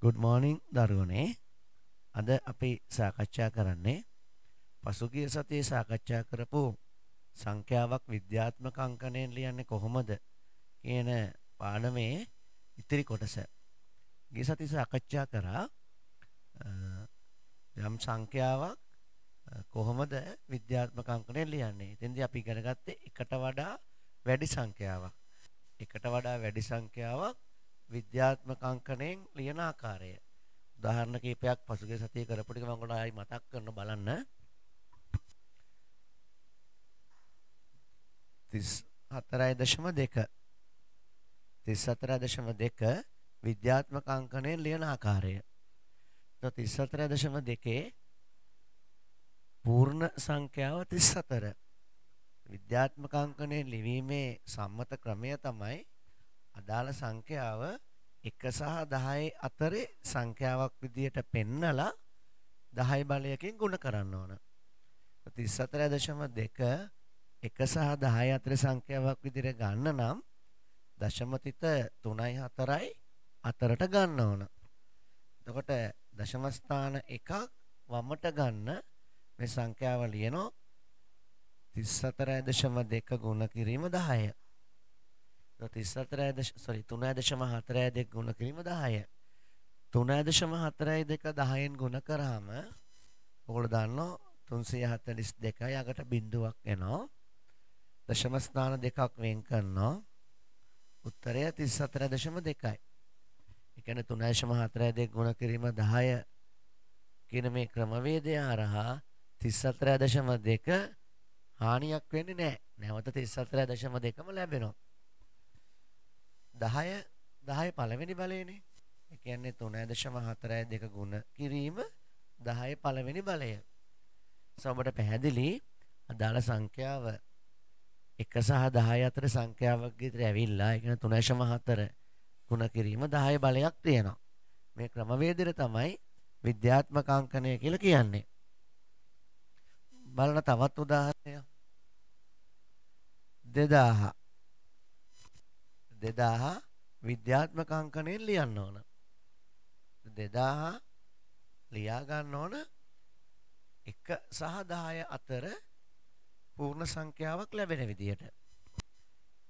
Good මෝනිින් දරුවනේ අද අපි සාකච්ඡා කරන්නේ පසුගිය සතියේ සාකච්ඡා කරපු සංඛ්‍යාවක් විද්‍යාත්මක අංකණයෙන් ලියන්නේ කොහොමද කියන පාඩමේ ඉතිරි කොටස. ගිය සතියේ සාකච්ඡා කරා යම් සංඛ්‍යාවක් කොහොමද විද්‍යාත්මක අංකණයෙන් ලියන්නේ. එතෙන්දී අපි ඉගෙන ගත්තේ එකට වඩා වැඩි සංඛ්‍යාවක්. එකට වඩා වැඩි සංඛ්‍යාවක් විද්‍යාත්මක අංකණයෙන් ලියන ආකාරය. උදාහරණ කිහිපයක් පසුගිය සතියේ කරපු ටික මම ඔයාලට ආයි මතක් කරන බලන්න. 34.2 34.2 විද්‍යාත්මක අංකණයෙන් ලියන ආකාරය. 34.2 පූර්ණ සංඛ්‍යාව 34 විද්‍යාත්මක අංකණයෙන් ලිවීමේ සම්මත ක්‍රමය තමයි අදාළ සංඛ්‍යාව 1 සහ 10 අතරේ සංඛ්‍යාවක් විදියට පෙන්නලා 10 බලයකින් ගුණ කරන්න ඕන. 34.2 1 සහ 10 අතරේ සංඛ්‍යාවක් විදියට ගන්න නම් දශමතිත 3යි 4යි අතරට ගන්න ඕන. එතකොට දශම ස්ථාන එකක් වමට ගන්න මේ සංඛ්‍යාව ලියනෝ 34.2 ගුණ කිරීම 10. සොරි තුනෑදශම හතරෑ දෙක් ගුණ කිරීම දහය තුනෑදශම හතරයි දෙක දහයෙන් ගුණ කරාම ඔගොල දන්න තුන්සේ හතලිස් දෙකයි අකට බින්දුවක් එනවා දශම ස්ථාන දෙකක් වෙන් කරනවා උත්තරය තිස් හතර දශම දෙකයි එකන තුනෑශම හතරෑ දෙක් ගුණ කිරීම දහය කියන මේ ක්‍රමවේදය අරහා තිස් හතරෑ දශම දෙක හානියක් වෙන්නේ නෑ නැවත තිස් හතරෑ දශම දෙකම ලැබෙනවා 10 10 පළවෙනි බලයනේ. ඒ කියන්නේ 3.42 ගුණ කිරීම 10 පළවෙනි බලය. සමබට පැහැදිලි අදාළ සංඛ්‍යාව 1 සහ 10 අතර සංඛ්‍යාවක් විතර ඇවිල්ලා ඒ කියන්නේ 3.4 ගුණ කිරීම 10 බලයක් තියෙනවා. මේ ක්‍රමවේදෙට තමයි විද්‍යාත්මක අංකණය කියලා කියන්නේ. බලන තවත් උදාහරණයක් 2000 දෙදාහ විද්‍යාත්මක අංකණයෙන් ලියන්න ඕන. දෙදාහ ලියා ගන්න ඕන එක සහ දාය අතර පූර්ණ සංඛ්‍යාවක් ලැබෙන විදියට.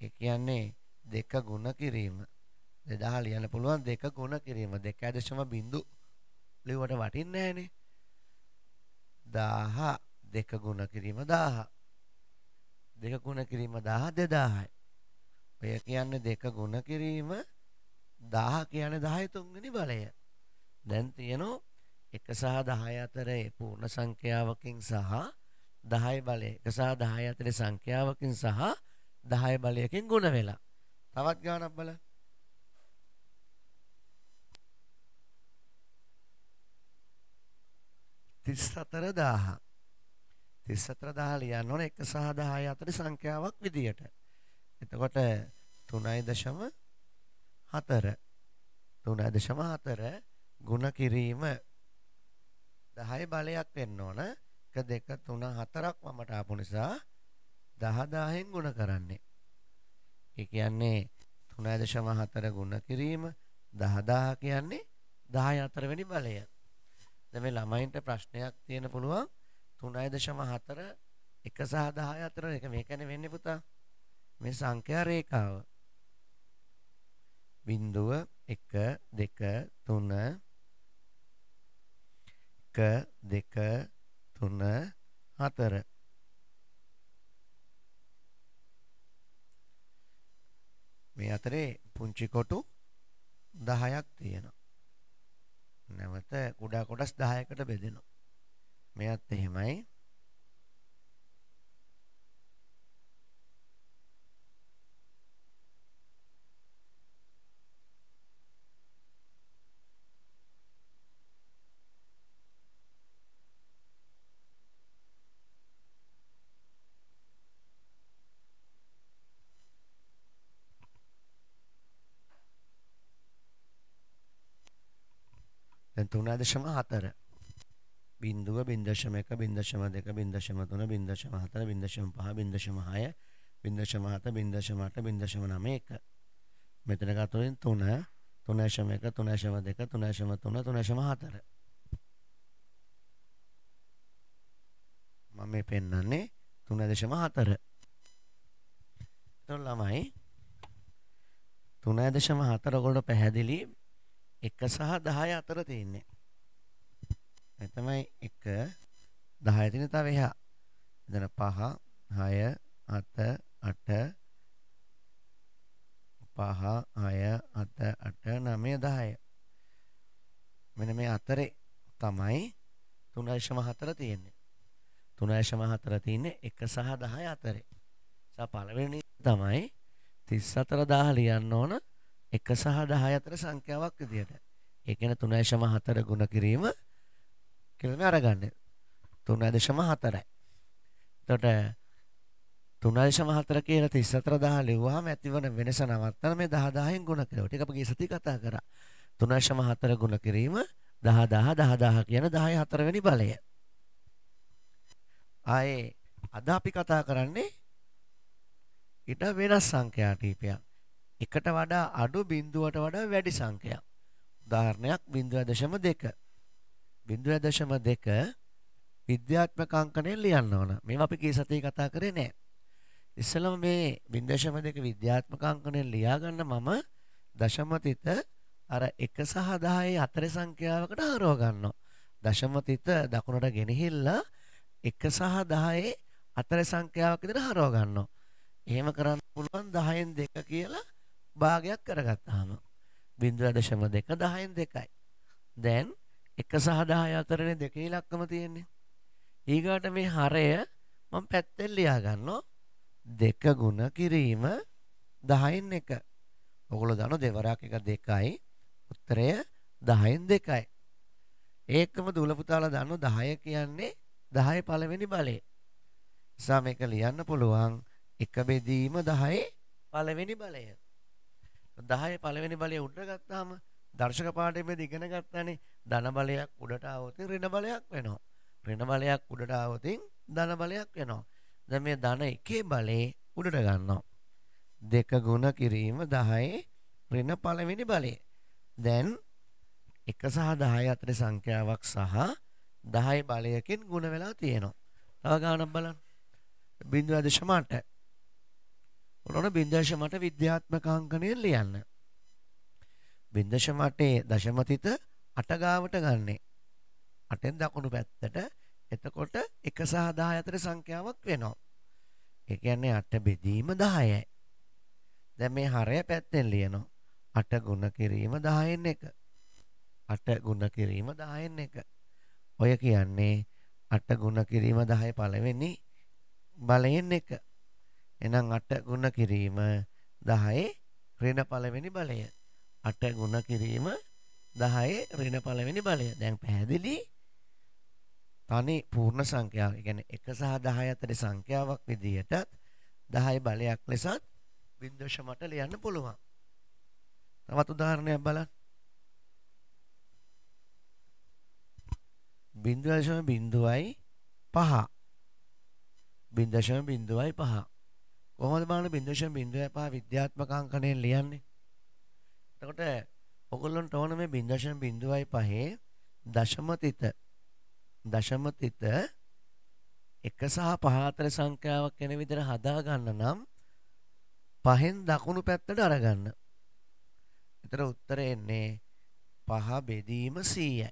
ඒ කියන්නේ දෙක ගුණ කිරීම. දෙදාහ ලියන්න පුළුවන් දෙක ගුණ කිරීම දෙක ඇදශම බිඳු ලිවට වටින්නේ නෑනේ. දාහ දෙක ගුණ කිරීම දාහ. දෙක ගුණ කිරීම දාහ දෙදාහයි. ඔය කියන්නේ දෙක ගුණ කිරීම 10 කියන්නේ 10 තුන්වෙනි බලය. දැන් තියෙනවා 1 සහ 10 අතරේ පූර්ණ සංඛ්‍යාවකින් සහ 10 බලය 1 සහ 10 අතරේ සංඛ්‍යාවකින් සහ 10 බලයකින් ගුණ වෙලා. තවත් ගානක් බලන්න. තිස්සතර දාහ තිස්සතර දාහ ලියන්න ඕන එක සහ දාහය අතර සංඛ්‍යාවක් විදියට එතකොට 3.4 3.4 ගුණ කිරීම 10 බලයක් වෙන්න ඕන 1 2 3 4ක් වමට ආපු නිසා 10 10ෙන් ගුණ කරන්නේ. ඒ කියන්නේ 3.4 ගුණ කිරීම 10000 කියන්නේ 10 4 වෙනි බලය. දැන් මේ ළමයින්ට ප්‍රශ්නයක් තියෙන පුළුවන් 3.4 1 සහ 10 අතර එක මේකනේ වෙන්නේ පුතා. මේ සංඛ්‍යා රේඛාව. බිඳුව 1 2 3 1 2 3 4 මේ අතරේ පුංචි කොටු 10ක් තියෙනවා. නැවත කුඩා කොටස් 10කට බෙදෙනවා. මෙයත් එහෙමයි. 3.4 බිඳුව 0.1 0.2 0.3 0.4 0.5 0.6 0.7 0.8 0.9 1 මෙතන ගතොලින් 3 3.1 3.2 3.3 3.4 මම මේ පෙන්වන්නේ 3.4 එතකොට ළමයි 3.4 ඔයගොල්ලෝ පැහැදිලි එක සහ දහය අතර තියෙන්නේ තමයි එක දහයතින තව එහා එතන පහ හය අත අට පහ හය අත අට නමය දහය මෙන මේ අතරේ තමයි තුනයිශම හතර තියෙන්නේ තුනයිශම හතර තියන්නේ එක සහ දහය අතරේ පලවෙනි තමයි තිස් අතර දාහ ලියන්න ඕන 1 සහ 10 අතර සංඛ්‍යාවක් විදියට. ඒ කියන්නේ 3.4 ගුණ කිරීම කියලා මේ අරගන්නේ. 3.4යි. එතකොට 3.4 කියලා 34000 ලිව්වහම ඇතිවන වෙනස නවත්තන මේ 10000න් ගුණ කරලා. ටික අපි සති කතා කරා. 3.4 ගුණ කිරීම 10000 10000 කියන 10 හතරවෙනි බලය. ආයේ අද අපි කතා කරන්නේ ඊට වෙනස් සංඛ්‍යා ටීපයක්. එකට වඩා අඩු බිඳුවට වඩා වැඩි සංඛ්‍යාවක්. උදාහරණයක් 0.2 0.2 විද්‍යාත්මක අංකණයෙන් ලියන්න ඕන. මේවා අපි කී සතියේ කතා කරේ නෑ. ඉස්සෙල්ලම මේ 0.2 විද්‍යාත්මක අංකණයෙන් ලියාගන්න මම දශම තිත අර 1 සහ 10 අතරේ සංඛ්‍යාවකට හරව ගන්නවා. දශම තිත දකුණට ගෙනහිල්ලා 1 සහ 10 අතරේ සංඛ්‍යාවක් විදිහට හරව ගන්නවා. එහෙම කරන්න පුළුවන් 10න් 2 කියලා භාගයක් කරගත්තාම බිඳුව දශම දෙක 10න් 2යි. දැන් 1 සහ 10 අතරනේ දෙකේ ඉලක්කම තියෙන්නේ. ඊගාට මේ හරය මම පැත්තෙන් ලියා ගන්නවා. 2 ගුණ කිරීම 10න් 1. ඔගොල්ලෝ දන්න දෙවරක් එක 2යි. උත්තරය 10න් 2යි. ඒකම දුල පුතාලා දන්න 10 කියන්නේ 10 පළවෙනි බලේ. සම එක ලියන්න පුළුවන් 1 බෙදීම 10 පළවෙනි බලය. දහය පළවෙනි බලය උඩට ගත්තාම දර්ශක පාඩමේදී ඉගෙන ගත්තානේ ධන බලයක් උඩට આવොතින් ඍණ බලයක් වෙනවා. ඍණ බලයක් උඩට આવොතින් ධන බලයක් වෙනවා. දැන් මේ ධන එකේ බලේ උඩට ගන්නවා. දෙක ගුණ කිරීම 10 ඍණ පළවෙනි බලය. දැන් 1 සහ 10 අතරේ සංඛ්‍යාවක් සහ 10 බලයකින් ගුණ වෙලා තියෙනවා. තව ගානක් බලන්න. 0.8 ඔන්න බින්දශ මට විද්‍යාත්මක අංකණය ලියන්න. බින්දශ මටේ දශමතිත 8 ගාවට ගන්නේ. 8ෙන් දකුණු පැත්තට එතකොට 1 සහ 10 අතර සංඛ්‍යාවක් වෙනවා. ඒ කියන්නේ 8 බෙදීම 10යි. දැන් මේ හරය පැත්තෙන් ලියනවා. 8 ගුණ කිරීම 10ෙන් 1. 8 ගුණ කිරීම 10ෙන් 1. ඔය කියන්නේ 8 ගුණ කිරීම 10 පළවෙනි බලයෙන් 1. එහෙනම් 8 ගුණ කිරීම 10 ඍණ පළවෙනි බලය. 8 ගුණ කිරීම 10 ඍණ පළවෙනි බලය. දැන් පැහැදිලි තනි පූර්ණ සංඛ්‍යාව. ඒ කියන්නේ 1 සහ 10 අතරේ සංඛ්‍යාවක් විදිහටත් 10 බලයක් ලෙසත් බින්දෝෂ මට ලියන්න පුළුවන්. තවත් උදාහරණයක් බලන්න. බින්දුවශම බින්දුවයි පහ. බින්දශම බින්දුවයි පහ. කොහොමද බලන්න බින්දුෂම් බින්දුව පහ විද්‍යාත්මක අංකණයෙන් ලියන්නේ. එතකොට ඔගොල්ලන්ට ඕන මේ බින්දුෂම් බින්දුවයි පහේ දශමතිත දශමතිත 1 සහ 5 අතර සංඛ්‍යාවක් වෙන විදිහට හදා ගන්න නම් පහෙන් දකුණු පැත්තට අරගන්න. එතන උත්තරේ එන්නේ පහ බෙදීම 100යි.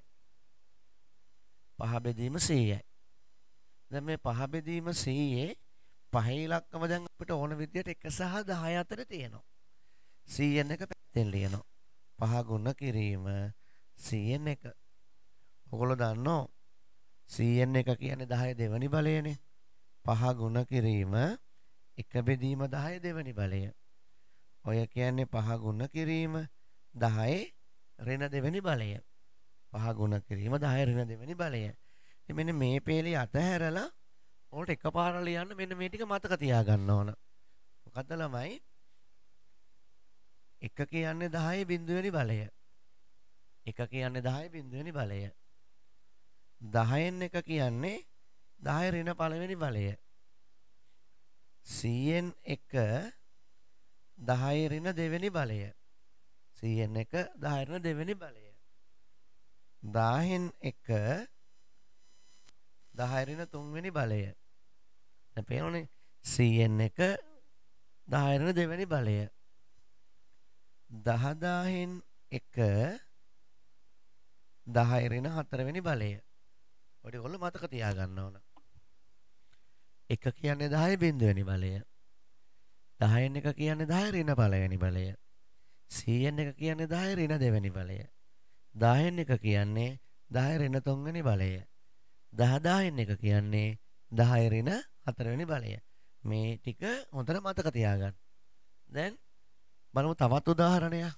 පහ බෙදීම 100යි. දැන් මේ පහ බෙදීම 100ේ පහේ ඉලක්කම දැන් අපිට ඕන විදියට 1 සහ 10 අතර තියෙනවා. 100න් එක පැත්තෙන් ලියනවා. පහ ගුණ කිරීම 100න් එක. ඔගොල්ලෝ දන්නෝ 100න් එක කියන්නේ 10 දෙවනි බලයනේ. පහ ගුණ කිරීම 1 බෙදීම 10 දෙවනි බලය. ඔය කියන්නේ පහ ගුණ කිරීම 10 ඍණ දෙවනි බලය. පහ ගුණ කිරීම 10 ඍණ දෙවනි බලය. මෙන්න මේ පේලේ අතහැරලා ඕකට එකපාර ලියන්න මෙන්න මේ ටික මතක තියාගන්න ඕන. මොකද්ද ළමයි? 1 කියන්නේ 10 බිඳුවෙනි බලය. 1 කියන්නේ 10 බිඳුවෙනි බලය. 10න් 1 කියන්නේ 10 ඍණ පළවෙනි බලය. 100න් 1 10 ඍණ දෙවෙනි බලය. 100න් 1 10 ඍණ දෙවෙනි බලය. 10න් 1 10 ඍණ තුන්වෙනි බලය. පේනනේ සීයෙන් එක දායරන දෙවැනි බලය දහදාහෙන් එක දහයරෙන හතරවෙනි බලය ඔඩි ගොල්ල මතක තියාගන්න ඕන එක කියන්නේ දාය බින්දුවනි බලය දහයෙන් එක කියන්නේ දායරෙන බලවැනි බලය සීයෙන් එක කියන්නේ දායරෙන දෙවැනි බලය දාහෙන් එක කියන්නේ දායරෙන තුන්වැනි බලය දහදාහෙන් එක කියන්නේ දායරෙන හතරවෙනි බලය. මේ ටික හොඳට මතක තියාගන්න. දැන් බලමු තවත් උදාහරණයක්.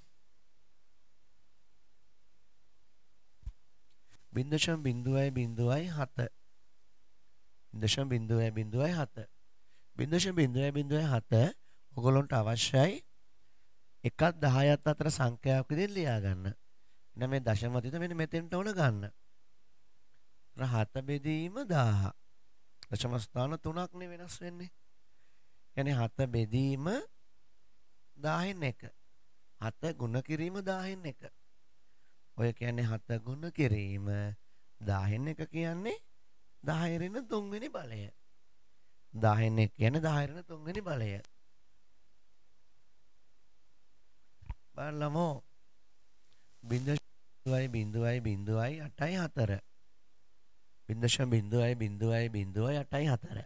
බින්දශම් බින්දුවයි බින්දුවයි 7. බින්දශම් බින්දුවයි බින්දුවයි 7. බින්දශම් බින්දුවයි බින්දුවයි 7 ඔගලන්ට අවශ්‍යයි එකක් 10ත් අතර සංඛ්‍යාවක් විදිහට ලියා ගන්න. එහෙනම් මේ දශම අතීත මෙන්න මෙතෙන්ට ඕන ගන්න. 7 බෙදීම 1000. දශම ස්ථාන තුනක්නේ වෙනස් වෙන්නේ. يعني හත බෙදීම 1000න් එක. හත ගුණ කිරීම 1000න් එක. ඔය කියන්නේ හත ගුණ කිරීම 1000න් එක කියන්නේ 10 රින 3 වෙනි බලය. 10න් එක කියන්නේ 10 රින 3 වෙනි බලය. බලමු. බිඳ 0.0.8යි 4 බිදශම් බින්දුවයි බින්දුවයි බින්දුව යටයි හතර.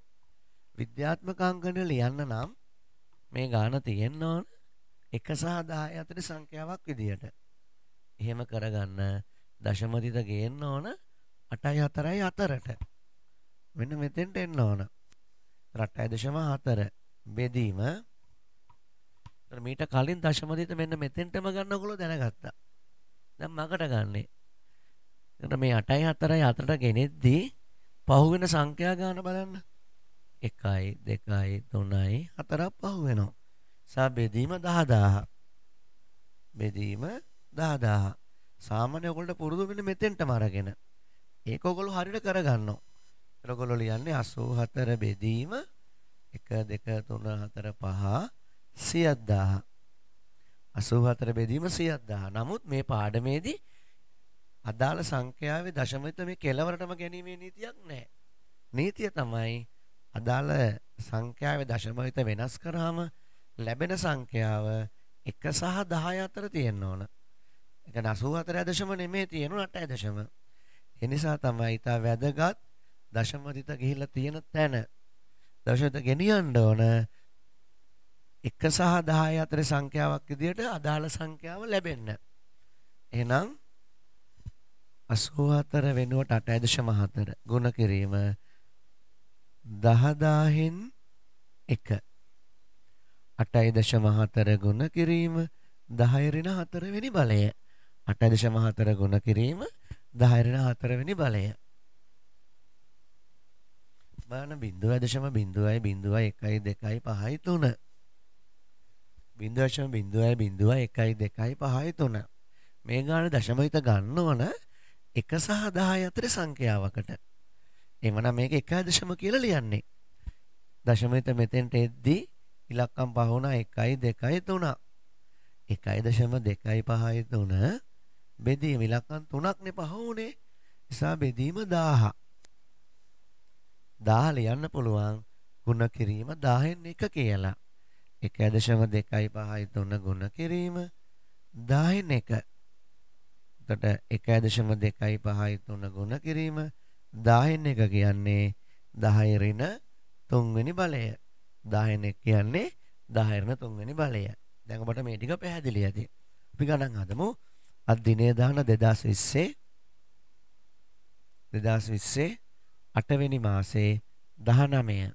විද්‍යාත්මකංගන ලියන්න නම් මේ ගාන තියෙන්න ඕන එක සහදාය අතර සංඛ්‍යාවක් විදියට. එහෙම කරගන්න දශමතිත ගේන්න ඕන අටයි හතරයි හතරට. මෙන්න මෙතෙන්ට එන්න ඕන. රටයි දශම හතර බෙදීම මීට කලින් දශමතිත මෙන්න මෙතෙන්ටම ගන්නකොලො දැනගත්තා. දැන් මකට ගන්නේ එතකොට මේ 8යි 4යි 4ට ගෙනෙද්දී පහුවෙන සංඛ්‍යා ගාන බලන්න. 1යි 2යි 3යි 4ක් පහුවෙනවා. සා බෙදීම 10000. බෙදීම 10000. සාමාන්‍ය ඔයගොල්ලෝ පුරුදු වෙන්නේ මෙතෙන්ටම අරගෙන. ඒක ඔයගොල්ලෝ හරියට කරගන්නවා. ඔයගොල්ලෝ ලියන්නේ 84 බෙදීම 1 2 3 4 5 10000. 84 බෙදීම 10000. නමුත් මේ පාඩමේදී අදාළ සංඛ්‍යාවේ දශමිත මේ කෙලවරටම ගැනීමේ නීතියක් නැහැ. නීතිය තමයි අදාළ සංඛ්‍යාවේ දශමිත වෙනස් කරාම ලැබෙන සංඛ්‍යාව 1 සහ 10 අතර තියෙන්න ඕන. ඒක 84 දශම නෙමෙයි තියෙන 8 දශම. ඒ නිසා තමයි ඊට වැදගත් දශමදිත ගිහිල්ලා තියෙන තැන දශමදිත ගෙනියන්න ඕන 1 සහ 10 අතර සංඛ්‍යාවක් විදියට අදාළ සංඛ්‍යාව ලැබෙන්න. එහෙනම් 84 වෙනුවට 8.4 ගුණ කිරීම 10000න් 1 8.4 ගුණ කිරීම 10 ඍණ 4 වෙනි බලය 8.4 ගුණ කිරීම 10 ඍණ 4 වෙනි බලය බලන්න 0.0.1 1 2 5 3 0.0.1 1 2 5 3 මේ ගාන දශම හිත ගන්නවනේ 1 සහ 10 අතර සංඛ්‍යාවකට. එමනම් මේක 1 දශම කියලා ලියන්නේ. දශමිත මෙතෙන්ට එද්දී ඉලක්කම් පහ වුණා 1යි 2යි 3. 1.2යි 5යි 3 බෙදීම ඉලක්කම් 3ක්නේ පහ වුණේ. නිසා බෙදීම 1000. 1000 ලියන්න පුළුවන් ಗುಣ කිරීම 1000න් 1 කියලා. 1.2යි 5යි 3 ಗುಣ කිරීම 1000න් 1 එකට 1.2.5 ගුණ කිරීම 10න් එක කියන්නේ 10 ඍණ 3 වෙනි බලය 10න් එක කියන්නේ 10 ඍණ 3 වෙනි බලය දැන් ඔබට මේ ටික පැහැදිලි ඇති අපි ගණන් හදමු අද දිනේ දාන 2020 2020 8 වෙනි මාසේ 19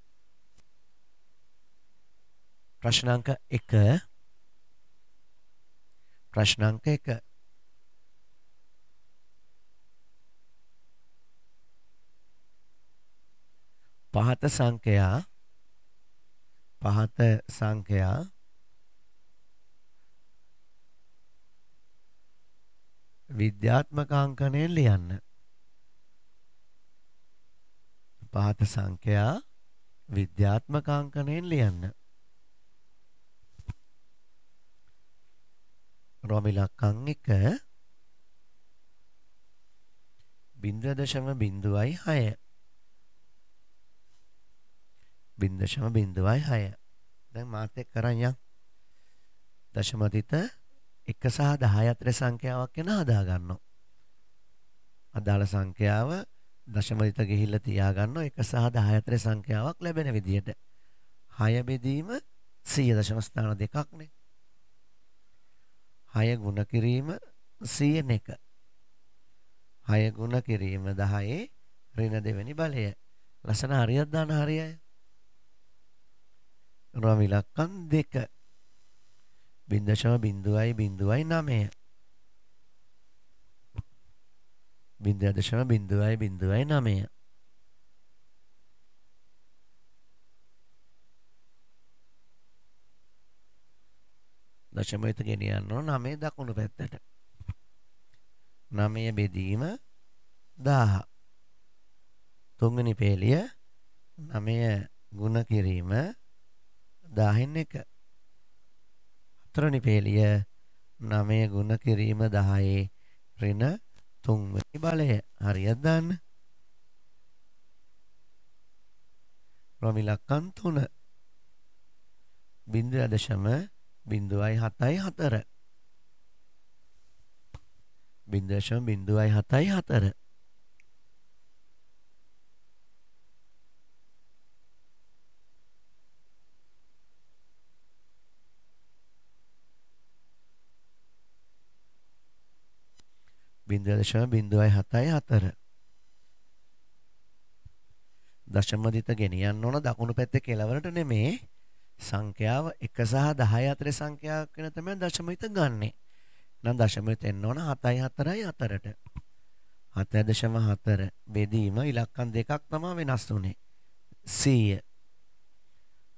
ප්‍රශ්න අංක 1 ප්‍රශ්න අංක 1 පහත සංඛයා පහත සංඛයා විද්‍යාත්මක අංකණයෙන් ලියන්න. පහත සංඛ්‍යා විද්‍යාත්මක අංකණයෙන් ලියන්න. රොමිලක්කම් 1 0.6 බින්දශම බින්දුවයි හය දැන් මාතෙක් කරන්යක් දශමතිත එක සහ දහය අතර සංඛ්‍යාවක් එන හදා ගන්නවා අදාළ සංඛ්‍යාව දශමතිත ගිහිල්ලා තියා ගන්නවා එක සහ දහය අතර සංඛ්‍යාවක් ලැබෙන විදිහට හය බෙදීම 100 දශම ස්ථාන දෙකක්නේ හය ගුණ කිරීම 101 හය ගුණ කිරීම 10 ඍණ දෙවෙනි බලය ලසන හරියක් දාන හරියයි රවි ලක්කම් 2 0.0.9 0.0.9 දශමයට ගෙනියන්න ඕන 9 දකුණු පැත්තට. 9 බෙදීම 1000. තුන්වෙනි පෙළිය 9 ගුණ කිරීම 1000. දාහෙන් එක හතරනි පේලිය නමය ගුණ කිරීම දහයේ රින තුන්වැනි බලය හරියට දාන්න ප්‍රමිලක්කන් තුන බින්දු අදශම බින්දුවයි හතයි හතර බින්දශම බින්දුවයි හතයි හතර 0.074 දශම දිත ගෙනියන්න ඕන දකුණු පැත්තේ කෙළවරට නෙමේ සංඛ්‍යාව 1 සහ 10 අතරේ සංඛ්‍යාවක් වෙන තමයි දශම දිත ගන්නෙ. නම් දශම දිත එන්න ඕන 7යි 4යි 4ට. 7.4 බෙදීම ඉලක්කම් දෙකක් තමයි වෙනස් වුනේ.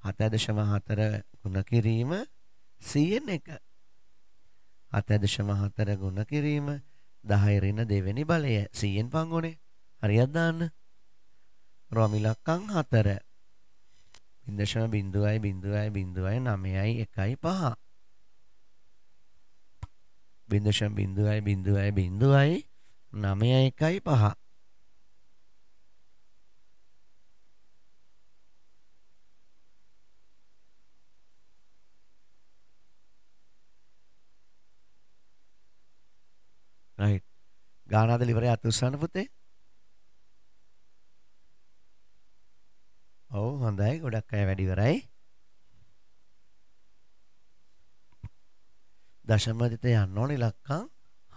100 7.4 ගුණ කිරීම 100න් 1 7.4 ගුණ කිරීම 0.5 දහයරන්න දෙවැනි බලය සීයෙන් පංගොනේ හරියත්දාන්න රොමිලක්කං හතර ඉදශම බිින්දුවයි බිින්දුවයි බිින්දුවයි නමයයි එකයි පහ බිින්දශම් බිින්දුවයි බිින්දුවයි බිින්දුවයි නමය එකයි පහ රයිට්. ගානාද liverේ අත උස්සන්න පුතේ. ඔව් හොඳයි. ගොඩක් අය වැඩි ඉවරයි. දශමදිත යන්න ඕන ඉලක්කම්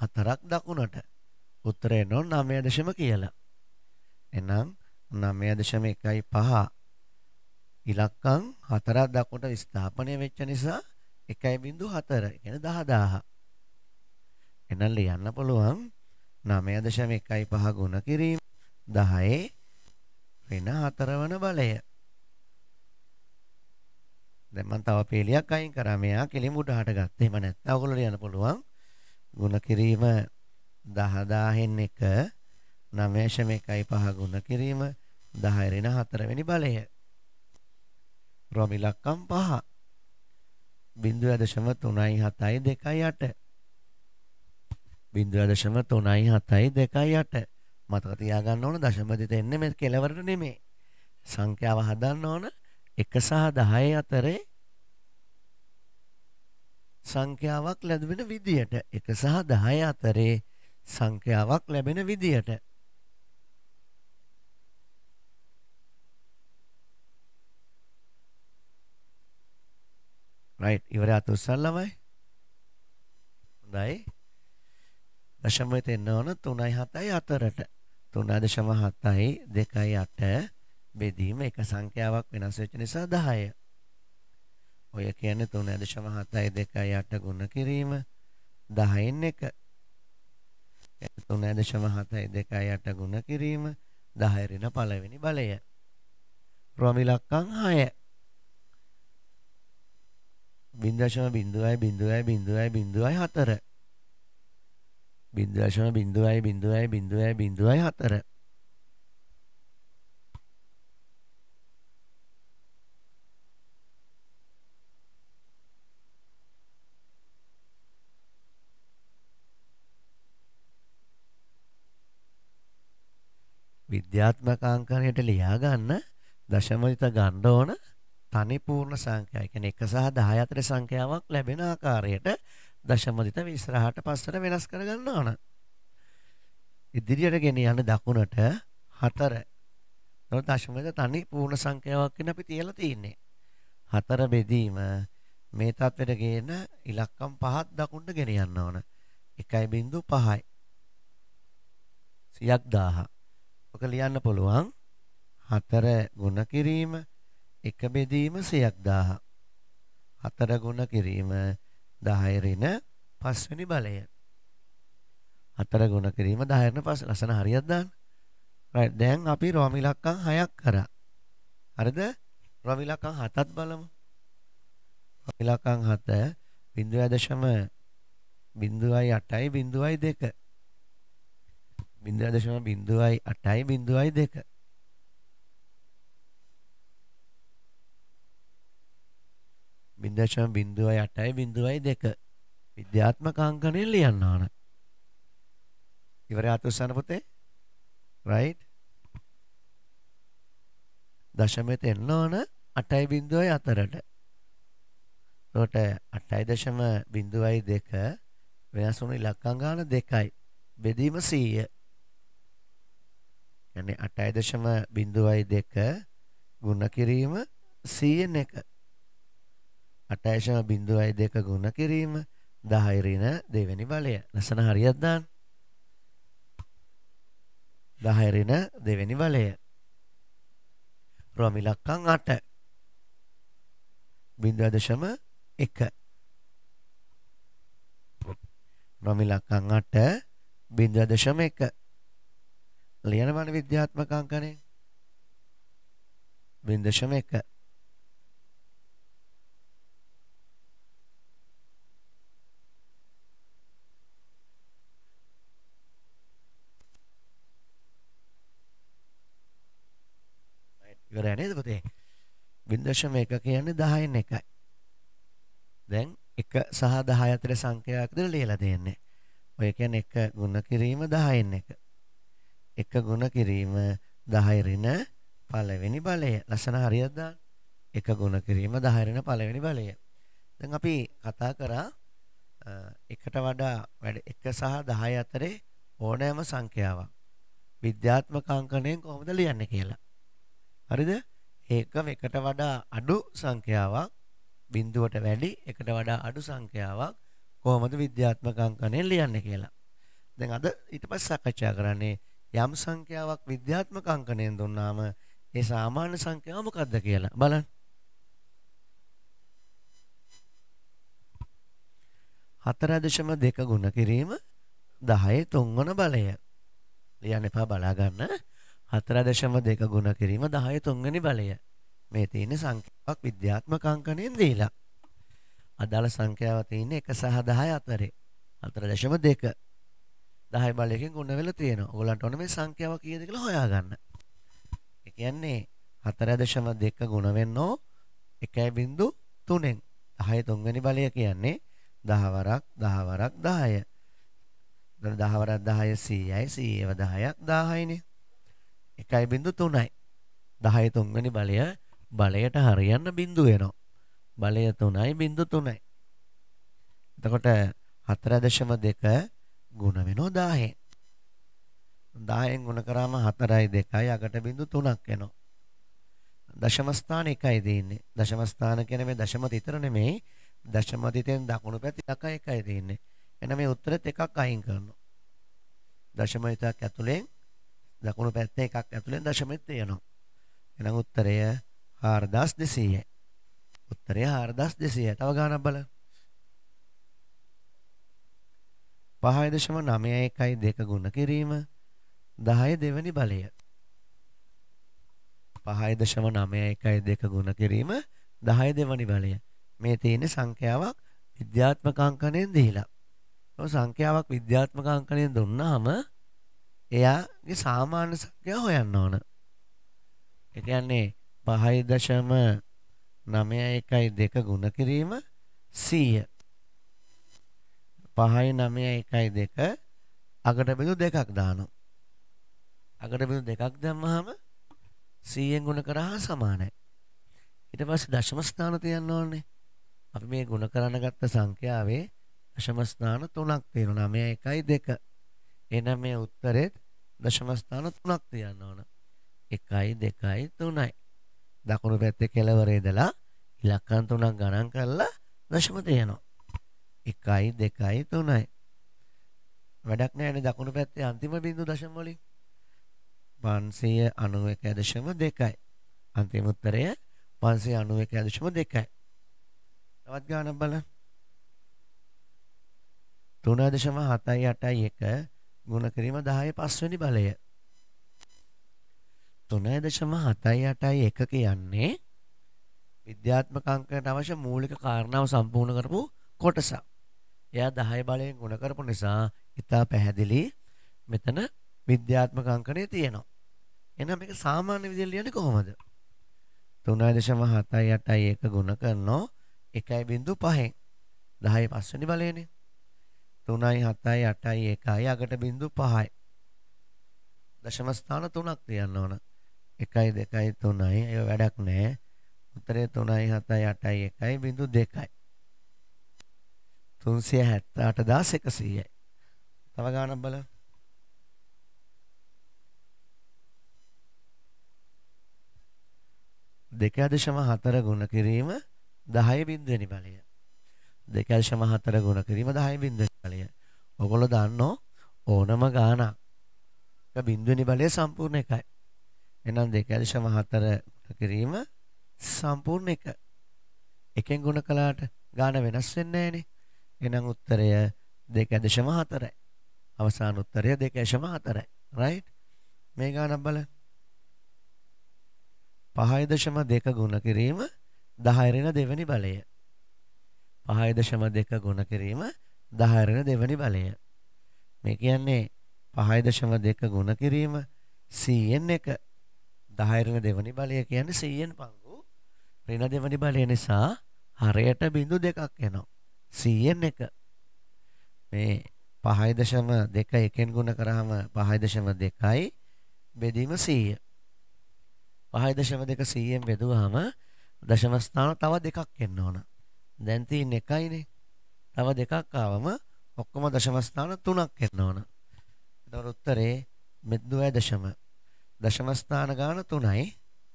හතරක් දකුණට. උත්තරේ නෝ 9.0 කියලා. එනම් 9.15 ඉලක්කම් හතරක් දකුණට ස්ථාපනය වෙච්ච නිසා 1.4 කියන්නේ 10000. එහෙනම් ලියන්න පුළුවන් 9.15 ගුණ කිරීම 10 වෙන හතරවන බලය. දැන් මම තව පේලියක් අයින් කරා. මෙයා කෙලිම උඩහට ගත්තා. එහෙම නැත්නම් ඔයගොල්ලෝ ලියන්න පුළුවන්. ගුණ කිරීම 10000න් 1 9.15 ගුණ කිරීම 10 වෙන හතරවෙනි බලය. රොමිලක්කම් 5 0.3 7 2 8 බින්දුවදශම තුනයි හතයි දෙකයි යට මතක තියාගන්න ඕන දශම දෙත එන්නේ මේ කෙලවරට නෙමේ. සංඛ්‍යාව හදන්න ඕන එක සහ දහය අතරේ සංඛ්‍යාවක් ලැබෙන විදියට එක සහ දහය අතරේ සංඛ්‍යාවක් ලැබෙන විදියට රයිට් ඉවරයට උසල්ලමයි හොඳයි දශමයට එන්න ඕන 3යි 7යි 4ට 3.7යි 2යි 8 බෙදීම එක සංඛ්‍යාවක් වෙනස් වෙච්ච නිසා 10. ඔය කියන්නේ 3.7යි 2යි 8 ගුණ කිරීම 10න් 1. 3.7යි 2යි 8 ගුණ කිරීම 10 රින පළවෙනි බලය. ප්‍රමිලක්කම් 6. 0.0000 0.4 බින්දුවශම බින්දුවයි බින්දුවයි බින්දුවයි බින්දුවයි හතර විද්‍යාත්මක අංකණයට ලියා ගන්න දශමිත ගන්න ඕන තනි පූර්ණ සංඛ්‍යා. ඒ කියන්නේ 1 සහ 10 අතර සංඛ්‍යාවක් ලැබෙන ආකාරයට දශමදිත මේ ඉස්සරහට පස්සට වෙනස් කරගන්න ඕන. ඉදිරියට ගෙන යන දකුණට 4. එතකොට දශමද තනි පූර්ණ සංඛ්‍යාවක් වෙන අපි තියලා තියෙන්නේ. 4 බෙදීම මේ තත්වෙට ගේන ඉලක්කම් පහක් දකුණට ගෙන යන්න ඕන. 1.5යි. 100ක් 1000. ඔක ලියන්න පුළුවන්. 4 ගුණ කිරීම 1 බෙදීම 100ක් 1000. 4 ගුණ කිරීම 1 10රින පස්වෙනි බලය. හතර ගුණ කිරීම 10රින පස් ලසන හරියක් දාන්න. right දැන් අපි රෝම ඉලක්කම් 6ක් කරා. හරිද? රෝම ඉලක්කම් 7ක් බලමු. රෝම ඉලක්කම් 7 0.0.8 0.2 0.0.8 0.2 බින්දශම් බින්දුව යටයි බින්දුවයි දෙක විද්‍යාත්මක අංකණයෙන් ලියන්න ඕන. ඉවරයි අතුස්සන පොතේ. right දශමයට එන්න ඕන 8.04 අතරට. එතකොට 8.02 වෙනස් වුණු ඉලක්කංගාන දෙකයි. බෙදීම 100. يعني 8.02 ගුණ කිරීම 100න් එක. අටයිශම බිඳුවයි දෙක ගුණ කිරීම දහයිරින දෙවැනි බලය ලසන හරියත්දාන් දහයිරින දෙවැනි බලය රොමිලක්කං අට බිඳුවදශම එක රොමිලක්කං අට බිඳුවදශම එක ලියන වන විද්‍යාත්මකංකනේ බින්දශම එක කරා නේද පුතේ 0.1 කියන්නේ 10න් 1යි දැන් 1 සහ 10 අතර සංඛ්‍යාවක් දෙල ලියලා දෙන්නේ ඔය කියන්නේ 1 ගුණ කිරීම 10න් 1 1 ගුණ කිරීම 10 ඍණ පළවෙනි බලය ලස්සන හරියට දාන්න 1 ගුණ කිරීම 10 ඍණ පළවෙනි බලය දැන් අපි කතා කරා එකට වඩා වැඩ 1 සහ 10 අතරේ ඕනෑම සංඛ්‍යාවක් විද්‍යාත්මක අංකණයෙන් කොහොමද ලියන්නේ කියලා. හරිද? ඒකම එකට වඩා අඩු සංඛ්‍යාවක් බිඳුවට වැඩි එකට වඩා අඩු සංඛ්‍යාවක් කොහොමද විද්‍යාත්මක අංකණයෙන් ලියන්නේ කියලා. දැන් අද ඊට පස්සේ සාකච්ඡා කරන්නේ යම් සංඛ්‍යාවක් විද්‍යාත්මක අංකණයෙන් දුන්නාම ඒ සාමාන්‍ය සංඛ්‍යාව මොකක්ද කියලා බලන්න. හතර දශම දෙක ගුණ කිරීම 10 තුන්වන බලය. ලියන්න එපා බලා ගන්න. හතර දශම දෙක ගුණ කිරීම දහය තුන්ගනි බලය මේ තියෙන සංඛ්‍යාවක් විද්‍යාත්මක අංකණයෙන් දීලා. අදාළ සංඛ්‍යාව තියෙන්නේ 1 සහ 10 අතරේ. 4.2. 10 බලයකින් ගුණ වෙලා තියෙනවා. ඔයගලන්ට ඕනේ මේ සංඛ්‍යාව කීයද කියලා හොයාගන්න. ඒ කියන්නේ 4.2 ගුණ වෙන්නෝ 1.3ෙන් 10 තුන්වෙනි බලය කියන්නේ 10 වරක් 10 වරක් 10. 10 වරක් 10 100යි 100ව 10ක් 1000යිනේ. 1.3යි. 10 තුන්වෙනි බලය බලයට හරියන්න බිඳුව වෙනවා. බලය 3.3යි. එතකොට 4.2 ගුණ වෙනවා 1000. 10ෙන් ගුණ කරාම 4යි 2යි අකට බිඳු 3ක් එනවා. දශම ස්ථාන එකයි දෙන්නේ. දශම ස්ථාන කියන්නේ මේ දශමත විතර නෙමෙයි. දශම අතීතෙන් දකුණු පැති දක එකයි තියෙන්නේ. එන මේ උත්තරෙත් එකක් අයින් කරනවා. දශම හිතක් ඇතුලෙන් දකුණු පැත්තේ එකක් ඇතුලෙන් දශමෙත් තියෙනවා. එහෙනම් උත්තරය 4200යි. උත්තරය 4200යි. තව ගානක් බලන්න. 5.912 ගුණ කිරීම 10 දෙවැනි බලය. 5.912 ගුණ කිරීම 10 දෙවැනි බලය. මේ තියෙන සංඛ්‍යාවක් විද්‍යාත්මක අංකණයෙන් දීලා. ඔය සංඛ්‍යාවක් විද්‍යාත්මක අංකණයෙන් දුන්නාම එයාගේ සාමාන්‍ය සංඛ්‍යාව හොයන්න ඕන. ඒ කියන්නේ 5.912 ගුණ කිරීම 100. 5.912 අගට බිඳු දෙකක් දානවා. අගට බිඳු දෙකක් දැම්මහම 100ෙන් ගුණ කරා සමානයි. ඊට පස්සේ දශම ස්ථාන තියන්න ඕනේ. අපි මේ ගුණ කරන ගත්ත සංඛ්‍යාවේ දශම ස්ථාන තුනක් තියෙනවා. 9.12. එහෙනම් මේ උත්තරෙත් දශමස්ථාන තුනක් තියන්න ඕන. 1යි 2යි 3යි. දකුණු පැත්තේ කෙළවරේ ඉඳලා ඉලක්කම් තුනක් ගණන් කරලා දශම තියනවා. 1යි 2යි 3යි. වැඩක් නැහැනේ දකුණු පැත්තේ අන්තිම බිඳු දශම වලින්. 591.2යි. අන්තිම උත්තරය 591.2යි. තවත් ගානක් බලන්න. 3.781 ගුණ කිරීම 10 පස්වෙනි බලය 3.78 එක කියන්නේ විද්‍යාත්මක අංකයට අවශ්‍ය මූලික කාරණාව සම්පූර්ණ කරපු කොටස. එයා 10 බලයෙන් ගුණ කරපු නිසා ඉතා පැහැදිලි මෙතන විද්‍යාත්මක අංකණය තියෙනවා. එහෙනම් මේක සාමාන්‍ය විදිහට ලියන්නේ කොහොමද? 3.78 එක ගුණ කරනවා 1.5ෙන් 10 පස්වෙනි බලයනේ. 3යි 7යි 8යි 1යි අගට බිඳු 5යි. දශම ස්ථාන තුනක් තියන්න ඕන. 1යි 2යි 3යි ඒක වැඩක් නෑ. උත්තරේ 3යි 7යි 8යි 1යි බිඳු 2යි. 378100යි. තව ගානක් බලන්න. දෙක දශම හතර ගුණ කිරීම 10 බින්දුවෙනි බලය. 2.4 ගුණ කිරීම 10.4. ඔගොල්ලෝ දන්නෝ ඕනම ගාණක්. ඒක බිඳුවනි බලය සම්පූර්ණ එකයි. එහෙනම් 2.4 ගුණ කිරීම සම්පූර්ණ එක. එකෙන් ගුණ කළාට ගාණ වෙනස් වෙන්නේ නැහනේ. එහෙනම් උත්තරය 2.4යි. අවසාන උත්තරය 2.4යි. right? මේ ගාණක් බලන්න. 5.2 ගුණ කිරීම 10 දෙවෙනි බලය. 5.2 ගුණ කිරීම 10 වෙනි දෙවැනි බලය. මේ කියන්නේ 5.2 ගුණ කිරීම 100න් 1 10 වෙනි දෙවැනි බලය කියන්නේ 100න් පංගු ඍණ දෙවැනි බලය නිසා හරයට බිඳු දෙකක් එනවා. 100න් 1 මේ 5.2 එකෙන් ගුණ කරාම 5.2යි බෙදීම 100. 5.2 100ෙන් බෙදුවාම දශම ස්ථාන තව දෙකක් එන්න ඕන. දැන් තියෙන එකයිනේ. තව දෙකක් ආවම ඔක්කොම දශම ස්ථාන තුනක් එන්න ඕන. එතකොට උත්තරේ 0.2 දශම දශම ස්ථාන ගාන තුනයි.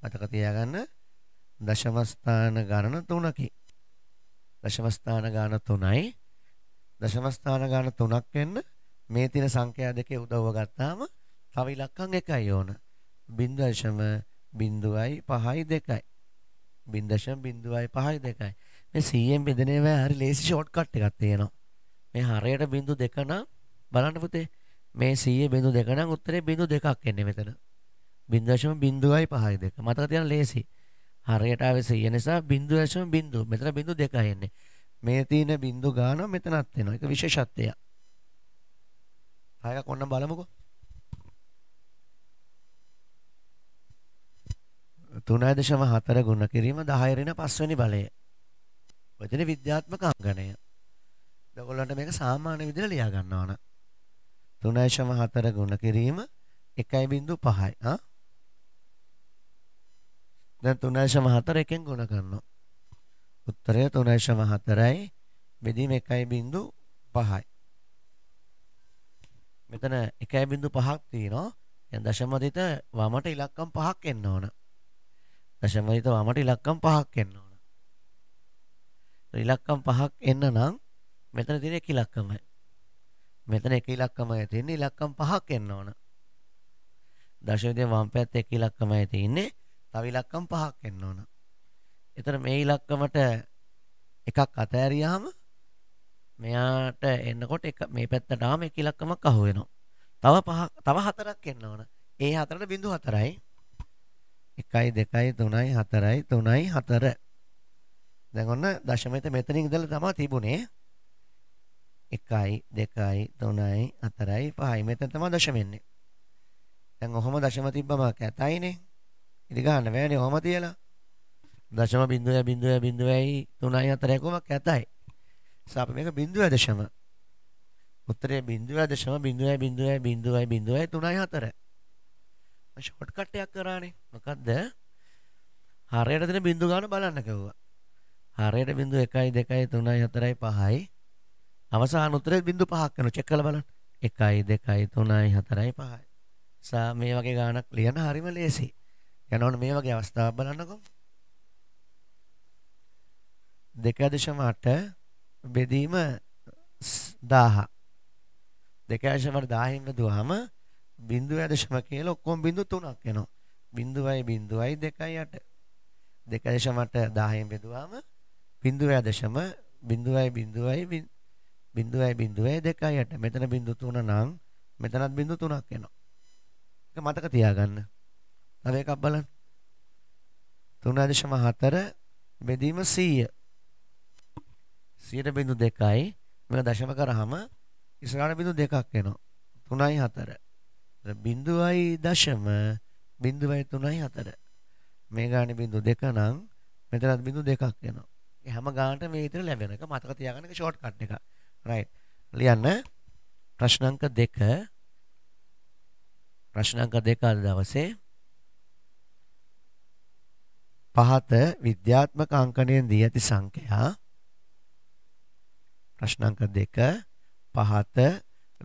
මතක තියාගන්න දශම ස්ථාන ගණන තුනකි. දශම ස්ථාන ගාන තුනයි. දශම ස්ථාන ගාන තුනක් වෙන්න මේ තියෙන සංඛ්‍යා දෙකේ උදව්ව ගත්තාම තව ඉලක්කම් එකයි ඕන. 0.0 0.5යි 2යි. 0.0 0.5යි 2යි. මේ සීයෙන් බෙදෙන ඒවා හරි ලේසි ෂෝට් කට් එකක් තියෙනවා. මේ හරයට බිඳු දෙක නම් බලන්න පුතේ මේ 100 බිඳු දෙක නම් උත්තරේ බිඳු දෙකක් එන්නේ මෙතන. 0.52 මතක තියන්න ලේසි. හරයට ආවේ 100 නිසා 0.0 මෙතන බිඳු දෙකයි එන්නේ. මේ තියෙන බිඳු ගාන මෙතනත් එනවා. ඒක විශේෂත්වයක්. ආයක ඔන්න බලමුකෝ. 3.4 ගුණ කිරීම 10 වෙනි බලය. වචන විද්‍යාත්මක අංගණය. ඔයගොල්ලන්ට මේක සාමාන්‍ය විදිහට ලියා ගන්න ඕන. 3.4 ගුණ කිරීම 1.5යි. ආ දැන් 3.4 එකෙන් ගුණ කරනවා. උත්තරය 3.4යි බෙදීම 1.5යි. මෙතන 1.5ක් තියෙනවා. දැන් දශමදිත වමට ඉලක්කම් 5ක් එන්න ඕන. දශමදිත වමට ඉලක්කම් 5ක් එන්න ඕන. ඉලක්කම් පහක් එන්න නම් මෙතන තියෙන එක ඉලක්කමයි. මෙතන එක ඉලක්කමයි තියෙන්නේ ඉලක්කම් පහක් එන්න ඕන. දශමයෙන් වම් පැත්තේ එක ඉලක්කමයි තියෙන්නේ තව ඉලක්කම් පහක් එන්න ඕන. එතන මේ ඉලක්කමට එකක් අතෑරියාම මෙයාට එන්නකොට එක මේ පැත්තට ආම එක ඉලක්කමක් අහු වෙනවා. තව පහ තව හතරක් එන්න ඕන. ඒ හතරට බිඳු හතරයි. එකයි දෙකයි තුනයි හතරයි තුනයි හතර දැන් ඔන්න දශමයට මෙතනින් ඉඳලා තමයි තිබුණේ 1යි 2යි 3යි 4යි 5යි මෙතන තමයි දශම එන්නේ දැන් ඔහොම දශම තිබ්බම කැතයිනේ ඉදි ගන්න බෑනේ ඔහොම තියලා දශම බිඳුවයි බිඳුවයි බිඳුවයි 3යි 4යි කොහොම කැතයි සාප මේක බිඳුවයි දශම උත්තරේ බිඳුවයි දශම බිඳුවයි බිඳුවයි බිඳුවයි බිඳුවයි 3යි 4යි ෂෝට්කට් එකක් කරානේ මොකද්ද හරියට දෙන බිඳු ගන්න බලන්න කිව්වා හරියට 0 1 2 3 4 5යි අවසාන උත්තරේ 0.5ක් වෙනවා චෙක් කරලා බලන්න 1 2 3 4 5යි සා මේ වගේ ගානක් ලියන්න හරිම ලේසි යනවනේ මේ වගේ අවස්ථාවක් බලන්නකෝ 2.8 බෙදීම 1000 2.8 1000න් බෙදුවාම 0.0 කියලා ඔක්කොම බිඳු තුනක් එනවා 0.0 2.8 2.8 10න් බෙදුවාම 0.0 බිඳුවය දශම බිඳුවයි බිඳුවයි බිඳුවයි බිඳුවයි දෙකයි යට මෙතන බිඳු තුන නම් මෙතනත් බිඳු තුනක් එනවා ඒක මතක තියාගන්න තව එකක් බලන්න 3.4 බෙදීම 100 100ට බිඳු දෙකයි මේක දශම කරාම ඉස්සරහට බිඳු දෙකක් එනවා 3යි 4 බිඳුවයි දශම බිඳුවයි 3යි 4 මේ ගානේ බිඳු දෙක නම් මෙතනත් බිඳු දෙකක් එනවා ඒ හැම ගානට මේ විදිහට ලැබෙන එක මතක තියාගන්න එක ෂෝට් කට් එක. රයිට්. ලියන්න ප්‍රශ්න අංක 2 ප්‍රශ්න අංක 2 අද දවසේ පහත විද්‍යාත්මක අංකණයෙන් දී ඇති සංඛ්‍යා ප්‍රශ්න අංක 2 පහත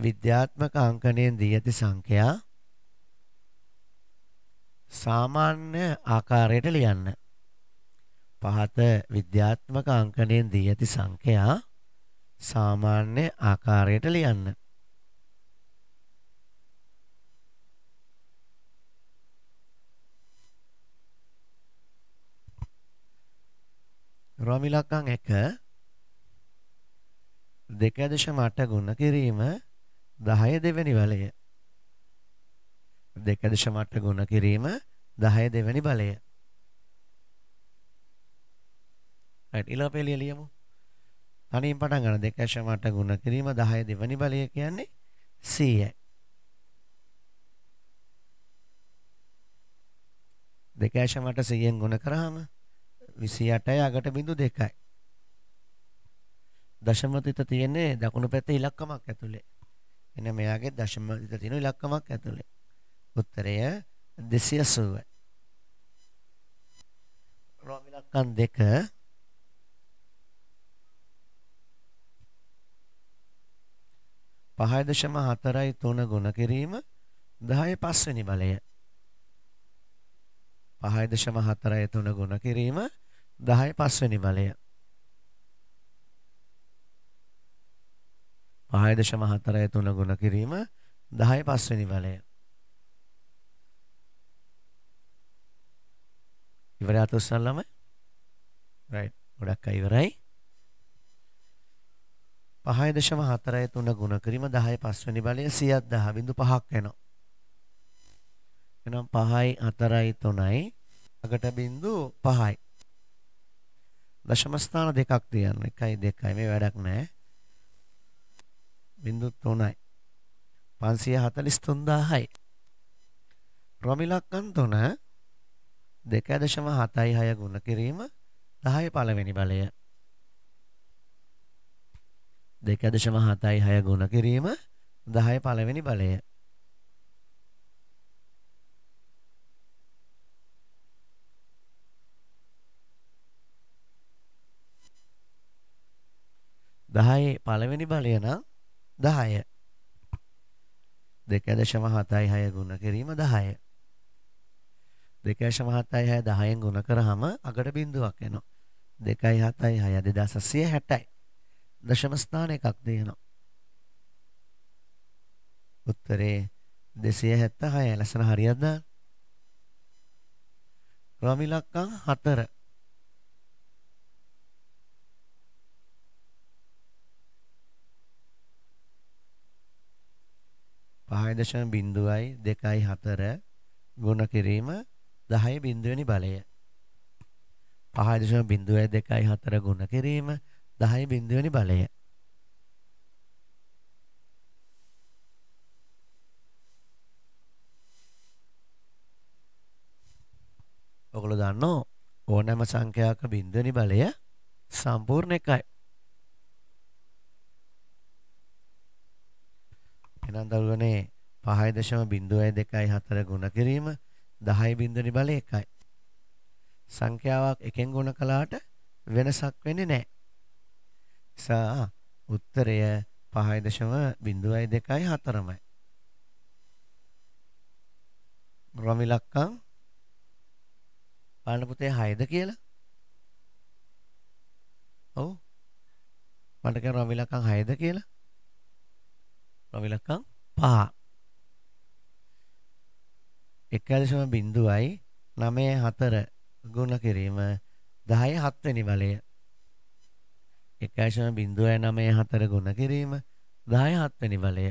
විද්‍යාත්මක අංකණයෙන් දී ඇති සංඛ්‍යා සාමාන්‍ය ආකාරයට ලියන්න පහත විද්‍යාත්මක අංකණයෙන් දී ඇති සංඛ්‍යා සාමාන්‍ය ආකාරයට ලියන්න. රොමිලක්කං 1 2.8 ගුණ කිරීම 10 දෙවෙනි වලය 2.8 ගුණ කිරීම 10 දෙවෙනි බලය හරි ඊළඟ පෙළිය ලියමු. තනියෙන් පටන් ගන්න 2.8 ගුණ කිරීම 10 දෙවනි බලය කියන්නේ 100යි. 2.8 100ෙන් ගුණ කරාම 28යි අගට බිඳු 2යි. දශම තිත තියෙන්නේ දකුණු පැත්තේ ඉලක්කමක් ඇතුලේ. එන මෙයාගේ දශම තිත තියෙන ඉලක්කමක් ඇතුලේ. උත්තරය 280යි. රෝම ඉලක්කම් 2 5.43 ගුණ කිරීම 10 පස්වෙනි බලය 5.43 ගුණ කිරීම 10 පස්වෙනි බලය 5.43 ගුණ කිරීම 10 පස්වෙනි බලය ඉවරයි අත උස්සන් ළමයි රයිට් ගොඩක් අය ඉවරයි 5.43 ගුණ කිරීම 10 පස්වෙනි බලය 100.10.5ක් වෙනවා. එහෙනම් 5යි 4යි 3යි අගට බිඳු 5යි. දශම ස්ථාන දෙකක් තියන්න 1යි 2යි මේ වැඩක් නැහැ. බිඳු 3යි. 543000යි. රොමිලක්කන් 3 2.76 ගුණ කිරීම 10 පළවෙනි බලය 2.76 ගුණ කිරීම 10 පළවෙනි බලය. දහයේ පළවෙනි බලය නම් දහය දෙක දශම හතයි හය ගුණ කිරීම දහය දෙක දශම හතයි හය දහයෙන් ගුණ කරහම අගට බිඳුවක් එනවා දෙකයි හතයි හය දෙදසසිය හැටයි දශම ස්ථාන එකක් දෙනවා. උත්තරේ 276 ලස්සන හරියක් දාන්න. රමි ලක්කම් 4 පහයි දශම බිඳුවයි දෙකයි හතර ගුණ කිරීම දහය බිඳුවනි බලය. පහයි දශම බිඳුවයි දෙකයි හතර ගුණ කිරීම 10 බිඳුවනි බලය ඔගොල්ලෝ දන්නෝ ඕනෑම සංඛ්‍යාවක බිඳුවනි බලය සම්පූර්ණ එකයි එහෙනම් දරුවනේ 5.0.2 ගුණ කිරීම 10 බිඳුවනි බලය එකයි සංඛ්‍යාවක් එකෙන් ගුණ කළාට වෙනසක් වෙන්නේ නැහැ නිසා උත්තරය 5.024මයි. රොමිලක්කම් පාන පුතේ 6ද කියලා? ඔව්. මට කියන රොමිලක්කම් 6ද කියලා? රොමිලක්කම් 5. 1.0.9 94 ගුණ කිරීම 10 7 වෙනි බලය 1.09 4 ගුණ කිරීම 10 7 වෙනි බලය.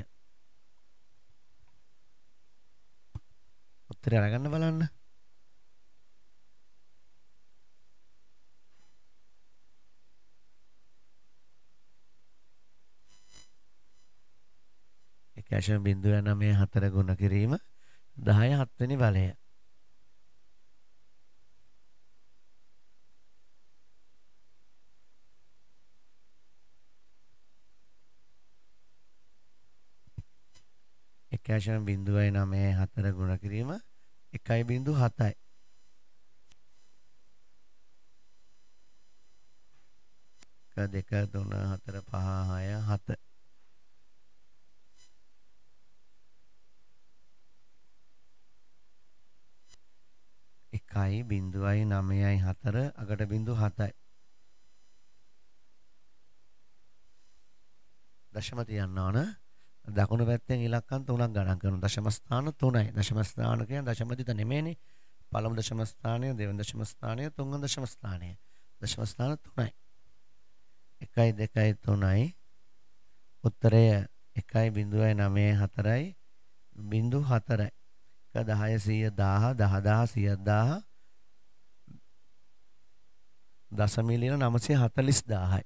උත්තරය අරගන්න බලන්න. එකශම බිඳුව නමය හතර ගුණ කිරීම දහය හත්වනි බලය ප්‍රත්‍යශන 0.94 ගුණ කිරීම 1.7යි. දෙක තුන හතර පහ හය හත එකයි බිඳුවයි නමයයි හතර අකට බිඳු හතයි දශම තියන්න ඕන දකුණු පැත්තෙන් ඉලක්කම් තුනක් ගණන් කරනවා. දශම ස්ථාන තුනයි. දශම ස්ථාන කියන්නේ දශමදිත නෙමෙයිනේ. පළමු දශම ස්ථානය, දෙවන දශම ස්ථානය, තුන්වන දශම ස්ථානය. දශම ස්ථාන තුනයි. 1 2 3යි. උත්තරය 1.974යි. 04යි. 1 10 100 1000 10000 දසමිලියන නමසය හතලිස් දාහයි.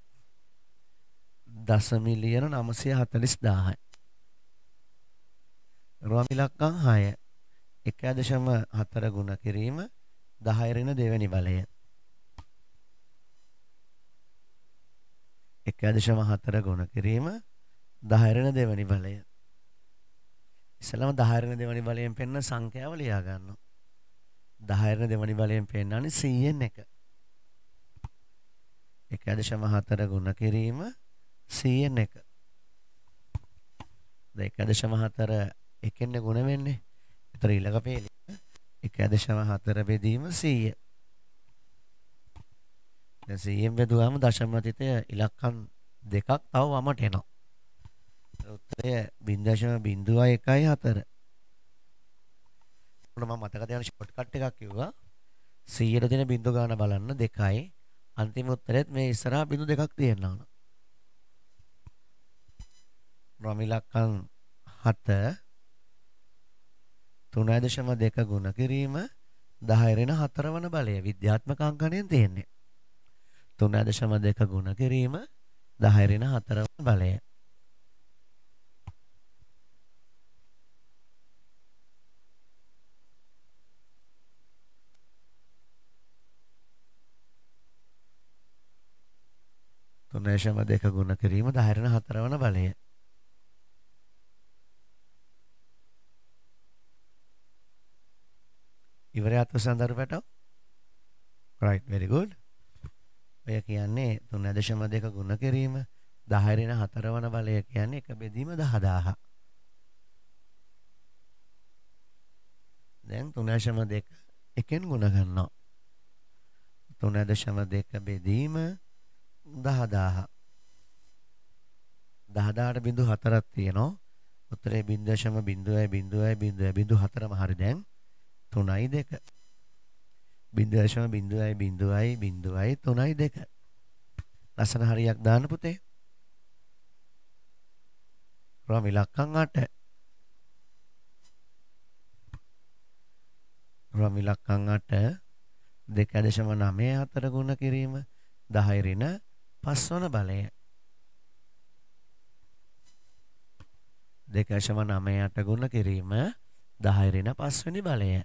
දසමිලියන නමසය හතලිස් දාහයි. රොම් ඉලක්කම් 6 1.4 ගුණ කිරීම 10 රින දෙවැනි බලය 1.4 ගුණ කිරීම 10 රින දෙවැනි බලය ඉස්සලම 10 රින දෙවැනි බලයෙන් පෙන්න සංඛ්‍යාව ලියා ගන්නවා 10 රින දෙවැනි බලයෙන් පෙන්නන්නේ 100න් 1 1.4 ගුණ කිරීම 100න් 1 1.4 එකෙන්ද ගුණ වෙන්නේ. එතන ඊළඟ පේලෙ 1.4 බෙදීම 100. දැන් 100ෙන් බෙදුවාම දශමාතිතය ඉලක්කම් දෙකක් තව වමට එනවා. උත්තරය 0.014. මම මතක තියාගන්න ෂෝට්කට් එකක් කිව්වා. 100ට දෙන බිඳු ගාන බලන්න 2යි. අන්තිම උත්තරෙත් මේ ඉස්සරහා බිඳු දෙකක් තියෙන්න ඕන. රොමිලක්කම් 7 3.2 ගුණ කිරීම 10 ඍණ 4 වන බලය විද්‍යාත්මක අංකණයෙන් තියෙන්නේ. 3.2 ගුණ කිරීම 10 ඍණ 4 වන බලය. තුනේශම දෙක ගුණ කිරීම 10 ඍණ 4 වන බලය. ඉවරයත්ව සඳරු පැටව රයිට් වෙරිගුඩ් ඔය කියන්නේ තුන්න දශම දෙක ගුණ කිරීම දහරෙන හතරවන බලය කියන්නේ එක බෙදීම දහදාහ දැන් තුනශම දෙක එකෙන් ගුණ ගන්නවා තුනදශම දෙක බෙදීම දහදාහ දහදාට බිඳු හතරක් තියෙනවා උත්තරේ බින්දශම බිඳුවයි බිඳුවයි බිඳුවයි බිඳු හතරම හරි දැන් තුනයි දෙක බින්දුවශම බින්දුවයි බින්දුවයි බින්දුවයි තුනයි දෙක ලස්සන හරියක් දාන්න පුතේ රම ඉලක්කම් අට රම ඉලක්කම් අට දෙක දශම නමය හතර ගුණ කිරීම දහයි රින පස්වන බලය දෙකශම නමය අට ගුණ කිරීම දහයි රින පස්වනි බලය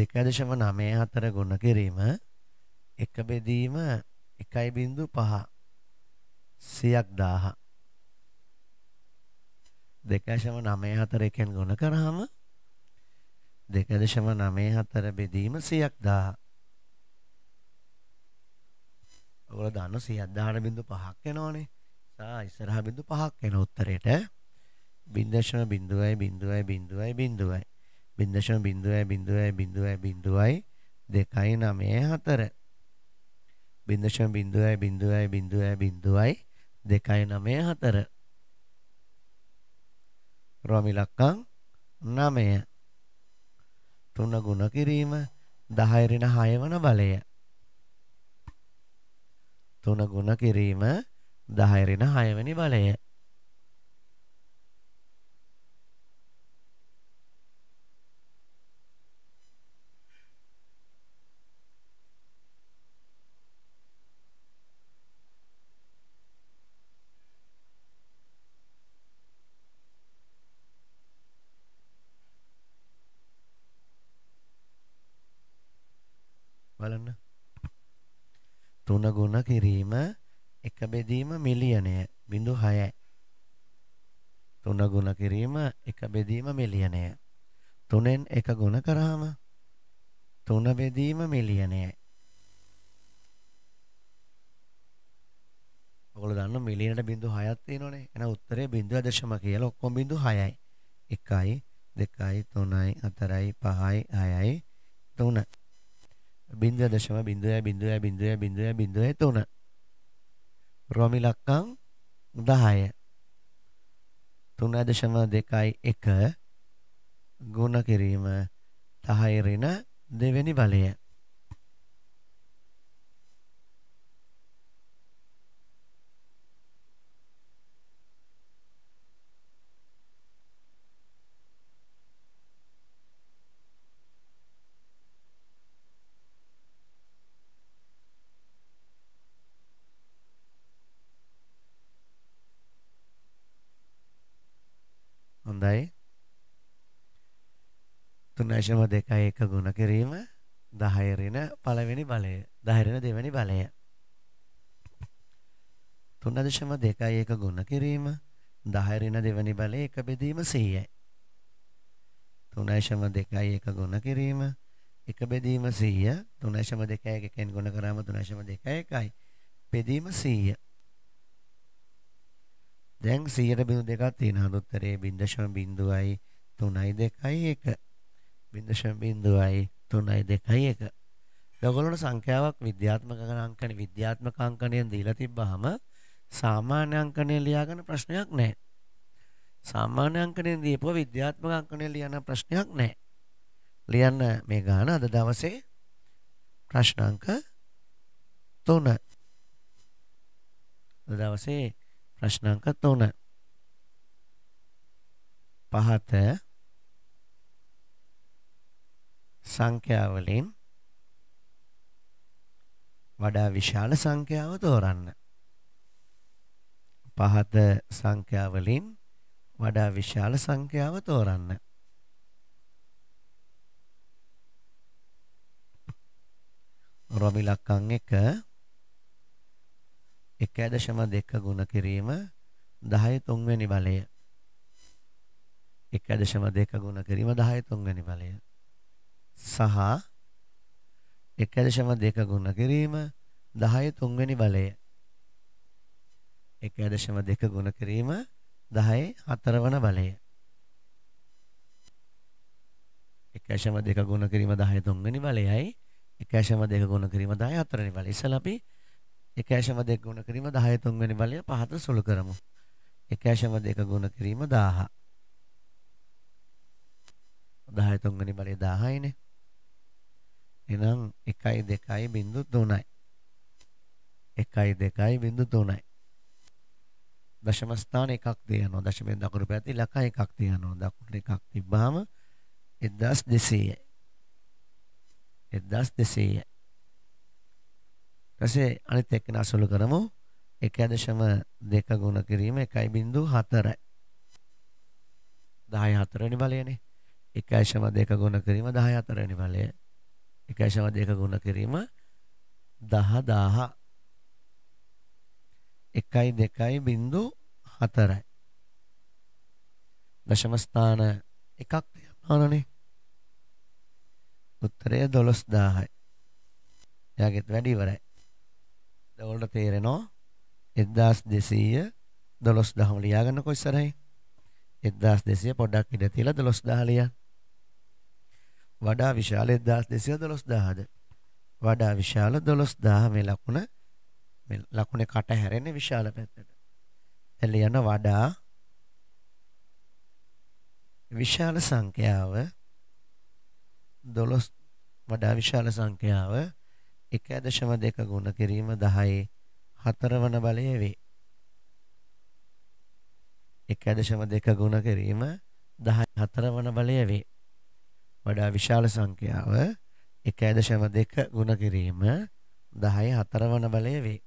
දෙක දශම නමය හතර ගුණ කිරීම එක බෙදීම එකයි බින්දු පහ සියක් දාහ දෙකශම නමය හතර එකෙන් ගුණ කරහම දෙකදශම නමය හතර බෙදීම සියක් දාහ ඔගොල දන්න සියක් දාහට බින්දු පහක් එනෝනේ සා ඉස්සරහ බින්දු පහක් එන උත්තරයට බින්දශම බින්දුවයි බින්දුවයි බින්දුවයි බින්දුවයි බින්දශම බින්දුවයි බින්දුවයි බින්දුවයි බින්දුවයි දෙකයි නමය හතර බින්දශම බින්දුවයි බින්දුවයි බින්දුවයි බින්දුවයි දෙකයි නමය හතර රොමිලක්කං නමය තුන ගුණ කිරීම දහයරින හයවන බලය තුන ගුණ කිරීම දහයරින හයවැනි බලය තුන ගුණ කිරීම එක බෙදීම මිලියනය බිඳු හයයි තුන ගුණ කිරීම එක බෙදීම මිලියනය තුනෙන් එක ගුණ කරාම තුන බෙදීම මිලියනයයි ඔගොල්ලෝ දන්න මිලියනට බිඳු හයක් තියෙනවනේ එහෙනම් උත්තරේ 0.6 කියලා ඔක්කොම බිඳු හයයි 1යි 2යි 3යි 4යි 5යි 6යි 3 බින්දුව දශම බින්දුවයි බින්දුවයි බින්දුවයි බින්දුවයි බින්දුවයි තුන. රෝමි ලක්කම් 10. 3.2යි 1 ගුණ කිරීම 10 ඍණ දෙවෙනි බලය. තුන්නශම දෙකයි එක ගුණ කිරීම දහයරෙන පළවෙනි බලය දහරෙන දෙවැනි බලය තුන්නදශම දෙකයි එක ගුණ කිරීම දහරෙන දෙවැනි බලය එක බෙදීම සීයයි තුනයිශම දෙකයි එක ගුණ කිරීම එක බෙදීම සීය තුනශම දෙකයි එකෙන් ගුණ කරාම තුනශම දෙකයි එකයි බෙදීම සීය දැන් සීයට බිඳු දෙකක් තියෙන හඳුත්තරේ බින්දශම බිඳුවයි තුනයි දෙකයි එක 0.061 දගලොන සංඛ්‍යාවක් විද්‍යාත්මක අංකන විද්‍යාත්මක අංකණයෙන් දීලා තිබ්බහම සාමාන්‍ය අංකණයෙන් ලියාගන්න ප්‍රශ්නයක් නැහැ. සාමාන්‍ය අංකණයෙන් දීපුවා විද්‍යාත්මක අංකණයෙන් ලියන්න ප්‍රශ්නයක් නැහැ. ලියන්න මේ ගාන අද දවසේ ප්‍රශ්න අංක 3 දවසේ ප්‍රශ්න අංක 3 පහත සංඛ්‍යාවලින් වඩා විශාල සංඛ්‍යාව තෝරන්න. පහත සංඛ්‍යාවලින් වඩා විශාල සංඛ්‍යාව තෝරන්න. රොමි ලක්කම් 1 1.2 ගුණ කිරීම 10 3 වෙනි බලය 1.2 ගුණ කිරීම 10 3 වෙනි බලය සහ 1.2 ගුණ කිරීම 10 තුන්වෙනි බලය 1.2 ගුණ කිරීම 10 හතරවන බලය 1.2 ගුණ කිරීම 10 තුන්වෙනි බලයයි 1.2 ගුණ කිරීම 10 හතරවෙනි බලය ඉස්සලා අපි 1.2 ගුණ කිරීම 10 තුන්වෙනි බලය පහත සුළු කරමු 1.2 ගුණ කිරීම 1000 10 තුන්වෙනි බලය 1000යිනේ එනම් 1.2.3යි 1.2.3යි දශම ස්ථාන එකක් තියනවා දශමෙන් දකුණු පැත්තේ ලකා එකක් තියනවා දකුණට එකක් තිබ්බාම 1200යි 1200යි ඊපස්සේ අනිත් එක්කන අසුළු කරමු 1.2 ගුණ කිරීම 1.4යි 10 4 වෙනි බලයනේ 1.2 ගුණ කිරීම 10 4 වෙනි බලය එකයි ශව දෙක ගුණ කිරීම 10000 1යි 2යි බිංදු 4යි දශම ස්ථාන එකක් තියනවානේ උත්තරය 12000යි එයාගෙත් වැඩි ඉවරයි දවල්ට තේරෙනවා 1200 12000 ලියාගන්නකො ඉස්සරහින් 1200 පොඩ්ඩක් ඉඳ තියලා 12000 ලියන්න වඩා විශාල 120000 වඩා විශාල 12000 මේ ලකුණ මේ ලකුණේ කට හැරෙන්නේ විශාල පැත්තට. එල යන වඩා විශාල සංඛ්‍යාව 12 වඩා විශාල සංඛ්‍යාව 1.2 ගුණ කිරීම 10 හතරවන බලය වේ. 1.2 ගුණ කිරීම 10 හතරවන බලය වේ. වඩා විශාල සංඛ්‍යාව 1.2 ගුණ කිරීම 10 හතරවන බලය වේ.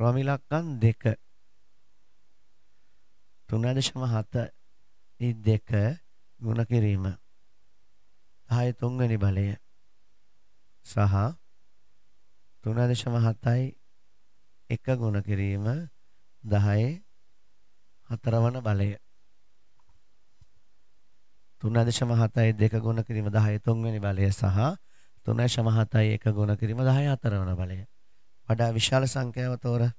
රෝමි ලක්කම් 2 3.7 ඉ 2 ගුණ කිරීම 10 තුන්වෙනි බලය සහ 3.7යි 1 ගුණ කිරීම 10 හතරවන බලය 3.7යි 2 ගුණ කිරීම 10 තුන්වෙනි බලය සහ 3.7යි 1 ගුණ කිරීම 10 හතරවන බලය වඩා විශාල සංඛ්‍යාව තෝරා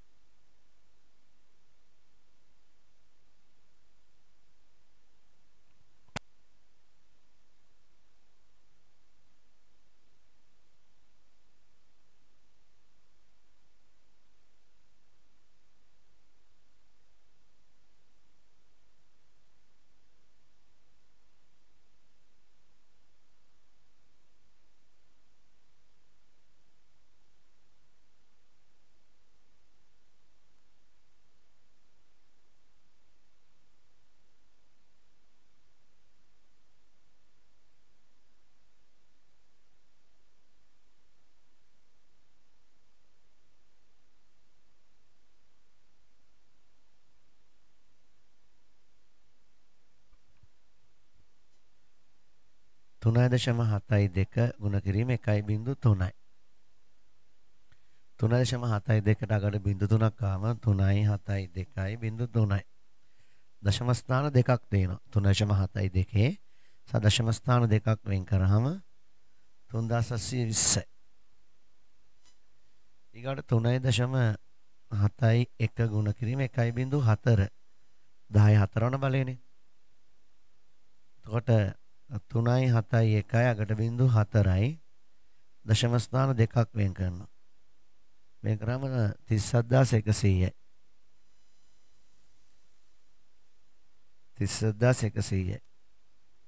3.72 ගුණ කිරීම 1.3යි. 3.72ට අගට බිඳු 3ක් ආවම 3.72.3යි. දශම ස්ථාන දෙකක් තියෙනවා. 3.72 සදශම ස්ථාන දෙකක් වෙන් කරාම 3720යි. ඊගාට 3.71 ගුණ කිරීම 1.4 10 4 වන බලයනේ. එතකොට 3යි 7යි 1යි අගට බිඳු 4යි දශම ස්ථාන දෙකක් වෙන් කරනවා. මේ කරාම 37100යි. 37100යි.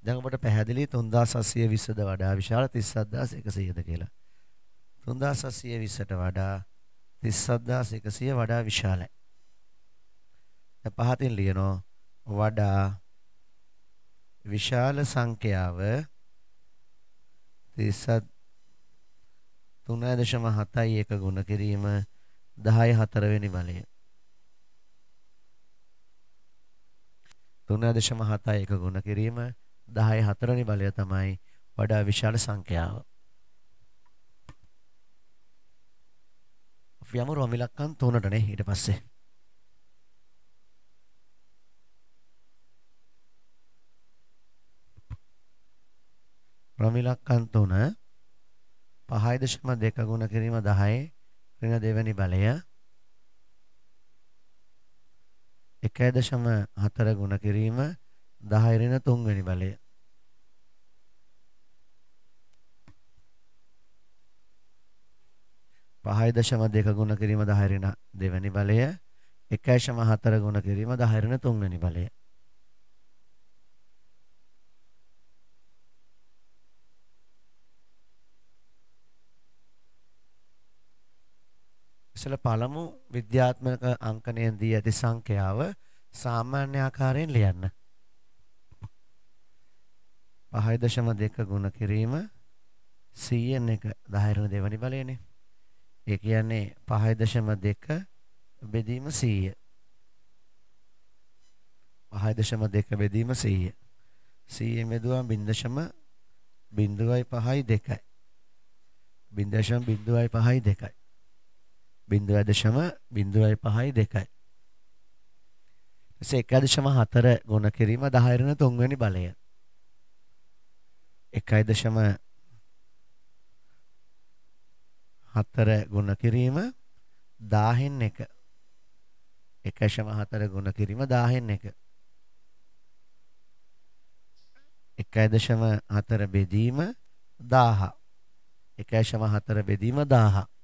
දැන් ඔබට පැහැදිලි 3720ද වඩා විශාල 37100ද කියලා. 3720ට වඩා 37100 වඩා විශාලයි. පහතින් ලියනවා වඩා විශාල සංඛ්‍යාව 37 3.7යි එක ගුණ කිරීම 10 4 වෙනි බලය 3.7යි එක ගුණ කිරීම 10 4 වෙනි බලය තමයි වඩා විශාල සංඛ්‍යාව අපි යමු රොමිලක්කන් 3ටනේ ඊට පස්සේ ප්‍රමිලක්කන් 3 5.2 ගුණ කිරීම 10 ඍණ දෙවැනි බලය 1.4 ගුණ කිරීම 10 ඍණ තුන්වැනි බලය පහයි දශම දෙක ගුණ කිරීම 10 ඍණ දෙවැනි බලය 1.4 ගුණ කිරීම 10 ඍණ තුන්වැනි බලය ඉසල පළමු විද්‍යාත්මක අංකණයෙන් දී ඇති සංඛ්‍යාව සාමාන්‍ය ආකාරයෙන් ලියන්න. 5.2 ගුණ කිරීම 100න් එක 10 වෙන දෙවනි බලයනේ. ඒ කියන්නේ 5.2 බෙදීම 100. 5.2 බෙදීම 100. 100 බෙදුවම 0.05යි 2යි. 0.05යි 2යි. 0.052යි. එසේ 1.4 ගුණ කිරීම 10 වෙන තුන්වෙනි බලය. 1.4 ගුණ කිරීම 1000න් 1. 1.4 ගුණ කිරීම 1000න් 1. 1.4 බෙදීම 1000. 1.4 බෙදීම 1000.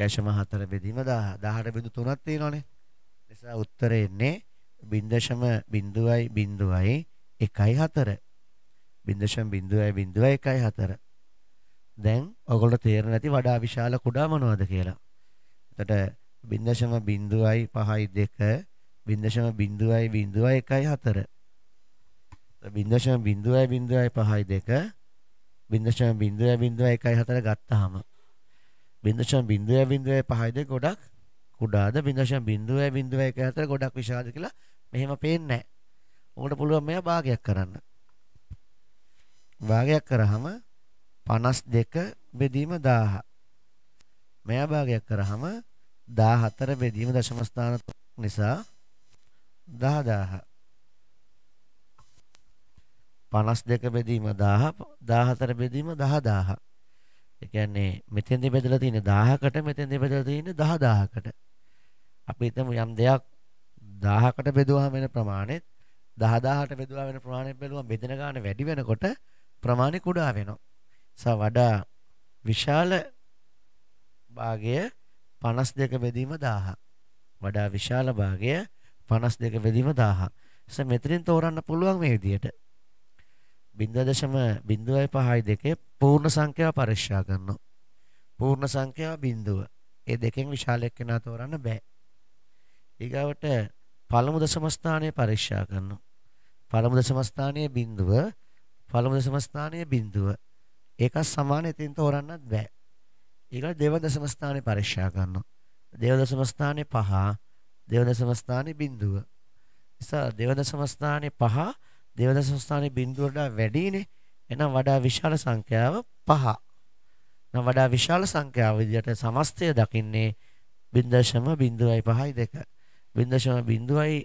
දශම 4 බෙදීම 1000 10ට බිඳු 3ක් තියෙනවානේ නිසා උත්තරේ එන්නේ 0.0014 0.0014 දැන් ඔයගොල්ලෝ තේරෙන්නේ නැති වඩා විශාල කුඩා මොනවද කියලා. එතකොට 0.052 0.00014 0.00052 0.00014 ගත්තාම බින්දශම් බින්දුවයි බින්දුවයි පහයිද ගොඩක් කුඩාද බින්දශම් බින්දුවයි බින්දුවයි එක අතර ගොඩක් විශාලද කියලා මෙහෙම පේන්නේ නැහැ. උඹට පුළුවන් මෙයා භාගයක් කරන්න. භාගයක් කරාම 52 බෙදීම 1000. මෙයා භාගයක් කරාම 14 බෙදීම දශම ස්ථාන නිසා 10000. 52 බෙදීම 1000 14 බෙදීම 10000 ඒ කියන්නේ මෙතෙන්දී බෙදලා තියෙන්නේ 1000කට මෙතෙන්දී බෙදලා තියෙන්නේ 10000කට. අපි හිතමු යම් දෙයක් 1000කට බෙදුවාම වෙන ප්‍රමාණයත් 10000ට බෙදුවා වෙන ප්‍රමාණයත් බැලුවම බෙදෙන ගාන වැඩි වෙනකොට ප්‍රමාණය කුඩා වෙනවා. සා වඩා විශාල භාගය 52 බෙදීම 1000. වඩා විශාල භාගය 52 බෙදීම 1000. එස මෙතනින් තෝරන්න පුළුවන් මේ විදිහට. 0.052 පූර්ණ සංඛ්‍යාව පරික්ෂා කරනවා. පූර්ණ සංඛ්‍යාව බිඳුව. ඒ දෙකෙන් විශාලයක් වෙනා තෝරන්න බෑ. ඊගවට පළමු දශම ස්ථානය පරික්ෂා කරනවා. පළමු දශම ස්ථානයේ බිඳුව පළමු දශම ස්ථානයේ බිඳුව. ඒක සමාන එතින් තෝරන්නත් බෑ. ඊළඟ දෙවන දශම ස්ථානය පරික්ෂා කරනවා. දෙවන දශම ස්ථානයේ පහ, දෙවන දශම ස්ථානයේ බිඳුව. නිසා දෙවන දශම ස්ථානයේ පහ දේවදස ස්ථානයේ බිඳුව වඩා වැඩිනේ. එහෙනම් වඩා විශාල සංඛ්‍යාව 5. නම් වඩා විශාල සංඛ්‍යාව විදිහට සමස්තය දකින්නේ 0.052. 0.0යි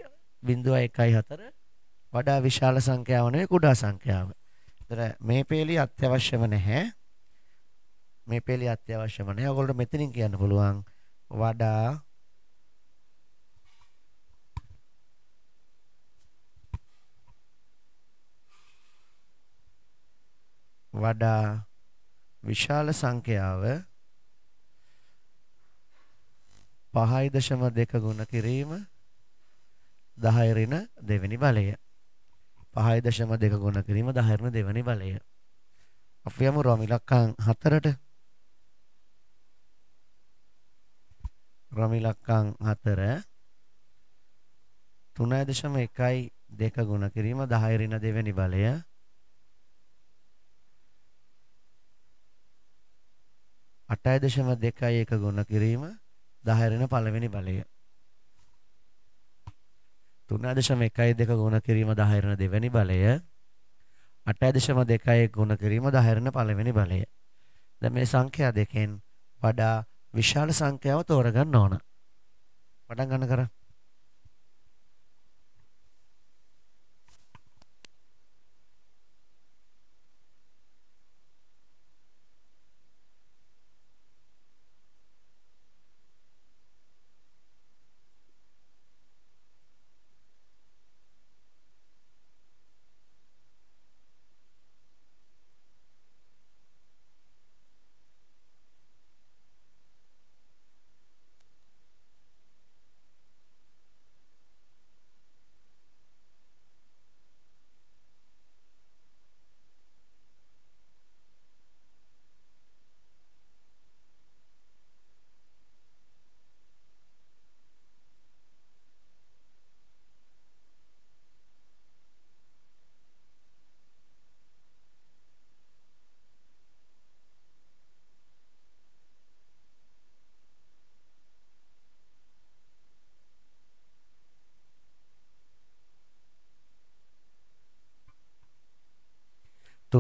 0.14 වඩා විශාල සංඛ්‍යාව නෙවෙයි කුඩා සංඛ්‍යාව. ඒතර මේ පේළිය අත්‍යවශ්‍යම නැහැ. මේ පේළිය අත්‍යවශ්‍යම නැහැ. ඔයගොල්ලෝ මෙතනින් කියන්න පුළුවන් වඩා වඩා විශාල සංඛ්‍යාව 5.2 ගුණ කිරීම 10 ඍණ දෙවෙනි බලය 5.2 ගුණ කිරීම 10 ඍණ දෙවෙනි බලය අපි යමු රොම ඉලක්කම් 4ට රොම ඉලක්කම් 4 3.1 2 ගුණ කිරීම 10 ඍණ දෙවෙනි බලය 8.2යි එක ගුණ කිරීම 10 වෙන පළවෙනි බලය 3.12 ගුණ කිරීම 10 වෙන දෙවෙනි බලය 8.2යි ගුණ කිරීම 10 වෙන පළවෙනි බලය දැන් මේ සංඛ්‍යා දෙකෙන් වඩා විශාල සංඛ්‍යාව තෝරගන්න ඕන පටන් ගන්න කරා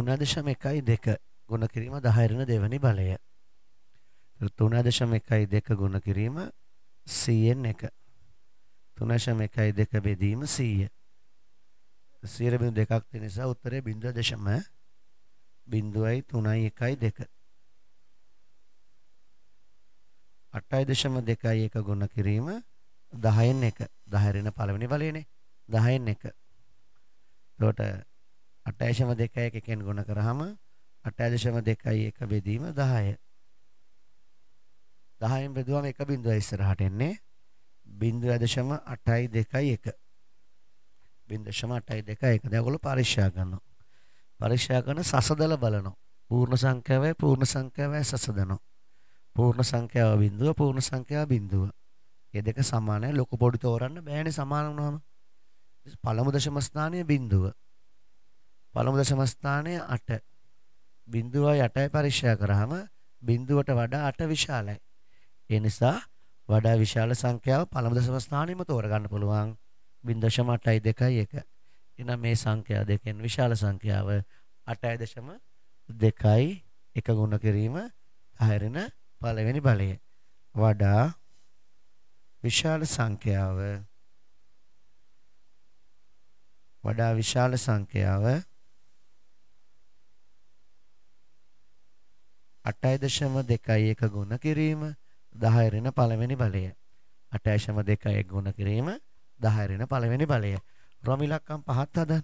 3.12 ගුණ කිරීම 10 වෙනි දෙවැනි බලය. 3.12 ගුණ කිරීම 100න් 1. 3.12 බෙදීම 100. 100.2ක් තියෙන නිසා උත්තරේ 0.0.312. 8.2 එක ගුණ කිරීම 10න් 1. 10 වෙනි පළවෙනි බලයනේ. 10න් 1. එතකොට 8.2 එකෙන් ගුණ කරාම 8.2 එක බෙදීම 10. 10ෙන් බෙදුවම 1 බිඳුව ඉස්සරහට එන්නේ 0.821. 0.821. දැන් ඔයගොල්ලෝ පරික්ෂා කරනවා. පරික්ෂා කරන සසදල බලනවා. පූර්ණ සංඛ්‍යාවයි පූර්ණ සංඛ්‍යාවයි සසදනවා. පූර්ණ සංඛ්‍යාව බිඳුව පූර්ණ සංඛ්‍යාව බිඳුව. මේ දෙක සමානයි. ලොකු පොඩි තෝරන්න බෑනේ සමාන වුණාම. පළමු දශම ස්ථානයේ බිඳුව. පළමු දශම ස්ථානය 8 බිඳුවයි 8යි පරික්ෂා කරාම බිඳුවට වඩා 8 විශාලයි ඒ නිසා වඩා විශාල සංඛ්‍යාව පළමු දශම ස්ථානෙම තෝරගන්න පුළුවන් 0.821 එහෙනම් මේ සංඛ්‍යා දෙකෙන් විශාල සංඛ්‍යාව 8.2යි එක ගුණ කිරීම හැරෙන පළවෙනි බලය වඩා විශාල සංඛ්‍යාව වඩා විශාල සංඛ්‍යාව 8.2 එක ගුණ කිරීම 10 ඍණ පළවෙනි බලය 8.2 ගුණ කිරීම 10 ඍණ පළවෙනි බලය රොමිලක්කම් පහත් හදන්න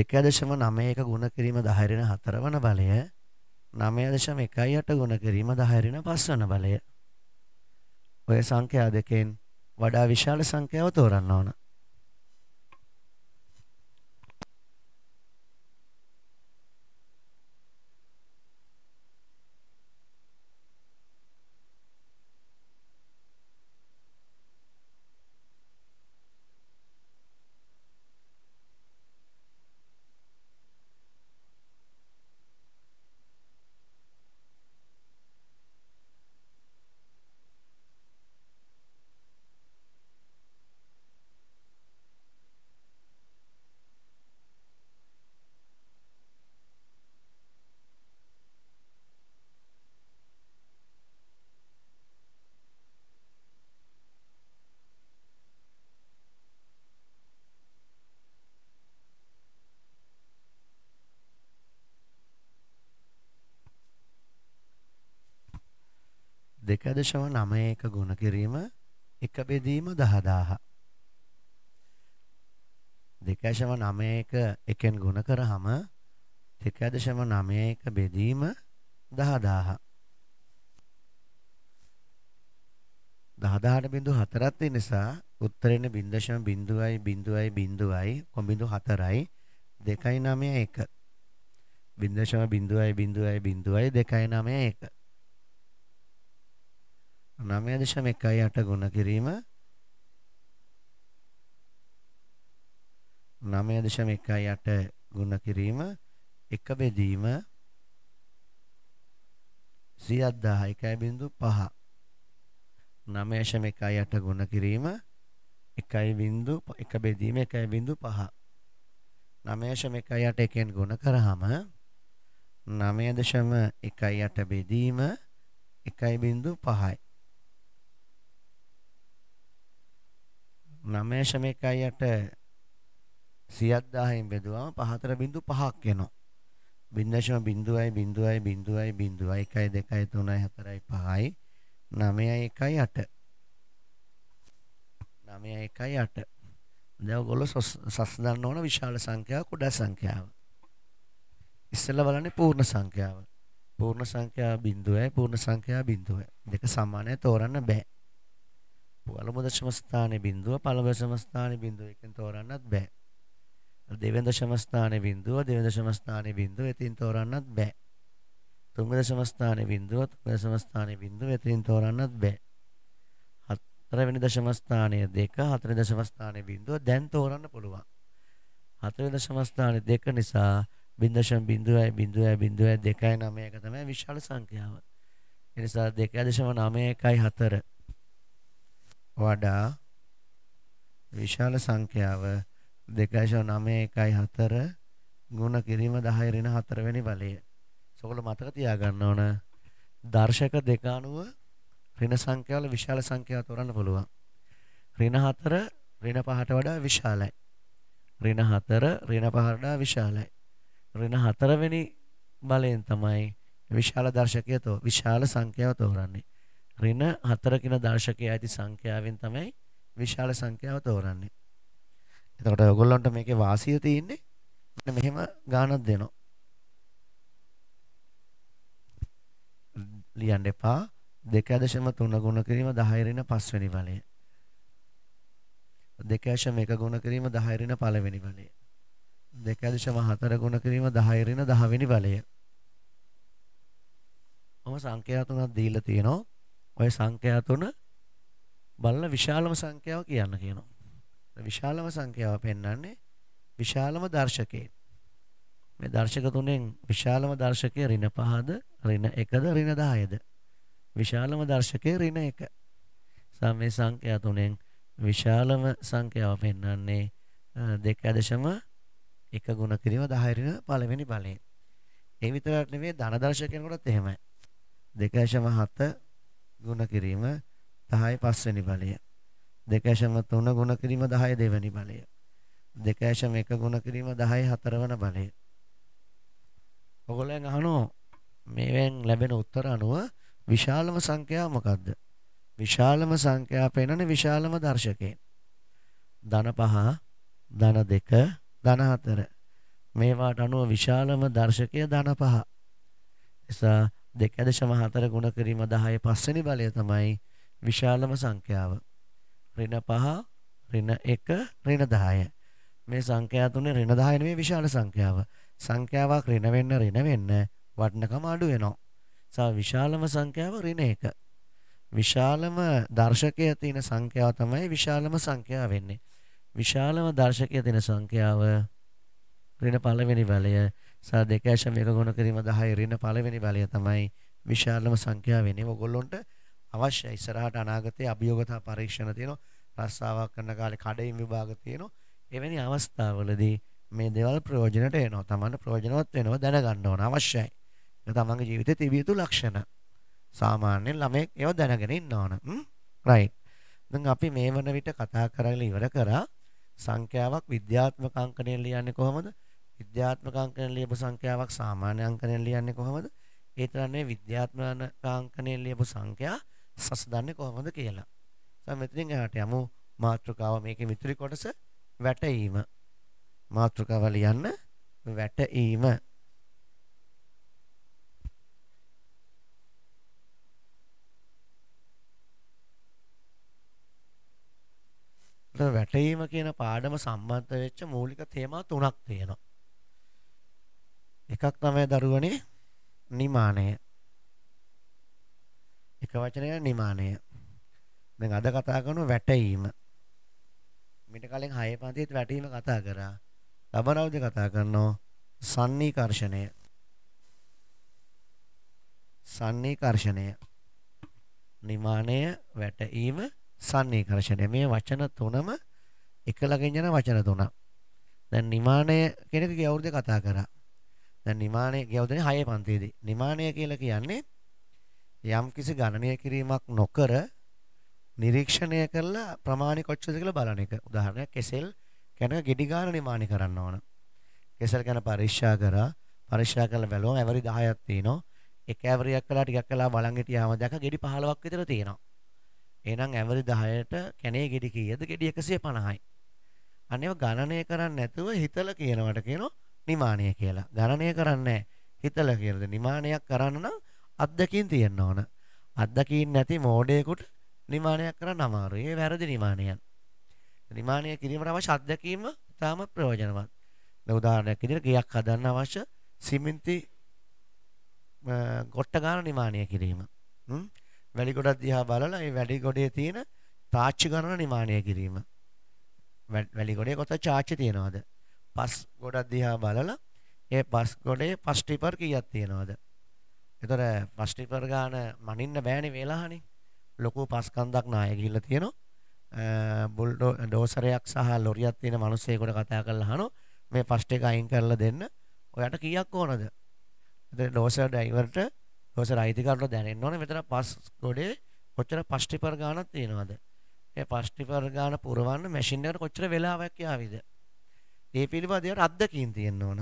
දෙකදශම නමයක ගුණ කිරීම දහරින හතරවන බලය නමය දශම එකයි අට ගුණ කිරීම දහරින පස්වන බලය ඔය සංඛ්‍යා දෙකෙන් වඩා විශාල සංඛ්‍යාව තෝරන්න ඕන දශම නමයක ගුණ කිරීම එක බෙදීම දහදාහ. දෙකදශම නමයක එකෙන් ගුණ කරහම දෙකදශම නමයක බෙදීම දහදාහ. දහදාහට බිඳු හතරත් නිසා උත්තරෙන බින්දශම බිඳුවයි බිඳුවයි බිඳුවයි කොඹිඳු හතරයි දෙකයි නමය එක. බින්දශම බිඳුවයි බිඳුවයි බිඳුවයි දෙකයි නමය එක. 9.18 ගුණ කිරීම 9.18 ගුණ කිරීම එක බෙදීම 101.5 9.18 ගුණ කිරීම 1.1 එක බෙදීම 1.5 9.18 එකෙන් ගුණ කරාම 9.18 බෙදීම 1.5යි 9.1යට 10000න් බෙදුවම 4.5ක් එනවා. 0.0යි 0.0යි 0.0යි 1යි 2යි 3යි 4යි 5යි 9යි 1යි 8. 9යි 1යි 8. දැන් ඔයගොල්ලෝ සස් දන්න ඕන විශාල සංඛ්‍යාව කුඩා සංඛ්‍යාව. ඉස්සෙල්ලා බලන්නේ පූර්ණ සංඛ්‍යාව. පූර්ණ සංඛ්‍යාව 0යි පූර්ණ සංඛ්‍යාව 0යි. දෙක සමානයි තෝරන්න බෑ. පළමු දශම ස්ථානයේ බිඳුව පළමු දශම ස්ථානයේ බිඳුව එකෙන් තෝරන්නත් බෑ. දෙවෙනි දශම ස්ථානයේ බිඳුව දෙවෙනි දශම ස්ථානයේ බිඳුව එතින් තෝරන්නත් බෑ. තුන්වෙනි දශම ස්ථානයේ බිඳුව තුන්වෙනි දශම ස්ථානයේ බිඳුව එතින් තෝරන්නත් බෑ. හතරවෙනි දශම ස්ථානයේ දෙක හතරවෙනි දශම ස්ථානයේ බිඳුව දැන් තෝරන්න පුළුවන්. හතරවෙනි දශම ස්ථානයේ දෙක නිසා 0.01 0.02 2.9 එක තමයි විශාල සංඛ්‍යාව. ඒ නිසා 2.91 4 වඩා විශාල සංඛ්‍යාව 2.914 ගුණ කිරීම 10 ඍණ 4 වෙනි බලය. සෝකල මතක තියාගන්න ඕන. දර්ශක දෙක අනුව ඍණ සංඛ්‍යාවල විශාල සංඛ්‍යාව තෝරන්න පුළුවන්. ඍණ 4 ඍණ 5ට වඩා විශාලයි. ඍණ 4 ඍණ 5ට වඩා විශාලයි. ඍණ 4 වෙනි බලයෙන් තමයි විශාල දර්ශකය තෝ විශාල සංඛ්‍යාව තෝරන්නේ. ඍණ 4 කියන දර්ශකයේ ඇති සංඛ්‍යාවෙන් තමයි විශාල සංඛ්‍යාව තෝරන්නේ. එතකොට ඔයගොල්ලන්ට මේකේ වාසිය තියෙන්නේ මෙන්න මෙහෙම ගානක් දෙනවා. ලියන්න එපා 2.3 ගුණ කිරීම 10 ඍණ 5 වෙනි බලය. 2.1 ගුණ කිරීම 10 ඍණ 1 වෙනි බලය. 2.4 ගුණ කිරීම 10 ඍණ 10 වෙනි බලය. මම සංඛ්‍යා තුනක් දීලා තියෙනවා. ඔය සංඛ්‍යා තුන බලලා විශාලම සංඛ්‍යාව කියන්න කියනවා. විශාලම සංඛ්‍යාව පෙන්වන්නේ විශාලම දර්ශකයේ. මේ දර්ශක තුනෙන් විශාලම දර්ශකයේ ඍණ 5ද ඍණ 1ද ඍණ 10ද විශාලම දර්ශකයේ ඍණ 1. සමේ සංඛ්‍යා තුනෙන් විශාලම සංඛ්‍යාව පෙන්වන්නේ 2.1 ගුණ කිරීම 10 ඍණ පළවෙනි බලයෙන්. ඒ විතරක් නෙවෙයි ධන දර්ශකයෙන් කොටත් එහෙමයි. 2.7 ගුණ කිරීම 10 පස්වෙනි බලය 2.3 ගුණ කිරීම 10 දෙවෙනි බලය 2.1 ගුණ කිරීම 10 හතරවන බලය ඔගොල්ලන් අහනවා මේවෙන් ලැබෙන උත්තර අනුව විශාලම සංඛ්‍යාව මොකද්ද විශාලම සංඛ්‍යාව පෙන්වන විශාලම දර්ශකයෙන් ධන පහ ධන දෙක ධන හතර මේවාට අනුව විශාලම දර්ශකය ධන පහ නිසා 2.4 ගුණ කිරීම 10 පස්වෙනි බලය තමයි විශාලම සංඛ්‍යාව. ඍණ 5 ඍණ 1 ඍණ 10 මේ සංඛ්‍යා තුනේ ඍණ 10 නෙමෙයි විශාල සංඛ්‍යාව සංඛ්‍යාවක් ඍණ වෙන්න ඍණ වෙන්න වටිනකම අඩු වෙනවා සා විශාලම සංඛ්‍යාව ඍණ 1 විශාලම දර්ශකය තියෙන සංඛ්‍යාව තමයි විශාලම සංඛ්‍යාව වෙන්නේ විශාලම දර්ශකය තියෙන සංඛ්‍යාව ඍණ පළවෙනි බලය සා 2.1 ගුණ කිරීම 10 ඍණ පළවෙනි බලය තමයි විශාලම සංඛ්‍යාව වෙන්නේ. ඔයගොල්ලොන්ට අවශ්‍ය ඉස්සරහට අනාගතයේ අභියෝගතා පරීක්ෂණ තියෙනවා. රස්සාවක් කරන කාලේ කඩේ විභාග තියෙනවා. එවැනි අවස්ථාවලදී මේ දේවල් ප්‍රයෝජනට එනවා. Taman ප්‍රයෝජනවත් වෙනවා දැනගන්න ඕන අවශ්‍යයි. ඒක තමන්ගේ ජීවිතයේ තිබිය යුතු ලක්ෂණ. සාමාන්‍යයෙන් ළමයෙක් ඒව දැනගෙන ඉන්න ඕන. රයිට්. දැන් අපි මේ වන විට කතා කරලා ඉවර කරා සංඛ්‍යාවක් විද්‍යාත්මක අංකණයෙන් ලියන්නේ කොහොමද? විද්‍යාත්මක අංකණයෙන් ලියපු සංඛ්‍යාවක් සාමාන්‍ය අංකණයෙන් ලියන්නේ කොහොමද? ඒ තරන්නේ විද්‍යාත්මක අංකණයෙන් ලියපු සංඛ්‍යා සසඳන්නේ කොහොමද කියලා. දැන් මෙතනින් එහාට යමු මාතෘකාව මේකේ මිත්‍රි කොටස වැටීම. මාතෘකාව ලියන්න වැටීම. වැටීම කියන පාඩම සම්බන්ධ වෙච්ච මූලික තේමා තුනක් තියෙනවා. එකක් තමයි දරුවනේ නිමානය. එක වචනය නිමානය. දැන් අද කතා කරන වැටීම. මිට කලින් හය පන්තිත් වැටීම කතා කරා. ලබනවද කතා කරනවා සන්නීකර්ෂණය. සන්නීකර්ෂණය. නිමානය වැටීම සන්නීකර්ෂණය. මේ වචන තුනම එකලගෙන යන වචන තුනක්. දැන් නිමානය කෙනෙක්ගේ අවුරුද්ද කතා කරා. දැන් නිමානය කියවදනේ 6 පන්තියේදී නිමානය කියලා කියන්නේ යම්කිසි ගණනය කිරීමක් නොකර නිරීක්ෂණය කරලා ප්‍රමාණි කොච්චරද කියලා බලන එක. උදාහරණයක් කෙසෙල් ගැන ගෙඩි ගාන නිමානය කරන්න ඕන. කෙසෙල් ගැන පරීක්ෂා කරා පරීක්ෂා කරලා බැලුවම ඇවරි 10ක් තියෙනවා. එක ඇවරියක් කළා ටිකක් කළා බලන් හිටියාම දැක ගෙඩි 15ක් විතර තියෙනවා. එහෙනම් ඇවරි 10ට කැනේ ගෙඩි කීයද? ගෙඩි 150යි. අනේව ගණනය කරන්නේ නැතුව හිතලා කියනවට කියනවා නිමානය කියලා. ගණනය කරන්නේ හිතලා කියලාද නිමානයක් කරන්න නම් අත්දකින් තියෙන්න ඕන. අත්දකින් නැති මෝඩයෙකුට නිමානයක් කරන්න අමාරුයි. ඒ වැරදි නිමානයක්. නිමානය කිරීමට අවශ්‍ය අත්දැකීම ඉතාම ප්‍රයෝජනවත්. දැන් උදාහරණයක් විදිහට ගියක් හදන්න අවශ්‍ය සිමෙන්ති ගොට්ට ගන්න නිමානය කිරීම. වැලි ගොඩක් දිහා බලලා ඒ වැලි ගොඩේ තියෙන තාච්චි ගණන නිමානය කිරීම. වැලි ගොඩේ කොතන තාච්චි තියනවද? පස් ගොඩක් දිහා බලලා ඒ පස් ගොඩේ පස් ටිපර් කීයක් තියෙනවද? ඒතර පස් ටිපර් ගාන මනින්න බෑනේ වේලාහනේ. ලොකු පස් කන්දක් නාය ගිහිල්ලා තියෙනවා. බුල් ඩෝසරයක් සහ ලොරියක් තියෙන මිනිස්සෙකුට කතා කරලා අහනවා මේ පස් ටික අයින් කරලා දෙන්න. ඔයාට කීයක් ඕනද? ඒතර ඩෝසර් ඩ්‍රයිවර්ට ඩෝසර් අයිතිකාරට දැනෙන්න ඕනේ මෙතන පස් ගොඩේ කොච්චර පස් ටිපර් ගානක් තියෙනවද? ඒ පස් ටිපර් ගාන පුරවන්න මැෂින් එකට කොච්චර වෙලාවක් යාවිද? ඒ පිළිබඳ ඒවට අත්දැකීම් තියෙන්න ඕන.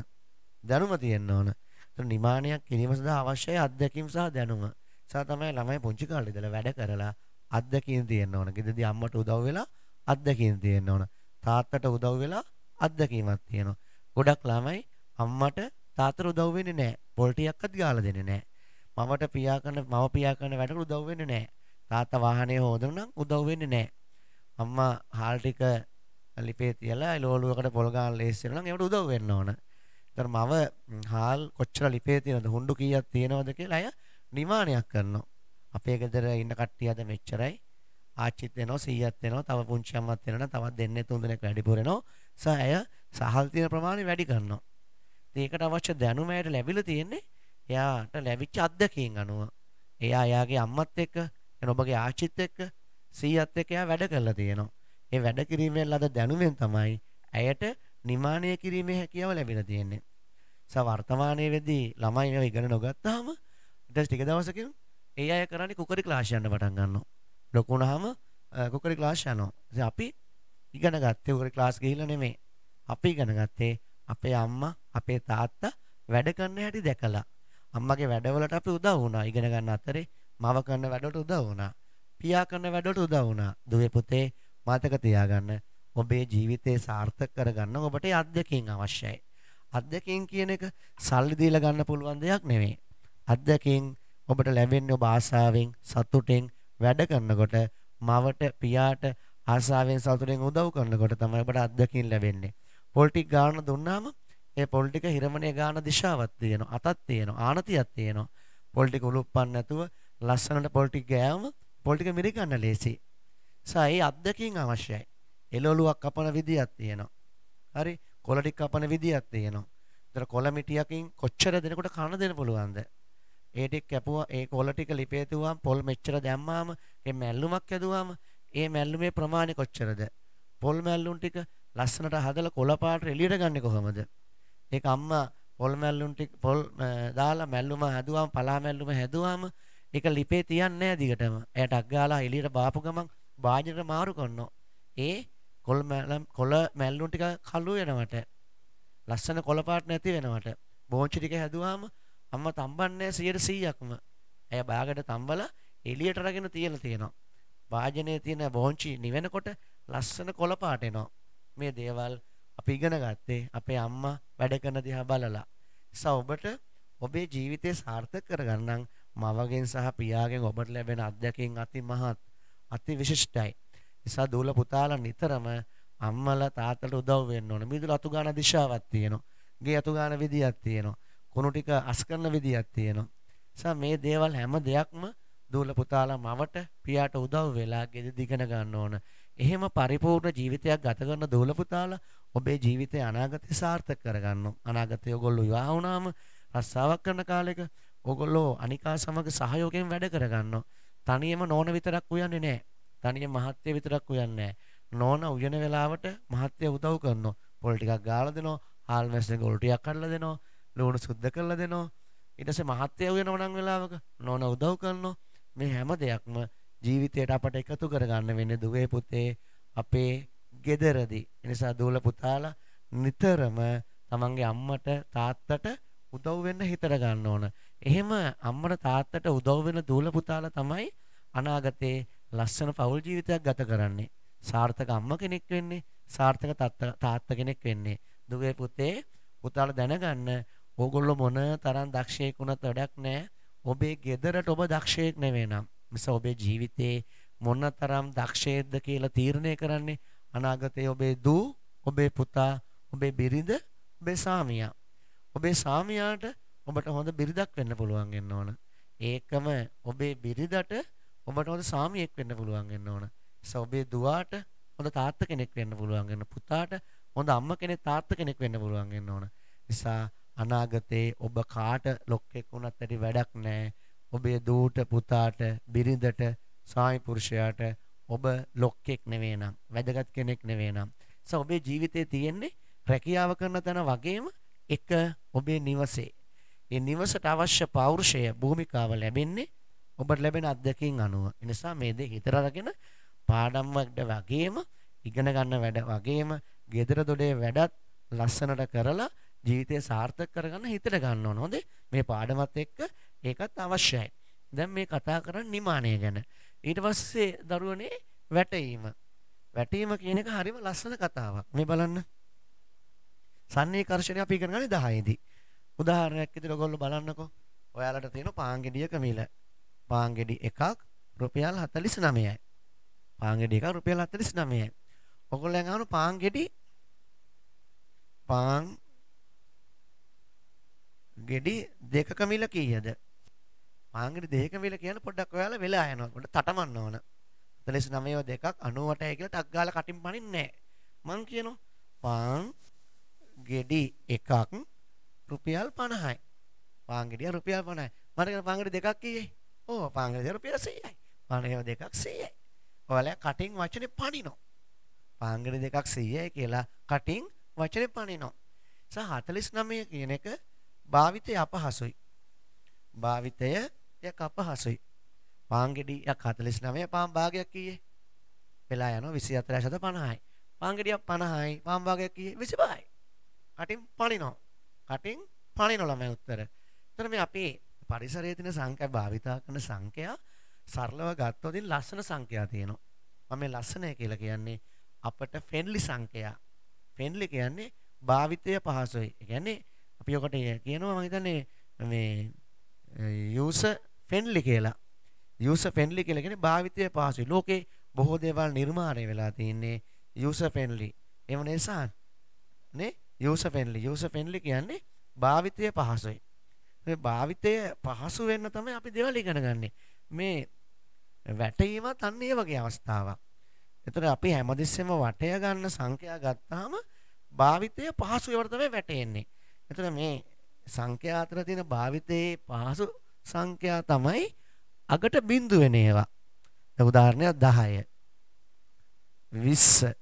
දැනුම තියෙන්න ඕන. ඒතර නිමාණයක් කිරීම සඳහා අවශ්‍යයි අත්දැකීම් සහ දැනුම. සා තමයි ළමයි පුංචි කාලේ ඉඳලා වැඩ කරලා අත්දැකීම් තියෙන්න ඕන. ගෙදරදී අම්මට උදව් වෙලා අත්දැකීම් තියෙන්න ඕන. තාත්තට උදව් වෙලා අත්දැකීමක් තියෙනවා. ගොඩක් ළමයි අම්මට තාත්තට උදව් වෙන්නේ නැහැ. පොල්ටියක්වත් ගාලා දෙන්නේ නැහැ. මමට පියා කරන මම පියා කරන වැඩට උදව් වෙන්නේ නැහැ. තාත්තා වාහනේ හොදනනම් උදව් වෙන්නේ නැහැ. අම්මා හාල් ටික ලිපේ තියලා ලෝලුවකට පොල් ගාන ලේස් වෙනවා නම් ඒකට උදව් වෙන්න ඕන. ඒතර මව හාල් කොච්චර ලිපේ තියෙනවද හුඬු කීයක් තියෙනවද කියලා අය නිමානයක් කරනවා. අපේ ගෙදර ඉන්න කට්ටිය අද මෙච්චරයි. ආච්චිත් දෙනවා 100ක් දෙනවා තව පුංචි අම්මක් දෙනවා තවත් දෙන්නේ තුන් දෙනෙක් වැඩිපුර එනවා. සහ අය සහල් තියෙන ප්‍රමාණය වැඩි කරනවා. ඒකට අවශ්‍ය දැනුම ඇයට ලැබිලා තියෙන්නේ එයාට ලැබිච්ච අත්දැකීම් අනුව. එයා එයාගේ අම්මත් එක්ක, එන ඔබගේ ආච්චිත් එක්ක, සීයත් එක්ක එයා වැඩ කරලා තියෙනවා. ඒ වැඩ කිරීමෙන් ලද දැනුමෙන් තමයි ඇයට නිමානය කිරීමේ හැකියාව ලැබිලා තියෙන්නේ. ස වර්තමානයේදී ළමයි මේව ඉගෙන නොගත්තාම ඊට ටික දවසකින් ඒ අය කරන්නේ කුකරි ක්ලාස් යන්න පටන් ගන්නවා. ලොකු වුණාම කුකරි ක්ලාස් යනවා. ඉතින් අපි ඉගෙන ගත්තේ කුකරි ක්ලාස් ගිහිල්ලා නෙමෙයි. අපි ඉගෙන ගත්තේ අපේ අම්මා, අපේ තාත්තා වැඩ කරන හැටි දැකලා. අම්මගේ වැඩවලට අපි උදව් වුණා. ඉගෙන ගන්න අතරේ මව කරන වැඩවලට උදව් වුණා. පියා කරන වැඩවලට උදව් වුණා. දුවේ පුතේ මතක තියාගන්න ඔබේ ජීවිතේ සාර්ථක කරගන්න ඔබට අත්දැකීම් අවශ්‍යයි. අත්දැකීම් කියන එක සල්ලි දීලා ගන්න පුළුවන් දෙයක් නෙවෙයි. අත්දැකීම් ඔබට ලැබෙන්නේ ඔබ ආසාවෙන්, සතුටෙන් වැඩ කරනකොට, මවට, පියාට ආසාවෙන් සතුටෙන් උදව් කරනකොට තමයි ඔබට අත්දැකීම් ලැබෙන්නේ. පොලිටික් ගාන දුන්නාම ඒ පොලිටික හිරමණේ ගාන දිශාවක් තියෙනවා, අතක් තියෙනවා, ආනතියක් තියෙනවා. පොලිටික උලුප්පන් නැතුව ලස්සනට පොලිටික් ගෑවම පොලිටික මිරිකන්න ලේසියි. නිසා ඒ අද්දකින් අවශ්‍යයි. එළවලුවක් කපන විදියක් තියෙනවා. හරි කොළ ටික කපන විදියක් තියෙනවා. ඒතර කොළ මිටියකින් කොච්චර දෙනකොට කන දෙන්න පුළුවන්ද? ඒ ටික කැපුවා ඒ කොළ ටික ලිපේතුවාම පොල් මෙච්චර දැම්මාම ඒ මැල්ලුමක් ඇදුවාම ඒ මැල්ලුමේ ප්‍රමාණය කොච්චරද? පොල් මැල්ලුම් ටික ලස්සනට හදලා කොළ පාට එළියට ගන්නේ කොහොමද? ඒක අම්මා පොල් මැල්ලුම් ටික පොල් දාලා මැල්ලුම හැදුවාම පලා මැල්ලුම හැදුවාම ඒක ලිපේ තියන්නේ නැහැ දිගටම. එයාට අග්ගාලා එළියට බාපු ගමන් භාජනට මාරු කරනවා. ඒ කොළ කොළ මැල්ලුන් ටික කළු වෙනවට ලස්සන කොළ පාට නැති වෙනවට බෝංචි ටික හැදුවාම අම්මා තම්බන්නේ 100%ක්ම. ඇය බාගට තම්බලා එළියට අරගෙන තියලා තියෙනවා. භාජනයේ තියෙන බෝංචි නිවෙනකොට ලස්සන කොළ පාට එනවා. මේ දේවල් අපි ඉගෙන ගත්තේ අපේ අම්මා වැඩ කරන දිහා බලලා. නිසා ඔබට ඔබේ ජීවිතය සාර්ථක කරගන්න මවගෙන් සහ පියාගෙන් ඔබට ලැබෙන අත්දැකීම් අති මහත්. අති විශිෂ්ටයි. නිසා දූල පුතාලා නිතරම අම්මලා තාත්තට උදව් වෙන්න ඕන. මිදුල අතු ගන්න දිශාවක් තියෙනවා. ගේ අතු ගන්න විදියක් තියෙනවා. කුණු ටික අස් කරන විදියක් තියෙනවා. නිසා මේ දේවල් හැම දෙයක්ම දූල පුතාලා මවට පියාට උදව් වෙලා ගෙදි දිගන ගන්න ඕන. එහෙම පරිපූර්ණ ජීවිතයක් ගත කරන දූල පුතාලා ඔබේ ජීවිතය අනාගතේ සාර්ථක කරගන්න. අනාගතේ ඔයගොල්ලෝ විවාහ වුණාම රස්සාවක් කරන කාලෙක ඔයගොල්ලෝ අනිකා සමග සහයෝගයෙන් වැඩ කරගන්නවා. තනියම නෝන විතරක් උයන්නේ නැහැ. තනියම මහත්ය විතරක් උයන්නේ නෝන උයන වෙලාවට මහත්ය උදව් කරනවා. පොල් ටිකක් ගාලා දෙනවා. හාල් මැස් එක උල්ටියක් කඩලා දෙනවා. ලුණු සුද්ධ කරලා දෙනවා. ඊට පස්සේ මහත්ය උයනව නම් වෙලාවක නෝන උදව් කරනවා. මේ හැම දෙයක්ම ජීවිතයට අපට එකතු කරගන්න වෙන්නේ දුවේ පුතේ අපේ gederදී. එනිසා දූල පුතාලා නිතරම තමන්ගේ අම්මට තාත්තට උදව් වෙන්න හිතර ගන්න ඕන. එහෙම අම්මට තාත්තට උදව් වෙන දූල පුතාලා තමයි අනාගතේ ලස්සන පවුල් ජීවිතයක් ගත කරන්නේ. සාර්ථක අම්ම කෙනෙක් වෙන්නේ, සාර්ථක තාත්තා කෙනෙක් වෙන්නේ. දුවේ පුතේ පුතාලා දැනගන්න ඕගොල්ලෝ මොන තරම් දක්ෂයෙක් වුණත් වැඩක් නැහැ. ඔබේ ගෙදරට ඔබ දක්ෂයෙක් නෙවෙයි නම් මිස ඔබේ ජීවිතේ මොන තරම් දක්ෂයෙක්ද කියලා තීරණය කරන්නේ අනාගතයේ ඔබේ දූ, ඔබේ පුතා, ඔබේ බිරිඳ, ඔබේ සාමියා. ඔබේ සාමියාට ඔබට හොඳ බිරිඳක් වෙන්න පුළුවන් වෙන්න ඕන. ඒකම ඔබේ බිරිඳට ඔබට හොඳ සාමියෙක් වෙන්න පුළුවන් වෙන්න ඕන. ඔබේ දුවාට හොඳ තාත්ත කෙනෙක් වෙන්න පුළුවන් වෙන්න පුතාට හොඳ අම්ම කෙනෙක් තාත්ත කෙනෙක් වෙන්න පුළුවන් වෙන්න ඕන. නිසා අනාගතේ ඔබ කාට ලොක්ෙක් වුණත් ඇති වැඩක් නැහැ. ඔබේ දූට පුතාට බිරිඳට සාමි පුරුෂයාට ඔබ ලොක්ෙක් නෙවෙයි නම් වැදගත් කෙනෙක් නෙවෙයි නම් ඔබේ ජීවිතේ තියෙන්නේ රැකියාව කරන තැන වගේම එක ඔබේ නිවසේ ඒ නිවසට අවශ්‍ය පෞරුෂය භූමිකාව ලැබෙන්නේ ඔබට ලැබෙන අත්දැකීම් අනුව. ඒ නිසා මේ දේ හිතට අරගෙන පාඩම් වගේම ඉගෙන ගන්න වැඩ වගේම ගෙදර දොඩේ වැඩත් ලස්සනට කරලා ජීවිතය සාර්ථක කරගන්න හිතට ගන්න ඕන. හොඳේ මේ පාඩමත් එක්ක ඒකත් අවශ්‍යයි. දැන් මේ කතා කරන්නේ නිමානය ගැන. ඊට පස්සේ දරුවනේ වැටීම. වැටීම කියන එක හරිම ලස්සන කතාවක්. මේ බලන්න. සන්නීකර්ෂණය අපි ඉගෙන ගන්නේ 10 දී. උදාහරණයක් විදිහට ඔයගොල්ලෝ බලන්නකෝ. ඔයාලට තියෙන පාංගෙඩියක මිල. පාංගෙඩි එකක් රුපියල් 49යි. පාංගෙඩි එකක් රුපියල් 49යි. ඔයගොල්ලන් අහන පාංගෙඩි පාන් ගෙඩි දෙකක මිල කීයද? පාංගෙඩි දෙකක මිල කියන පොඩ්ඩක් ඔයාලා වෙලා යනවා. පොඩ්ඩක් තටමන්න ඕන. 49 දෙකක් 98යි කියලා ටක් ගාලා කටින් පනින්නේ නැහැ. මං කියනවා පාන් ගෙඩි එකක් රුපියල් 50යි. පාංගෙඩිය රුපියල් 50යි. මට කියන පාංගෙඩි දෙකක් කීයේ? ඕ පාංගෙඩිය රුපියල් 100යි. පාංගෙඩිය දෙකක් 100යි. ඔයාලා කටින් වචනේ පනිනවා. පාංගෙඩි දෙකක් 100යි කියලා කටින් වචනේ පනිනවා. සහ 49 කියන එක භාවිතය අපහසුයි. භාවිතය යක් අපහසුයි. පාංගෙඩියක් 49 පාන් භාගයක් කීයේ? වෙලා යනවා 24050යි. පාංගෙඩියක් 50යි. පාන් භාගයක් කීයේ? 25යි. කටින් පනිනවා. කටින් පණින ළමයි උත්තර. එතන මේ අපේ පරිසරයේ තියෙන සංඛ්‍යා භාවිතා කරන සංඛ්‍යා සරලව ගත්තොත් ලස්සන සංඛ්‍යා තියෙනවා. මම මේ ලස්සනයි කියලා කියන්නේ අපට ෆෙන්ලි සංඛ්‍යා. ෆෙන්ලි කියන්නේ භාවිතය පහසුයි. ඒ කියන්නේ අපි ඔකට කියනවා මම හිතන්නේ මේ user friendly කියලා. user friendly කියලා කියන්නේ භාවිතය පහසුයි. ලෝකේ බොහෝ දේවල් නිර්මාණය වෙලා තියෙන්නේ user friendly. ඒව නිසා නේ යූසෆෙන්ලි යූසෆෙන්ලි කියන්නේ භාවිතය පහසුයි. මේ භාවිතය පහසු වෙන්න තමයි අපි දේවල් ඉගෙන ගන්නෙ. මේ වැටීමත් අන්න ඒ වගේ අවස්ථාවක්. ඒතර අපි හැමදෙස්සෙම වටය ගන්න සංඛ්‍යා ගත්තාම භාවිතය පහසු ඒවට තමයි වැටෙන්නේ. ඒතර මේ සංඛ්‍යා අතර තියෙන භාවිතයේ පහසු සංඛ්‍යා තමයි අගට බිඳු වෙන ඒවා. උදාහරණයක් 10 20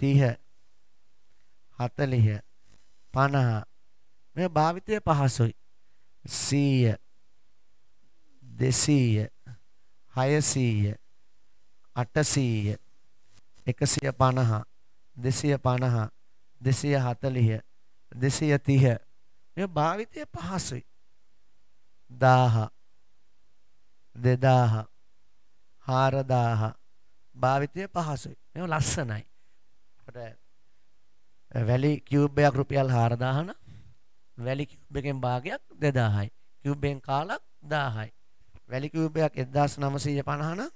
30 40 50 මේ භාවිතය පහසුයි 100 200 600 800 150 250 240 230 මේ භාවිතය පහසුයි 1000 2000 4000 භාවිතය පහසුයි මේ ලස්සනයි. කොට වැලි කියුබ් එකක් රුපියල් 4000 වැලි කියුබ් එකෙන් භාගයක් 2000යි. කියුබෙන් කාලක් 1000යි. වැලි කියුබ් එකක් 1950 නම්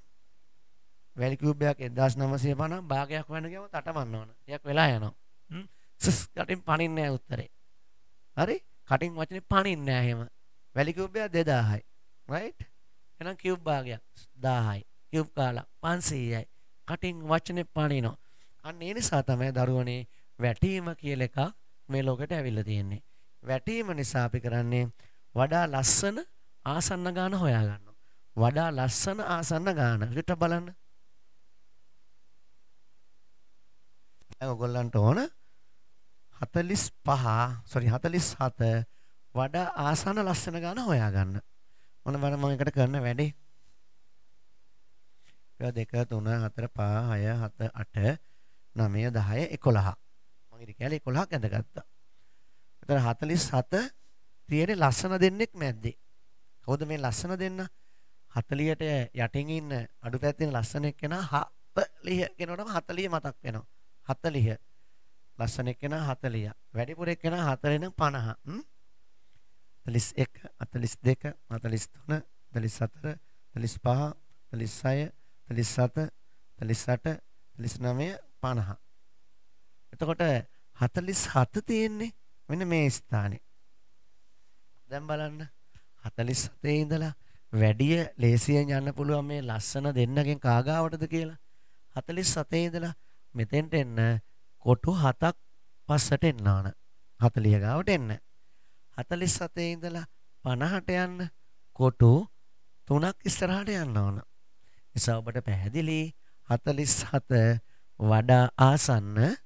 වැලි කියුබ් එකක් 1950 භාගයක් වෙන ගියම තටමන්න ඕන. ටිකක් වෙලා යනවා. සස් කටින් පණින්නේ නැහැ උත්තරේ. හරි? කටින් වචනේ පණින්නේ නැහැ එහෙම. වැලි කියුබ් එක 2000යි. රයිට්? එහෙනම් කියුබ් භාගයක් 1000යි. කියුබ් කාලක් 500යි. කටින් වචනේ පණිනවා. අන්න ඒ නිසා තමයි දරුවනේ වැටීම කියල එක මේ ලෝකෙට ඇවිල්ලා තියෙන්නේ. වැටීම නිසා අපි කරන්නේ වඩා ලස්සන ආසන්න ගාන හොයා ගන්නවා. වඩා ලස්සන ආසන්න ගාන. හිත බලන්න. දැන් ඔයගොල්ලන්ට ඕන 45 sorry 47 වඩා ආසන්න ලස්සන ගාන හොයා ගන්න. මොන වර මම එකට කරන වැඩේ. 2 3 4 5 6 7 8 9 10 11 මම ඉරි කැලේ 11ක් ඇඳගත්තා. එතන 47 තියෙන ලස්සන දෙන්නෙක් මැද්දේ. කවුද මේ ලස්සන දෙන්න? 40ට යටින් ඉන්න අඩු පැත්තේ ලස්සනෙක් කෙනා 40 කෙනාටම 40 මතක් වෙනවා. 40 ලස්සන එක්කෙනා 40 වැඩිපුර එක්කෙනා 40 නම් 50 41 42 43 44 45 46 47 48 49 50 එතකොට 47 තියෙන්නේ මෙන්න මේ ස්ථානේ. දැන් බලන්න 47 ඉඳලා වැඩිය ලේසියෙන් යන්න පුළුවන් මේ ලස්සන දෙන්නගෙන් කාගාවටද කියලා. 47 ඉඳලා මෙතෙන්ට එන්න කොටු 7ක් පස්සට එන්න ඕන. 40 ගාවට එන්න. 47 ඉඳලා 50ට යන්න කොටු 3ක් ඉස්සරහට යන්න ඕන. නිසා ඔබට පැහැදිලි 47 වඩා ආසන්න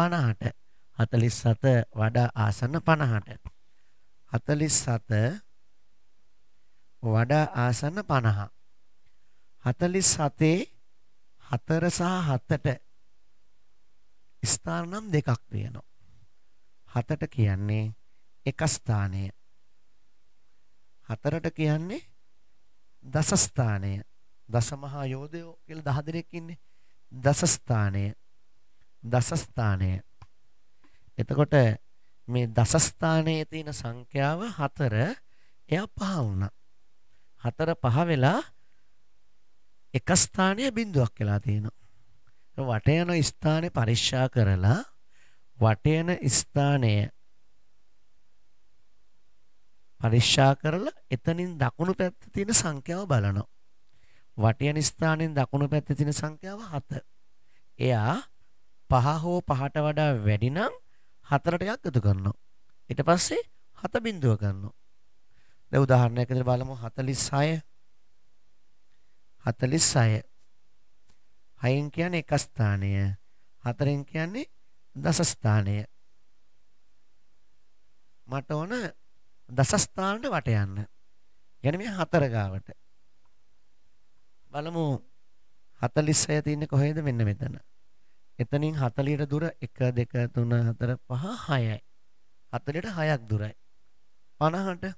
50ට 47 වඩා ආසන්න 50ට 47 වඩා ආසන්න 50 47 4 සහ 7ට ස්ථාන නම් දෙකක් තියෙනවා 7ට කියන්නේ එක ස්ථානය 4ට කියන්නේ දස ස්ථානය දසමහා යෝධයෝ කියලා 10 දෙනෙක් ඉන්නේ දස ස්ථානය දසස්ථානය. එතකොට මේ දසස්ථානයේ තියෙන සංඛ්‍යාව 4 එයා පහ වුණා. 4 පහ වෙලා එක ස්ථානයේ බිඳුවක් වෙලා තියෙනවා. වටය යන ස්ථානේ පරික්ෂා කරලා වටය යන ස්ථානය පරික්ෂා කරලා එතනින් දකුණු පැත්තේ තියෙන සංඛ්‍යාව බලනවා. වටය යන ස්ථානෙන් දකුණු පැත්තේ තියෙන සංඛ්‍යාව 7. එයා පහ හෝ පහට වඩා වැඩි නම් හතරට එකක් එකතු කරනවා. ඊට පස්සේ හත බිඳුව ගන්නවා. දැන් උදාහරණයක් විදිහට බලමු 46 46 හයෙන් කියන්නේ එක ස්ථානය. හතරෙන් කියන්නේ දස ස්ථානය. මට ඕන දස ස්ථානට වට යන්න. يعني මේ හතර ගාවට. බලමු 46 තියන්නේ කොහෙද මෙන්න මෙතන. එතනින් 40ට දුර 1 2 3 4 5 6යි. 40ට 6ක් දුරයි. 50ට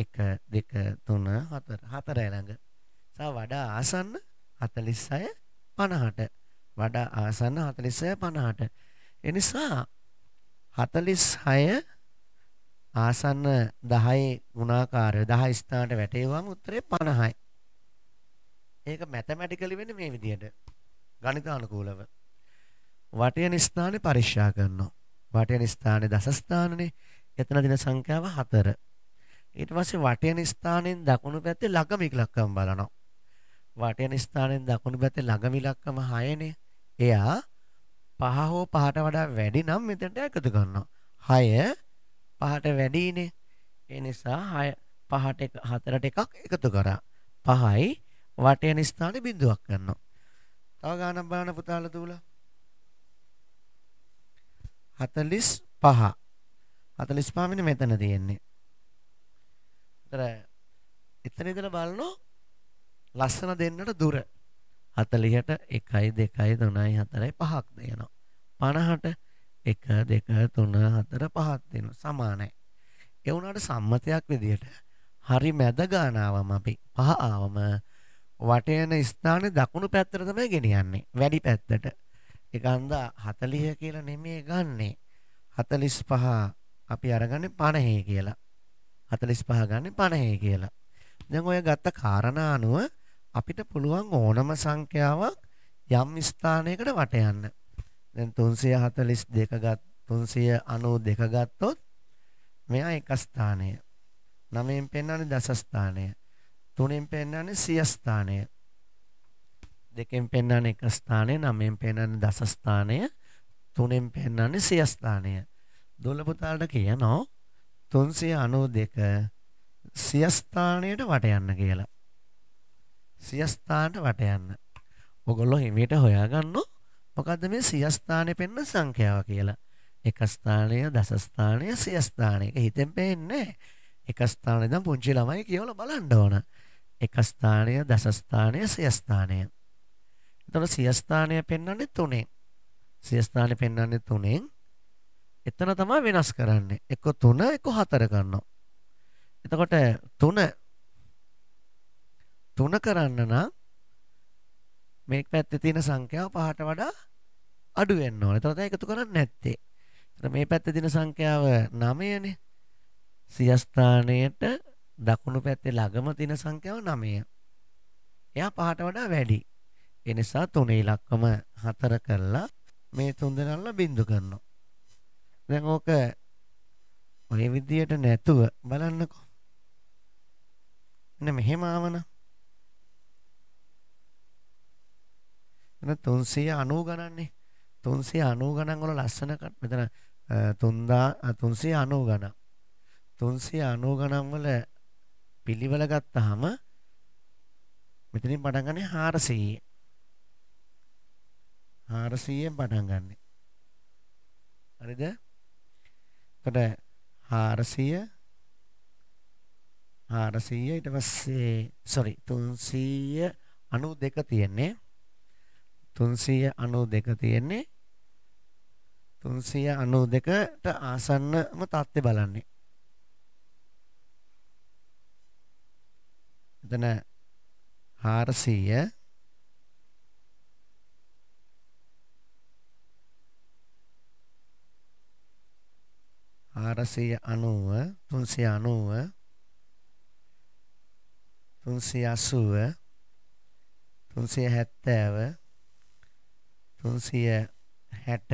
1 2 3 4 4 ළඟ. සා වඩා ආසන්න 46 50ට. වඩා ආසන්න 46 50ට. ඒ නිසා 46 ආසන්න 10 ගුණාකාරය 10 ස්ථානට වැටේවම උත්තරේ 50යි. ඒක මැතමැටිකලි වෙන්නේ මේ විදිහට. ගණිතානුකූලව. වටයන ස්ථානේ පරික්ෂා කරනවා. වටයන ස්ථානේ දස ස්ථානනේ. එතන දින සංඛ්‍යාව 4. ඊට පස්සේ වටයන ස්ථානෙන් දකුණු පැත්තේ ළඟම ඉලක්කම් බලනවා. වටයන ස්ථානෙන් දකුණු පැත්තේ ළඟම ඉලක්කම 6නේ. එයා පහ හෝ පහට වඩා වැඩි නම් මෙතනට එකතු කරනවා. 6 පහට වැඩිනේ. ඒ නිසා 6 පහට 4ට එකක් එකතු කරා. 5යි වටයන ස්ථානේ බිඳුවක් ගන්නවා. තව ගානක් බලන්න පුතාලා දුවලා. 45 45 වෙනි මෙතන තියෙන්නේ. ඒතර එතන ඉඳලා බලනෝ ලස්සන දෙන්නට දුර 40ට 1 2 3 4 5ක් දෙනවා. 50ට 1 2 3 4 5ක් දෙනවා. සමානයි. ඒ වුණාට සම්මතයක් විදියට හරි මැද ගානාවම අපි පහ ආවම වටයන ස්ථානේ දකුණු පැත්තට තමයි ගෙනියන්නේ. වැඩි පැත්තට. ඒ ගන්ධ 40 කියලා නෙමෙයි ගන්නෙ. 45 අපි අරගන්නේ 50 කියලා. 45 ගන්නේ 50 කියලා. දැන් ඔය ගත්ත කාරණා අනුව අපිට පුළුවන් ඕනම සංඛ්‍යාවක් යම් ස්ථානයකට වට යන්න. දැන් 342 ගත් 392 ගත්තොත් මෙයා එක ස්ථානය. 9න් පෙන්වන්නේ දස ස්ථානය. 3න් පෙන්වන්නේ සිය ස්ථානය. දෙකෙන් පෙන්වන්නේ එක ස්ථානය, නවයෙන් පෙන්වන්නේ දස ස්ථානය, තුනෙන් පෙන්වන්නේ සිය ස්ථානය. දොළ පුතාලට කියනවා 392 සිය ස්ථානයට වට යන්න කියලා. සිය ස්ථානට වට යන්න. ඔගොල්ලෝ හිමීට හොයාගන්නෝ මොකද්ද මේ සිය ස්ථානේ පෙන්න සංඛ්‍යාව කියලා. එක ස්ථානය, දස ස්ථානය, සිය ස්ථානය. ඒක හිතෙන් පේන්නේ එක ස්ථානේ නම් පුංචි ළමයි කියවලා බලන්න ඕන. එක ස්ථානය, දස ස්ථානය, සිය ස්ථානය. එතකොට සියස්ථානය පෙන්වන්නේ තුනෙන්. සියස්ථානය පෙන්වන්නේ තුනෙන්. එතන තමයි වෙනස් කරන්නේ. එක්ක තුන එක්ක හතර ගන්නවා. එතකොට තුන තුන කරන්න නම් මේ පැත්තේ තියෙන සංඛ්‍යාව පහට වඩා අඩු වෙන්න ඕනේ. එතකොට එකතු කරන්නේ නැත්තේ. එතන මේ පැත්තේ තියෙන සංඛ්‍යාව 9නේ. සියස්ථානයට දකුණු පැත්තේ ළඟම තියෙන සංඛ්‍යාව 9. එයා පහට වඩා වැඩි. ඒ නිසා තුනේ ඉලක්කම හතර කරලා මේ තුන්දෙනාලා බින්දු කරනවා. දැන් ඕක ඔය විදියට නැතුව බලන්නකෝ. නේ මෙහෙම ආවනම් එන 390 ගණන්නේ 390 ගණන් වල ලස්සන මෙතන 3000 390 ගණන් 390 ගණන් වල පිළිවෙල ගත්තාම මෙතනින් පටන් ගන්නේ 400 400න් පටන් ගන්න. හරිද? එතකොට 400 400 ඊට පස්සේ sorry 392 තියෙන්නේ 392 තියෙන්නේ 392ට ආසන්නම තත්ත්වය බලන්නේ. එතන 400 ආරසය අනුව තුන්සිය අනුව තුන්සිය අසුව තුන්සිය හැත්තෑව තුන්සිය හැට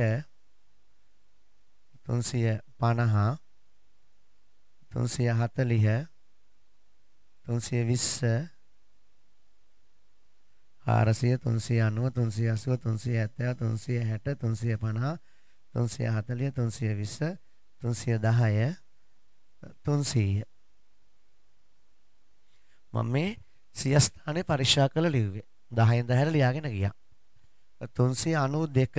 තුන්සිය පණහා තුන්සිය හතලිහ තුන්සිය විස්ස ආරසිය තුන්සිය අනුව තුන්සිය අසුව තුන්සිය ඇත්තෑ තුන්සිය හැට තුන්සිය පණහා තුන්සිය හතලිය තුන්සිය විස්ස තුන්සිය දහය තුන්සීය මම මේ සියස්ථානය පරික්ෂා කළ ලිව්වේ දහයෙන් දහර ලියාගෙන ගියා තුන්සිය අනු දෙක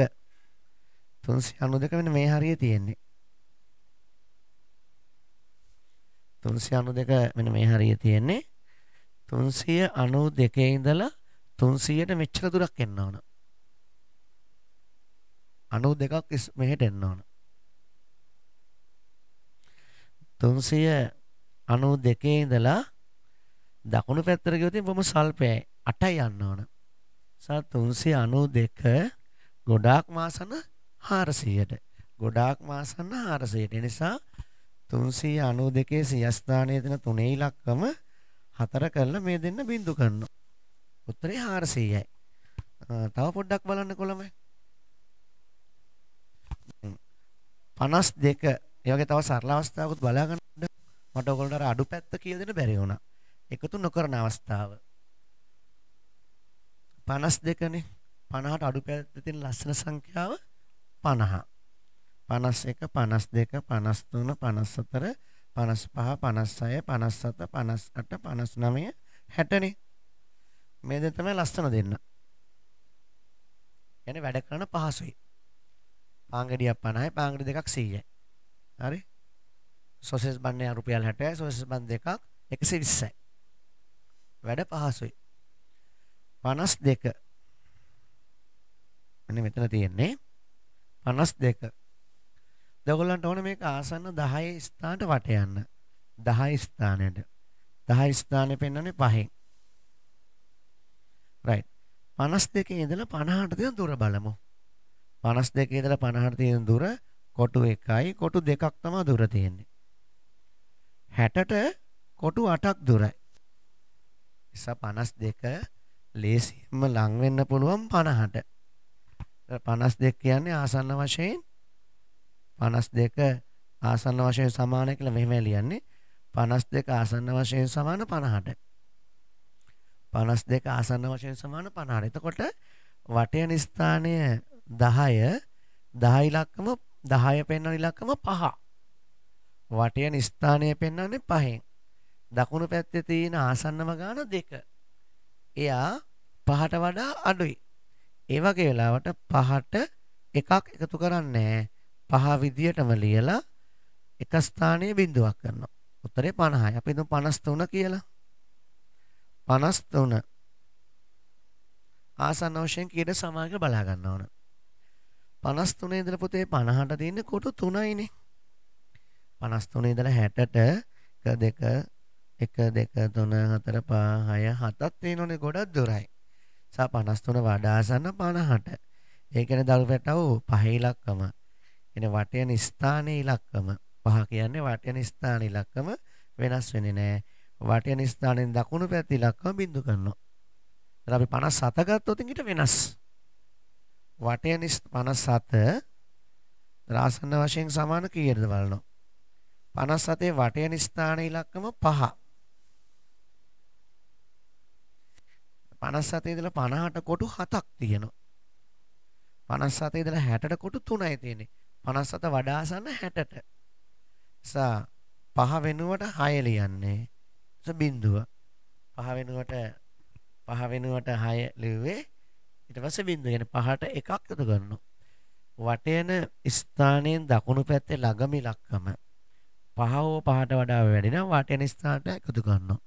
තුන්සිය අනු දෙක වෙන මේ හරිය තියෙන්නේ තුන්සිය අනු දෙක වෙන මේ හරිය තියෙන්නේ තුන්සිය අනු දෙකේ ඉඳලා තුන්සියට මෙච්චර දුරක් එන්න ඕන අනු දෙකක් මෙහෙට එන්න ඕන තුන්සිය අනු දෙකේ ඉඳලා දකුණු පැත්තර ගියොතින් බොම සල්පයයි අටයි යන්න ඕන. සා තුන්සිය අනු දෙක ගොඩාක් මාසන හාරසීයට ගොඩාක් මාසන්න හාරසයට නිසා තුන්සිය අනු දෙකේ සියස්ථානය දෙන තුනේ ඉලක්කම හතර කරලා මේ දෙන්න බින්දු කරනවා. උත්තරේ 400යි. තව පොඩ්ඩක් බලන්න කොළම. 52 ඒ වගේ තව සරල අවස්ථාවකුත් බලාගන්න මට ඔයගොල්ලන්ට අර අඩු පැත්ත කියලා දෙන්න බැරි වුණා. එකතු නොකරන අවස්ථාව. 52නේ 50ට අඩු පැත්තේ තියෙන ලස්සන සංඛ්‍යාව 50. 51 52 53 54 55 56 57 58 59 60නේ. මේ දෙන්න තමයි ලස්සන දෙන්න. يعني වැඩ කරන පහසුයි. පාංගඩියක් 50යි පාංගඩි දෙකක් 100යි. හරි සොසෙස් බන්නේ රුපියල් 60යි සොසෙස් බන් දෙකක් 120යි වැඩ පහසුයි 52 මෙන්න මෙතන තියෙන්නේ 52 දගලන්ට ඕන මේක ආසන්න 10 ස්ථානට වට යන්න 10 ස්ථානයට 10 ස්ථානේ පෙන්වන්නේ පහෙන් right 52 ඉඳලා 50ට තියෙන දුර බලමු 52 ඉඳලා 50ට තියෙන දුර කොටු 1යි කොටු 2ක් තමයි දුර තියෙන්නේ 60ට කොටු 8ක් දුරයි නිසා 52 ලේසියෙන්ම ලං වෙන්න පුළුවන් 50ට 52 කියන්නේ ආසන්න වශයෙන් 52 ආසන්න වශයෙන් සමාන කියලා මෙහෙම ලියන්නේ 52 ආසන්න වශයෙන් සමාන 50ට 52 ආසන්න වශයෙන් සමාන 50ට එතකොට වටයන ස්ථානය 10 10 ඉලක්කම 10 පෙන්වන ඉලක්කම 5. වටයන ස්ථානය පෙන්වන්නේ 5න්. දකුණු පැත්තේ තියෙන ආසන්නම ගාන 2. එයා 5ට වඩා අඩුයි. ඒ වගේ වෙලාවට 5ට එකක් එකතු කරන්නේ 5 විදියටම ලියලා එක ස්ථානයේ බිඳුවක් කරනවා. උත්තරේ 50යි. අපි හිතමු 53 කියලා. 53 ආසන්න වශයෙන් කීයට සමාන බලා ගන්න ඕන. 53 ඉඳලා පුතේ 50ට තියෙන කොටු 3යිනේ 53 ඉඳලා 60ට 1 2 1 2 3 4 5 6 7ක් තියෙනෝනේ ගොඩක් දොරයි සා 53 වඩාසන්න 50ට ඒ කියන්නේ දරු පැටව 5 ඉලක්කම එනේ වටයන ස්ථානයේ ඉලක්කම පහ කියන්නේ වටයන ස්ථාන ඉලක්කම වෙනස් වෙන්නේ නැහැ වටයන ස්ථානෙන් දකුණු පැත්ත ඉලක්කම බිඳු කරනවා. ඒත් අපි 57 ගත්තොත් ඊට වෙනස්. වටය මනස් හත ආසන්න වශයෙන් සමාන කීයද බලනවා 57 වටය ස්ථාන ඉලක්කම 5 57 ඉඳලා 50ට කොටු 7ක් තියෙනවා 57 ඉඳලා 60ට කොටු 3යි තියෙන්නේ 57 වඩා ආසන්න 60ට සා පහ වෙනුවට 6 ලියන්නේ ස බිඳුව පහ වෙනුවට පහ වෙනුවට 6 ලිව්වේ ඊට පස්සේ බින්දුව කියන්නේ පහට එකක් එකතු කරනවා. වටයන ස්ථානයෙන් දකුණු පැත්තේ ළඟම ඉලක්කම පහව පහට වඩා වැඩි නම් වටයන ස්ථානට එකතු කරනවා.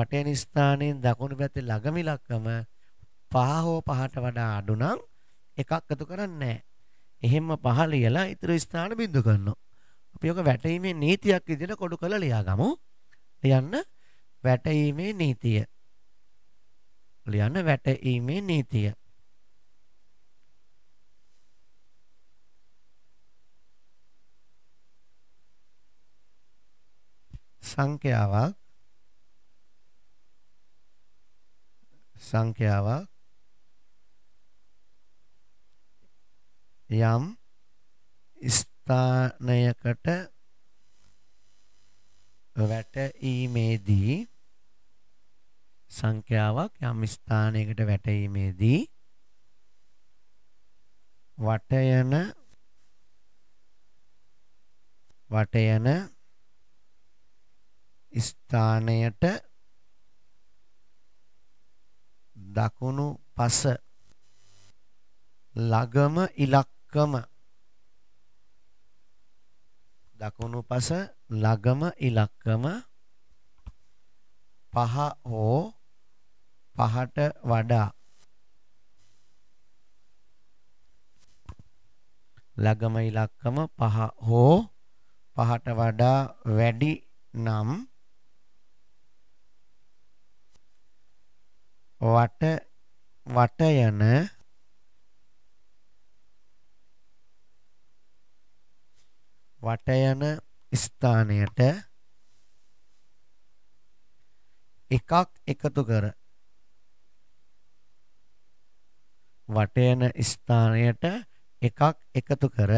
වටයන ස්ථානයෙන් දකුණු පැත්තේ ළඟම ඉලක්කම පහව පහට වඩා අඩු නම් එකක් එකතු කරන්නේ එහෙම්ම පහ ලියලා ඉතුරු ස්ථාන බිඳු කරනවා. අපි ඔක වැටීමේ නීතියක් විදිහට කොටු කරලා ලියාගමු. ලියන්න වැටීමේ නීතිය. යන වැටීමේ නීතිය සංඛ්‍යාවක් සංඛ්‍යාවක් යම් ස්ථානයකට වැටීමේදී සංඛ්‍යාවක් යම් ස්ථානයකට වැටීමේදී වටයන වටයන ස්ථානයට දකුණු පස ලගම ඉලක්කම දකුණු පස ලගම ඉලක්කම පහ හෝ පහට වඩා ලගම ඉලක්කම පහ හෝ පහට වඩා වැඩි නම් වට වට යන වට යන ස්ථානයට එකක් එකතු කර වටයන ස්ථානයට එකක් එකතු කර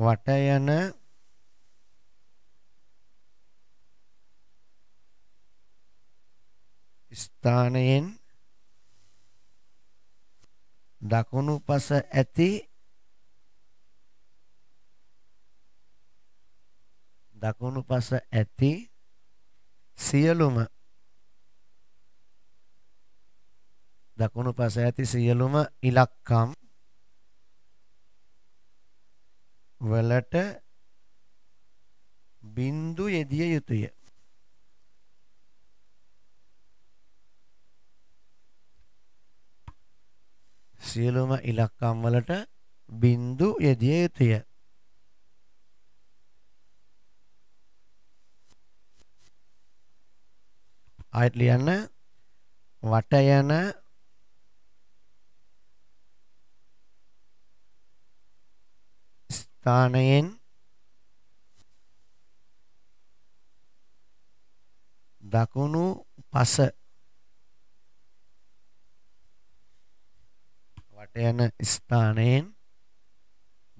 වටයන ස්ථානයෙන් දකුණු පස ඇති දකුණු පස ඇති සියලුම දකුණු පස ඇති සියලුම ඉලක්කම් වලට බින්දු යෙදිය යුතුය. සියලුම ඉලක්කම් වලට බින්දු යෙදිය යුතුය. ආයත් ලියන්න වට යන දානයෙන් දකුණු පස වට යන ස්ථානයෙන්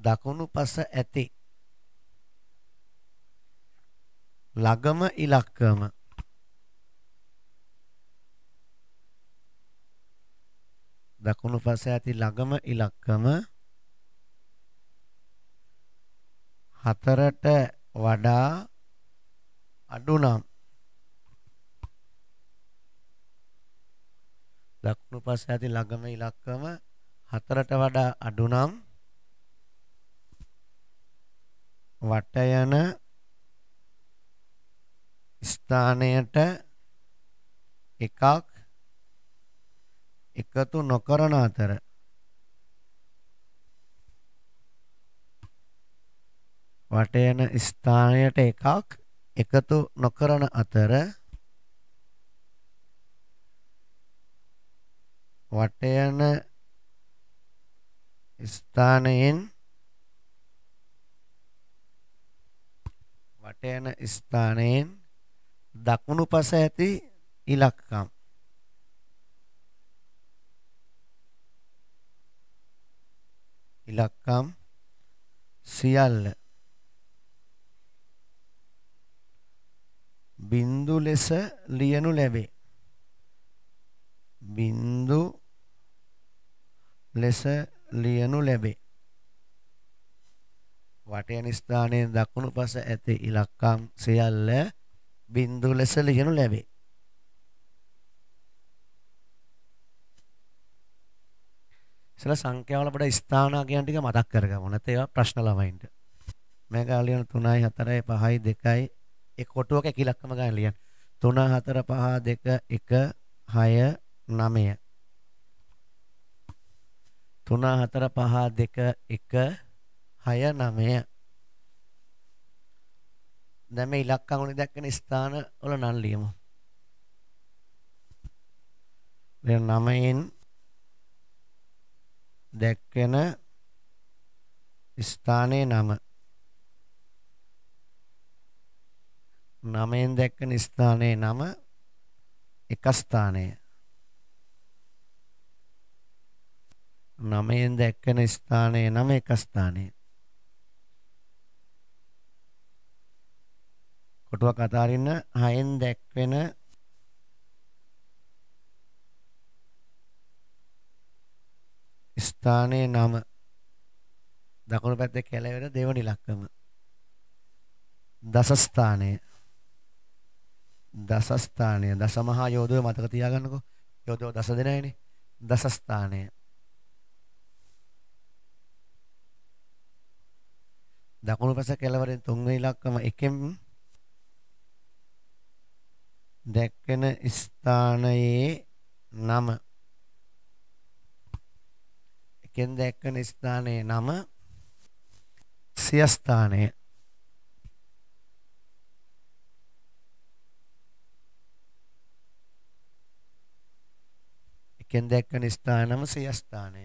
දකුණු පස ඇති ළගම ඉලක්කම දකුණු පස ඇති ළගම ඉලක්කම හතරට වඩා අඩු නම් දකුණු පස ඇති ළඟම ඉලක්කම හතරට වඩා අඩු නම් වට යන ස්ථානයට එකක් එකතු නොකරන අතර වටයන ස්ථානයට එකක් එකතු නොකරන අතර වටයන ස්ථානයෙන් වටයන ස්ථානයෙන් දකුණු පස ඇති ඉලක්කම් ඉලක්කම් සියල්ල බින්දු ලෙස ලියනු ලැබේ. බින්දු ලෙස ලියනු ලැබේ. වටයන ස්ථානයෙන් දකුණු පස ඇති ඉලක්කම් සියල්ල බින්දු ලෙස ලියනු ලැබේ. ඉතල සංඛ්‍යාවල අපිට ස්ථාන කියන ටික මතක් කරගමු. නැත්නම් ඒවා ප්‍රශ්න ළමයින්ට. මේක ලියන 3යි 4යි 5යි 2යි ඒ කොටුවක ඇකිලක්කම ගන්න ලියන්න 3 4 5 2 1 6 9 3 4 5 2 1 6 9 දැන් මේ ඉලක්කම් උනේ දැක්කන ස්ථාන වල නම් ලියමු. දැන් 9න් දැක්කන ස්ථානයේ නම නමයෙන් දැක්කන ස්ථානයේ නම එක ස්ථානය. නමයෙන් දැක්කන ස්ථානයේ නම එක ස්ථානය. කොටුවක් අතාරින්න හයෙන් දැක්වෙන ස්ථානයේ නම දකුණු පැත්තේ කෙළවර දෙවනි ලක්කම දසස්ථානය දසස්ථානය දසමහා යෝධය මතක තියාගන්නකෝ යෝධෝ දස දෙනයිනේ දසස්ථානය දකුණු පැස කෙළවරෙන් තුන්වෙනි ඉලක්කම එකෙන් දැක්කෙන ස්ථානයේ නම එකෙන් දැක්කෙන ස්ථානයේ නම සිය ස්ථානය එකෙන් දැක්කන ස්ථානම සිය ස්ථානය.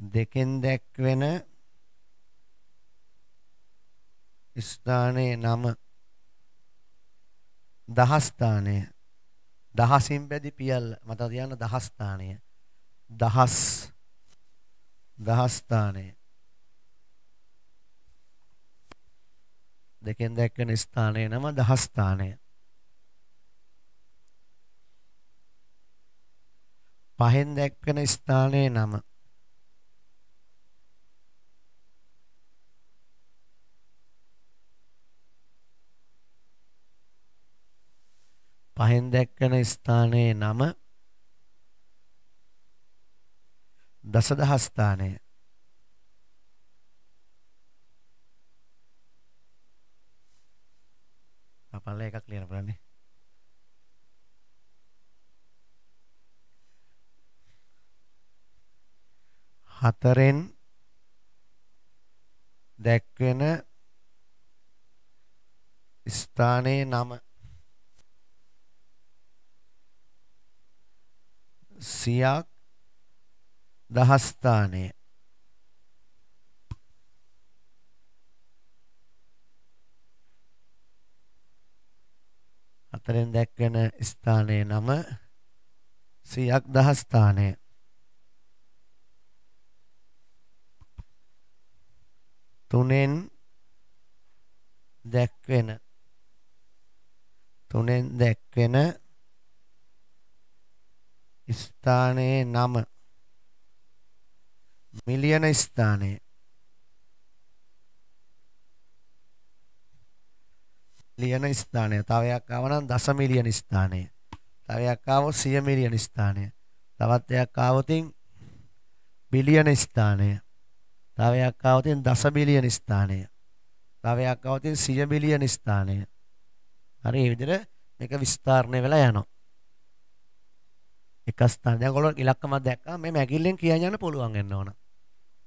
දෙකෙන් දැක්වෙන ස්ථානයේ නම දහස්ථානය. දහසින් බැදි පියල් මත තියන්න දහස්ථානය. දහස් දහස්ථානය. දෙකෙන් දැක්වෙන ස්ථානය නම දහස්ථානය. පහෙන් දැක්වෙන ස්ථානයේ නම පහෙන් දැක්වෙන ස්ථානයේ නම දසදහස් ස්ථානය අපල එකක් ලියන්න බලන්නේ හතරෙන් දැක්වෙන ස්ථානයේ නම සියක් දහස්ථානය අතරෙන් දැක්වෙන ස්ථානයේ නම සියක් දහස්ථානය තුනෙන් දැක්වෙන තුනෙන් දැක්වෙන ස්ථානයේ නම මිලියන ස්ථානය ලියන ස්ථානය තවයක් ආවනම් දස මිලියන ස්ථානය තවයක් ආවෝ සිය මිලියන ස්ථානය තවත් එයක් ආවොතින් බිලියන ස්ථානය තවයක් ආවතින් දස බිලියන ස්ථානය. තවයක් ආවතින් සිය බිලියන ස්ථානය. හරි මේ විදිහට මේක විස්තරණය වෙලා යනවා. එක ස්ථානයක් ඔයගොල්ලෝ ඉලක්කම දැක්කා මේ මැගිල්ලෙන් කියන්න යන්න පුළුවන් වෙන්න ඕන.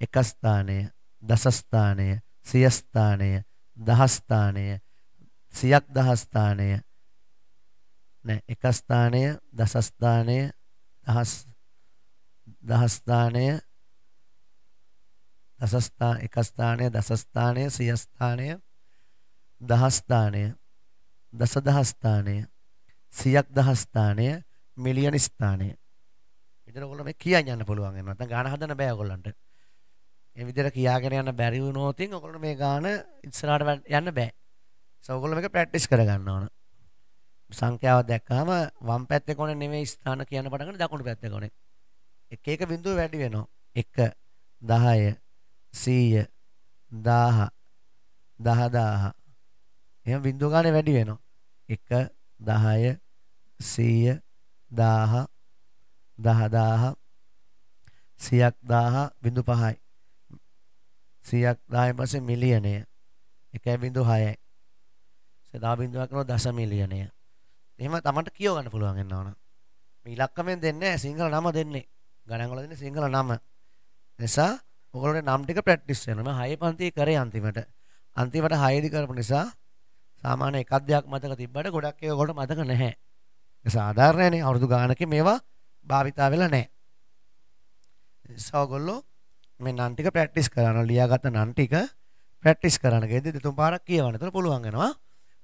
එක ස්ථානය, දස ස්ථානය, සිය ස්ථානය, දහස් ස්ථානය, සියක් දහස් ස්ථානය. නෑ එක ස්ථානය, දස ස්ථානය, දහස් දහස් ස්ථානය දසස්ථා එක ස්ථානය දසස්ථානය සියස්ථානය දහස්ථානය දසදහස්ථානය සියක් දහස්ථානය මිලියන ස්ථානය විතර ඔයගොල්ලෝ මේ කියන් යන්න පුළුවන් වෙනවා නැත්නම් ගාන හදන්න බෑ ඔයගොල්ලන්ට මේ විදිහට කියාගෙන යන්න බැරි වුණොත් ඔයගොල්ලෝ මේ ගාන ඉස්සරහට යන්න බෑ සෝ ඔයගොල්ලෝ මේක ප්‍රැක්ටිස් කරගන්න ඕන සංඛ්‍යාව දැක්කම වම් පැත්තේ කොනේ නෙමෙයි ස්ථාන කියන පටන් ගන්න දකුණු පැත්තේ කොනේ එක එක බිඳුව වැඩි වෙනවා 1 10 සීය දාහ දහදාහ එම බින්දුව ගානේ වැඩි වෙනවා එක දහය සීය දාහ දහදාහ සියක් දාහ බිඳු පහයි සියක් දාහයෙන් පස්සේ මිලියනය එකයි බිඳු හයයි සදා බිඳුවක් නෝ දස මිලියනය එහෙම තමන්ට කියව ගන්න පුළුවන් වෙනවා නම් මේ ඉලක්කමෙන් දෙන්නේ සිංහල නම දෙන්නේ ගණන් වල දෙන්නේ සිංහල නම නිසා ඔගොල්ලන්ට නම් ටික ප්‍රැක්ටිස් වෙනවා. මම 6 පන්තියේ කරේ අන්තිමට. අන්තිමට 6 දී කරපු නිසා සාමාන්‍ය එකක් දෙයක් මතක තිබ්බට ගොඩක් ඒවා ඔයගොල්ලන්ට මතක නැහැ. ඒක සාධාරණයිනේ. අවුරුදු ගානක මේවා භාවිතා වෙලා නැහැ. නිසා ඔයගොල්ලෝ මේ නම් ටික ප්‍රැක්ටිස් කරනවා. ලියාගත්ත නම් ටික ප්‍රැක්ටිස් කරන්න. ගෙද්දි දෙතුන් පාරක් කියවන්න. එතකොට පුළුවන් වෙනවා.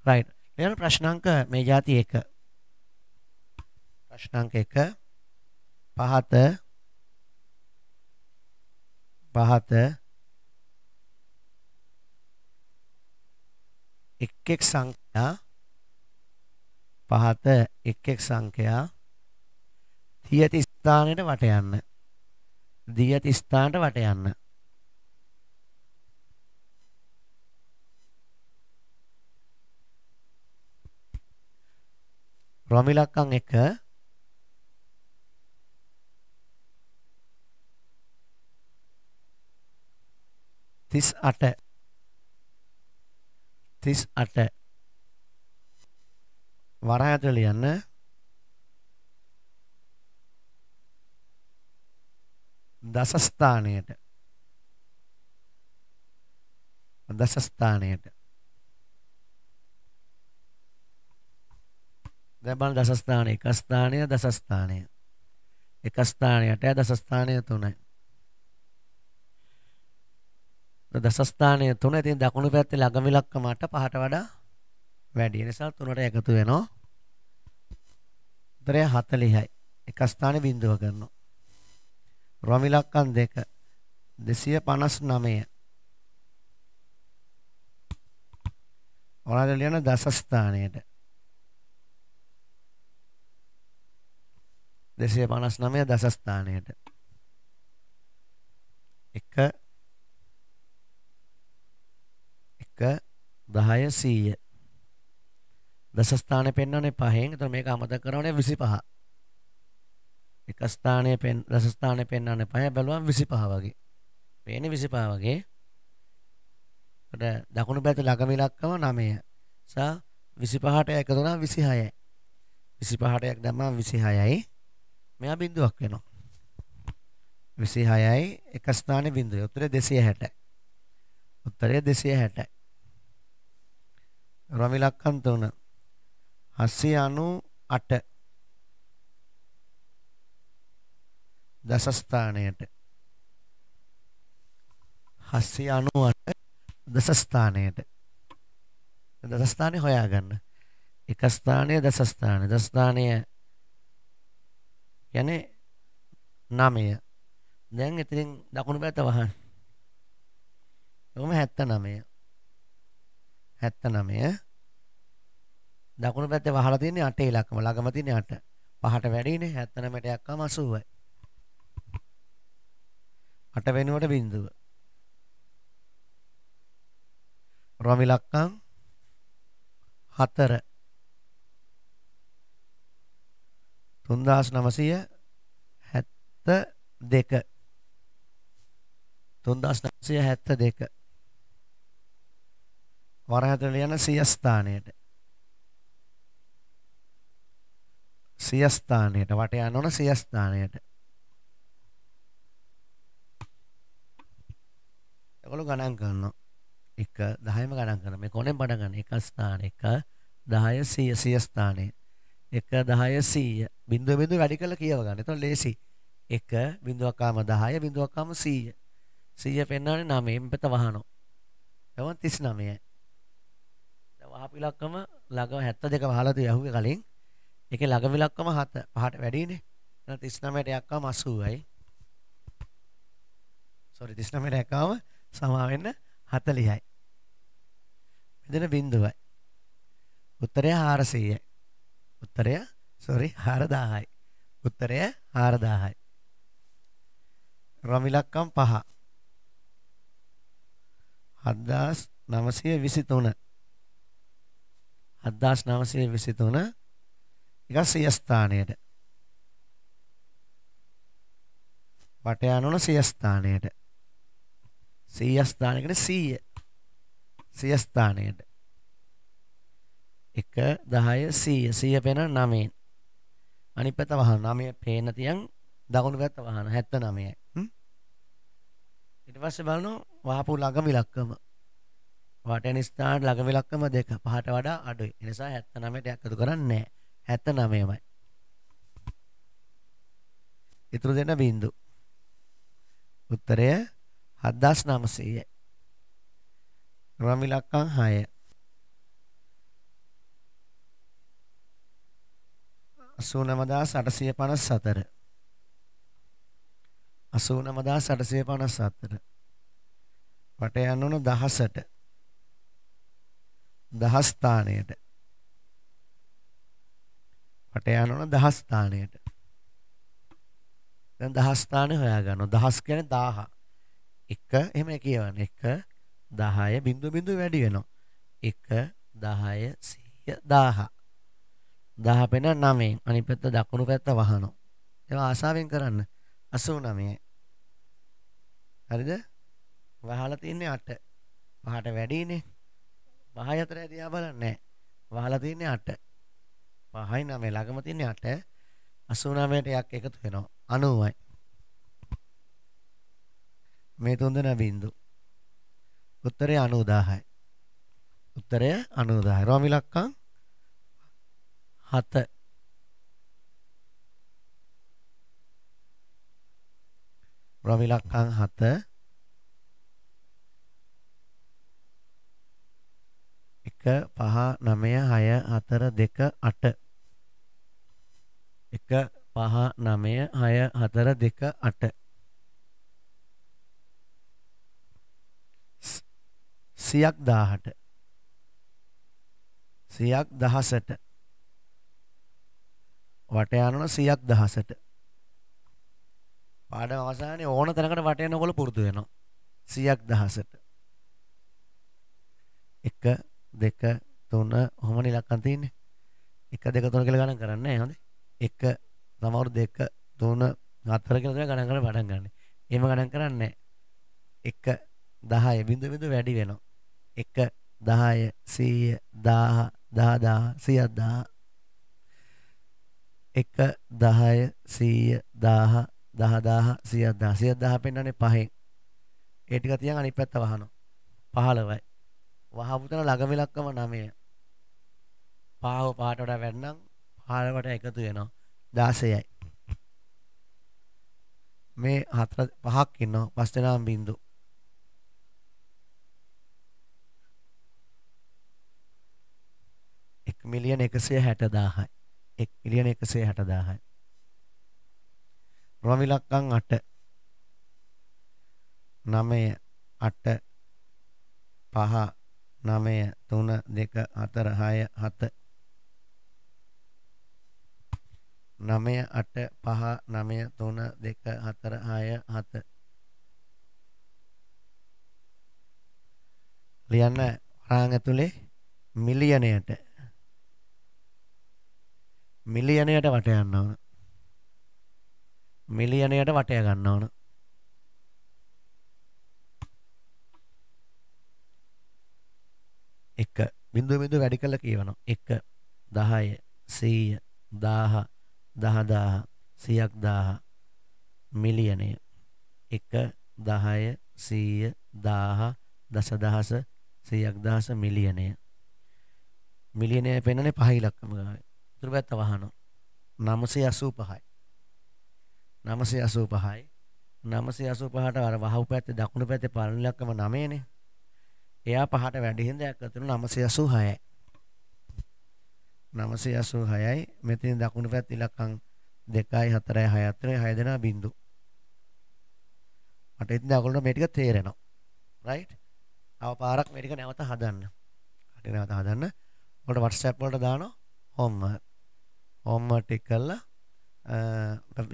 රයිට්. ඊළඟ ප්‍රශ්නාංක මේ જાති 1. ප්‍රශ්නාංක 1 පහත පහත එක් එක් සංඛ්‍යා පහත එක් එක් සංඛ්‍යා තියති ස්ථානයට වට යන්න. දියති ස්ථානට වට යන්න. රොමිලක්කම් 1 තිස් අට තිස් අට වරහට ලියන්න දසස්ථානයට දසස්ථානයට දැබන් දසස්ථානය එක ස්ථානය දසස්ථානය එක ස්ථානයට දසස්ථානය තුනයි දසස්ථානය තුන ඉතින් දකුණු පැත්තේ ළඟ විලක්කම 8 පහට වඩා වැඩි. ඒ නිසා තුනට එකතු වෙනවා. උත්තරය 40යි. එක ස්ථානේ බිඳුව කරනවා. රොම ඉලක්කම් 2 259 ඔයාලා ලියන දස ස්ථානයට 259 දස ස්ථානයට 1 දහය සීය දසස්ථානය පෙන්න්නනේ පහෙන් තර මේක අමත කරවනේ විසි පහ එක ස්ථානය පෙන් දසස්ථානය පෙන්න්නන පහ බැලුවන් විසි පහ වගේ පේන විසි පහ වගේ දකුණු පැති ලගමිලක්කම නමය සා විසි පහට එකතුනා විසි හයයි විසි පහටයක් දැම්මා විසි හයයි මෙයා බිඳුවක් වෙනවා විසි හයයි එක ස්ථානය බිඳුව උත්තරේ දෙසිය හැට උත්තරය දෙසිය හැටයි රවි ලක්කන්ත උන 798 දස ස්ථානයට 798 දස ස්ථානයට දස ස්ථානේ හොයාගන්න එක ස්ථානය දස ස්ථානය දස ස්ථානය යන්නේ 9 දැන් ඉතින් දකුණු පැත්ත වහන්න ඔහොම 79 79 දකුණු පැත්තේ වහලා තියෙන්නේ 8 ඉලක්කම. ළඟම තියෙන්නේ 8. 5ට වැඩිනේ 79ට යක්කම 80යි. 8 වෙනුවට බිඳුව. රොම ඉලක්කම් 4 3972 3972 වරහතට යන සිය ස්ථානයට සියස්ථානයට වට යන්න ඕන සියස්ථානයට. ඒගොල්ලෝ ගණන් කරනවා. 1 10ම ගණන් කරනවා. මේ කොනෙන් පටන් ගන්න. 1 ස්ථාන 1 10 100 සිය ස්ථානයේ. 1 10 100 බිඳුව බිඳුව වැඩි කරලා කියව ගන්න. එතකොට ලේසි. 1 බිඳුවක් ආම 10 බිඳුවක් ආම 100. 100 පෙන්වන්නේ 9 එම්පත වහනවා. එවන් 39යි. දැන් වහපිලක්කම ළඟ 72 වහලා තියහුවේ කලින් ඒකේ ළඟ විලක්කම 7 5ට වැඩිනේ. එහෙනම් 39ට යක්කම 80යි. sorry 39ට යක්කම සමා වෙන්න 40යි. මෙතන බිඳුවයි. උත්තරය 400යි. උත්තරය sorry 4000යි. උත්තරය 4000යි. රමිලක්කම් 5. 7923 7923 එක සියස්ථානයට වටයනොල සියස්ථානයට සියස්ථානයකට සීය සියස්ථානයට එක දහය සීය සීය පෙන නමෙන් අනිපත වහන නමය පේන තියන් දකුණු පැත්ත වහන හැත්ත නමයයි ඊට පස්සේ බලනවා වහපු ළඟ විලක්කම වටෙන ස්ථාන ළඟ විලක්කම දෙක පහට වඩා අඩුයි ඒ නිසා 79ට එකතු කරන්නේ නැහැ 79මයි. ඊතර දෙන්න බින්දු. උත්තරය 7900යි. රම ඉලක්කම් 6. 89854 89854 පටයන් වුණු දහසට දහස්ථානයට මට යන්න ඕන දහස් ස්ථානයට. දැන් දහස් ස්ථානේ හොයා ගන්නවා. දහස් කියන්නේ 1000. 1 එහෙම කියවන්නේ 1 10 බිඳු බිඳු වැඩි වෙනවා. 1 10 100 1000. 10 පෙන 9 අනිත් පැත්ත දකුණු පැත්ත වහනවා. ඒවා ආසාවෙන් කරන්න 89. හරිද? වහලා තින්නේ 8. පහට වැඩිනේ. පහ අතර දිහා බලන්නේ නැහැ. වහලා තින්නේ 8. 5යි 9 ළඟම තියෙන 8 89ට එකක් එකතු වෙනවා 90යි මේ තුන් දෙනා බින්දු උත්තරය 90000යි උත්තරය 90000 රෝමි ලක්කම් 7 රෝමි ලක්කම් 7 1 5 9 6 4 2 8 එක පහ නමය හය හතර දෙක අට සියක් දාහට සියක් දහසට වටයනන සියක් දහසට පාඩම අවසානයේ ඕන තැනකට වටයන ඔයගොල්ලෝ පුරුදු වෙනවා සියක් දහසට එක දෙක තුන ඔහොමනේ ඉලක්කම් තියෙන්නේ එක දෙක තුන කියලා ගණන් කරන්නේ නැහැ හොඳේ එක සමවරු දෙක තුන හතර කියලා තමයි ගණන් කරන්න පටන් ගන්න. එහෙම ගණන් කරන්නේ එක 10 බිඳු බිඳු වැඩි වෙනවා. එක 10 100 1000 10000 100000 එක 10 100 1000 10000 10000 10000 පෙන්වන්නේ පහෙන්. ඒ ටික තියන් අනිත් පැත්ත වහනවා. 15යි. වහපු තැන ළඟ මිලක්කම 9. පාව පාට වඩා වැඩනම් හාරවට එකතු වෙනවා 16යි. මේ හතර පහක් ඉන්නවා පස් දෙනාම බින්දු. එක් මිලියන එකසිය හැටදාහයි එක් මිලියන එකසේ හැටදාහයි. රොමිලක්කං අට නමය අට පහ නමය තුන දෙක අතර හය හත නමය අට පහ නමය තුන දෙක හතර හය හත ලියන්න වරාං ඇතුලේ මිලියනයට මිලියනයට වට යන්න ඕන මිලියනයට වටය ගන්න ඕන එක බිඳුව බිඳුව වැඩි කළ කියවනවා එක දහය සීය දාහ දහදා සියක් දා මිලියනය එක දහය සීය දාහ දසදහස සීයක් දහස මිලියනය මිලියනය පෙන්නනේ පහයි ලක්කම ගාවේ. උතුරු පැත්ත වහනවා. 985යි. 985යි. 985ට අර වහව් පැත්තේ දකුණු පැත්තේ පළවෙනි ලක්කම 9නේ. එයා පහට වැඩි හින්දා එක්ක තුන 986යි. 986යි මෙතන දකුණු පැත් ඉලක්කම් 2යි 4යි 6 අතරේ 6 දෙනා බිඳු. මට ඉතින් ඔයගොල්ලෝ මේ ටික තේරෙනවා. right? තව පාරක් මේ ටික නැවත හදන්න. හරි නැවත හදන්න. ඔයාලට WhatsApp වලට දානවා homework. homework ටික කරලා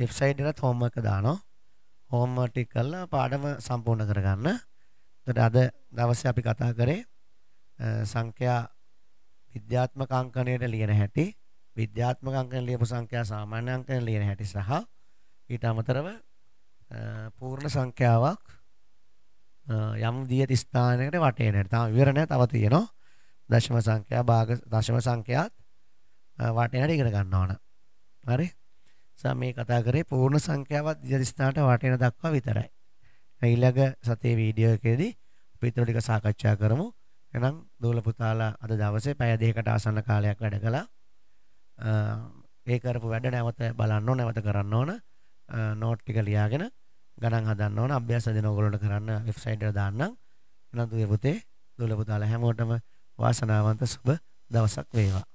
වෙබ්සයිට් එකේ homework දානවා. homework ටික කරලා පාඩම සම්පූර්ණ කරගන්න. එතකොට අද දවසේ අපි කතා කරේ සංඛ්‍යා විද්‍යාත්මක අංකණයට ලියන හැටි විද්‍යාත්මක අංකණය ලියපු සංඛ්‍යා සාමාන්‍ය අංකණය ලියන හැටි සහ ඊට අමතරව පූර්ණ සංඛ්‍යාවක් යම් දියති ස්ථානයකට වටේන හැටි. තාම ඉවර නැහැ තව තියෙනවා. දශම සංඛ්‍යා භාග දශම සංඛ්‍යාත් වටේන හැටි ඉගෙන ගන්න ඕන. හරි? සම මේ කතා කරේ පූර්ණ සංඛ්‍යාවත් දියති ස්ථානට වටේන දක්වා විතරයි. ඊළඟ සතියේ වීඩියෝ එකේදී අපි ඊට ටික සාකච්ඡා කරමු. එහෙනම් දෝල පුතාලා අද දවසේ පැය දෙකකට ආසන්න කාලයක් වැඩ කළා. ඒ කරපු වැඩ නැවත බලන්න ඕන නැවත කරන්න ඕන. නෝට් ටික ලියාගෙන ගණන් හදන්න ඕන. අභ්‍යාස දෙන ඕගොල්ලන්ට කරන්න වෙබ්සයිට් එකට දාන්නම්. එහෙනම් දුවේ පුතේ දෝල පුතාලා හැමෝටම වාසනාවන්ත සුබ දවසක් වේවා.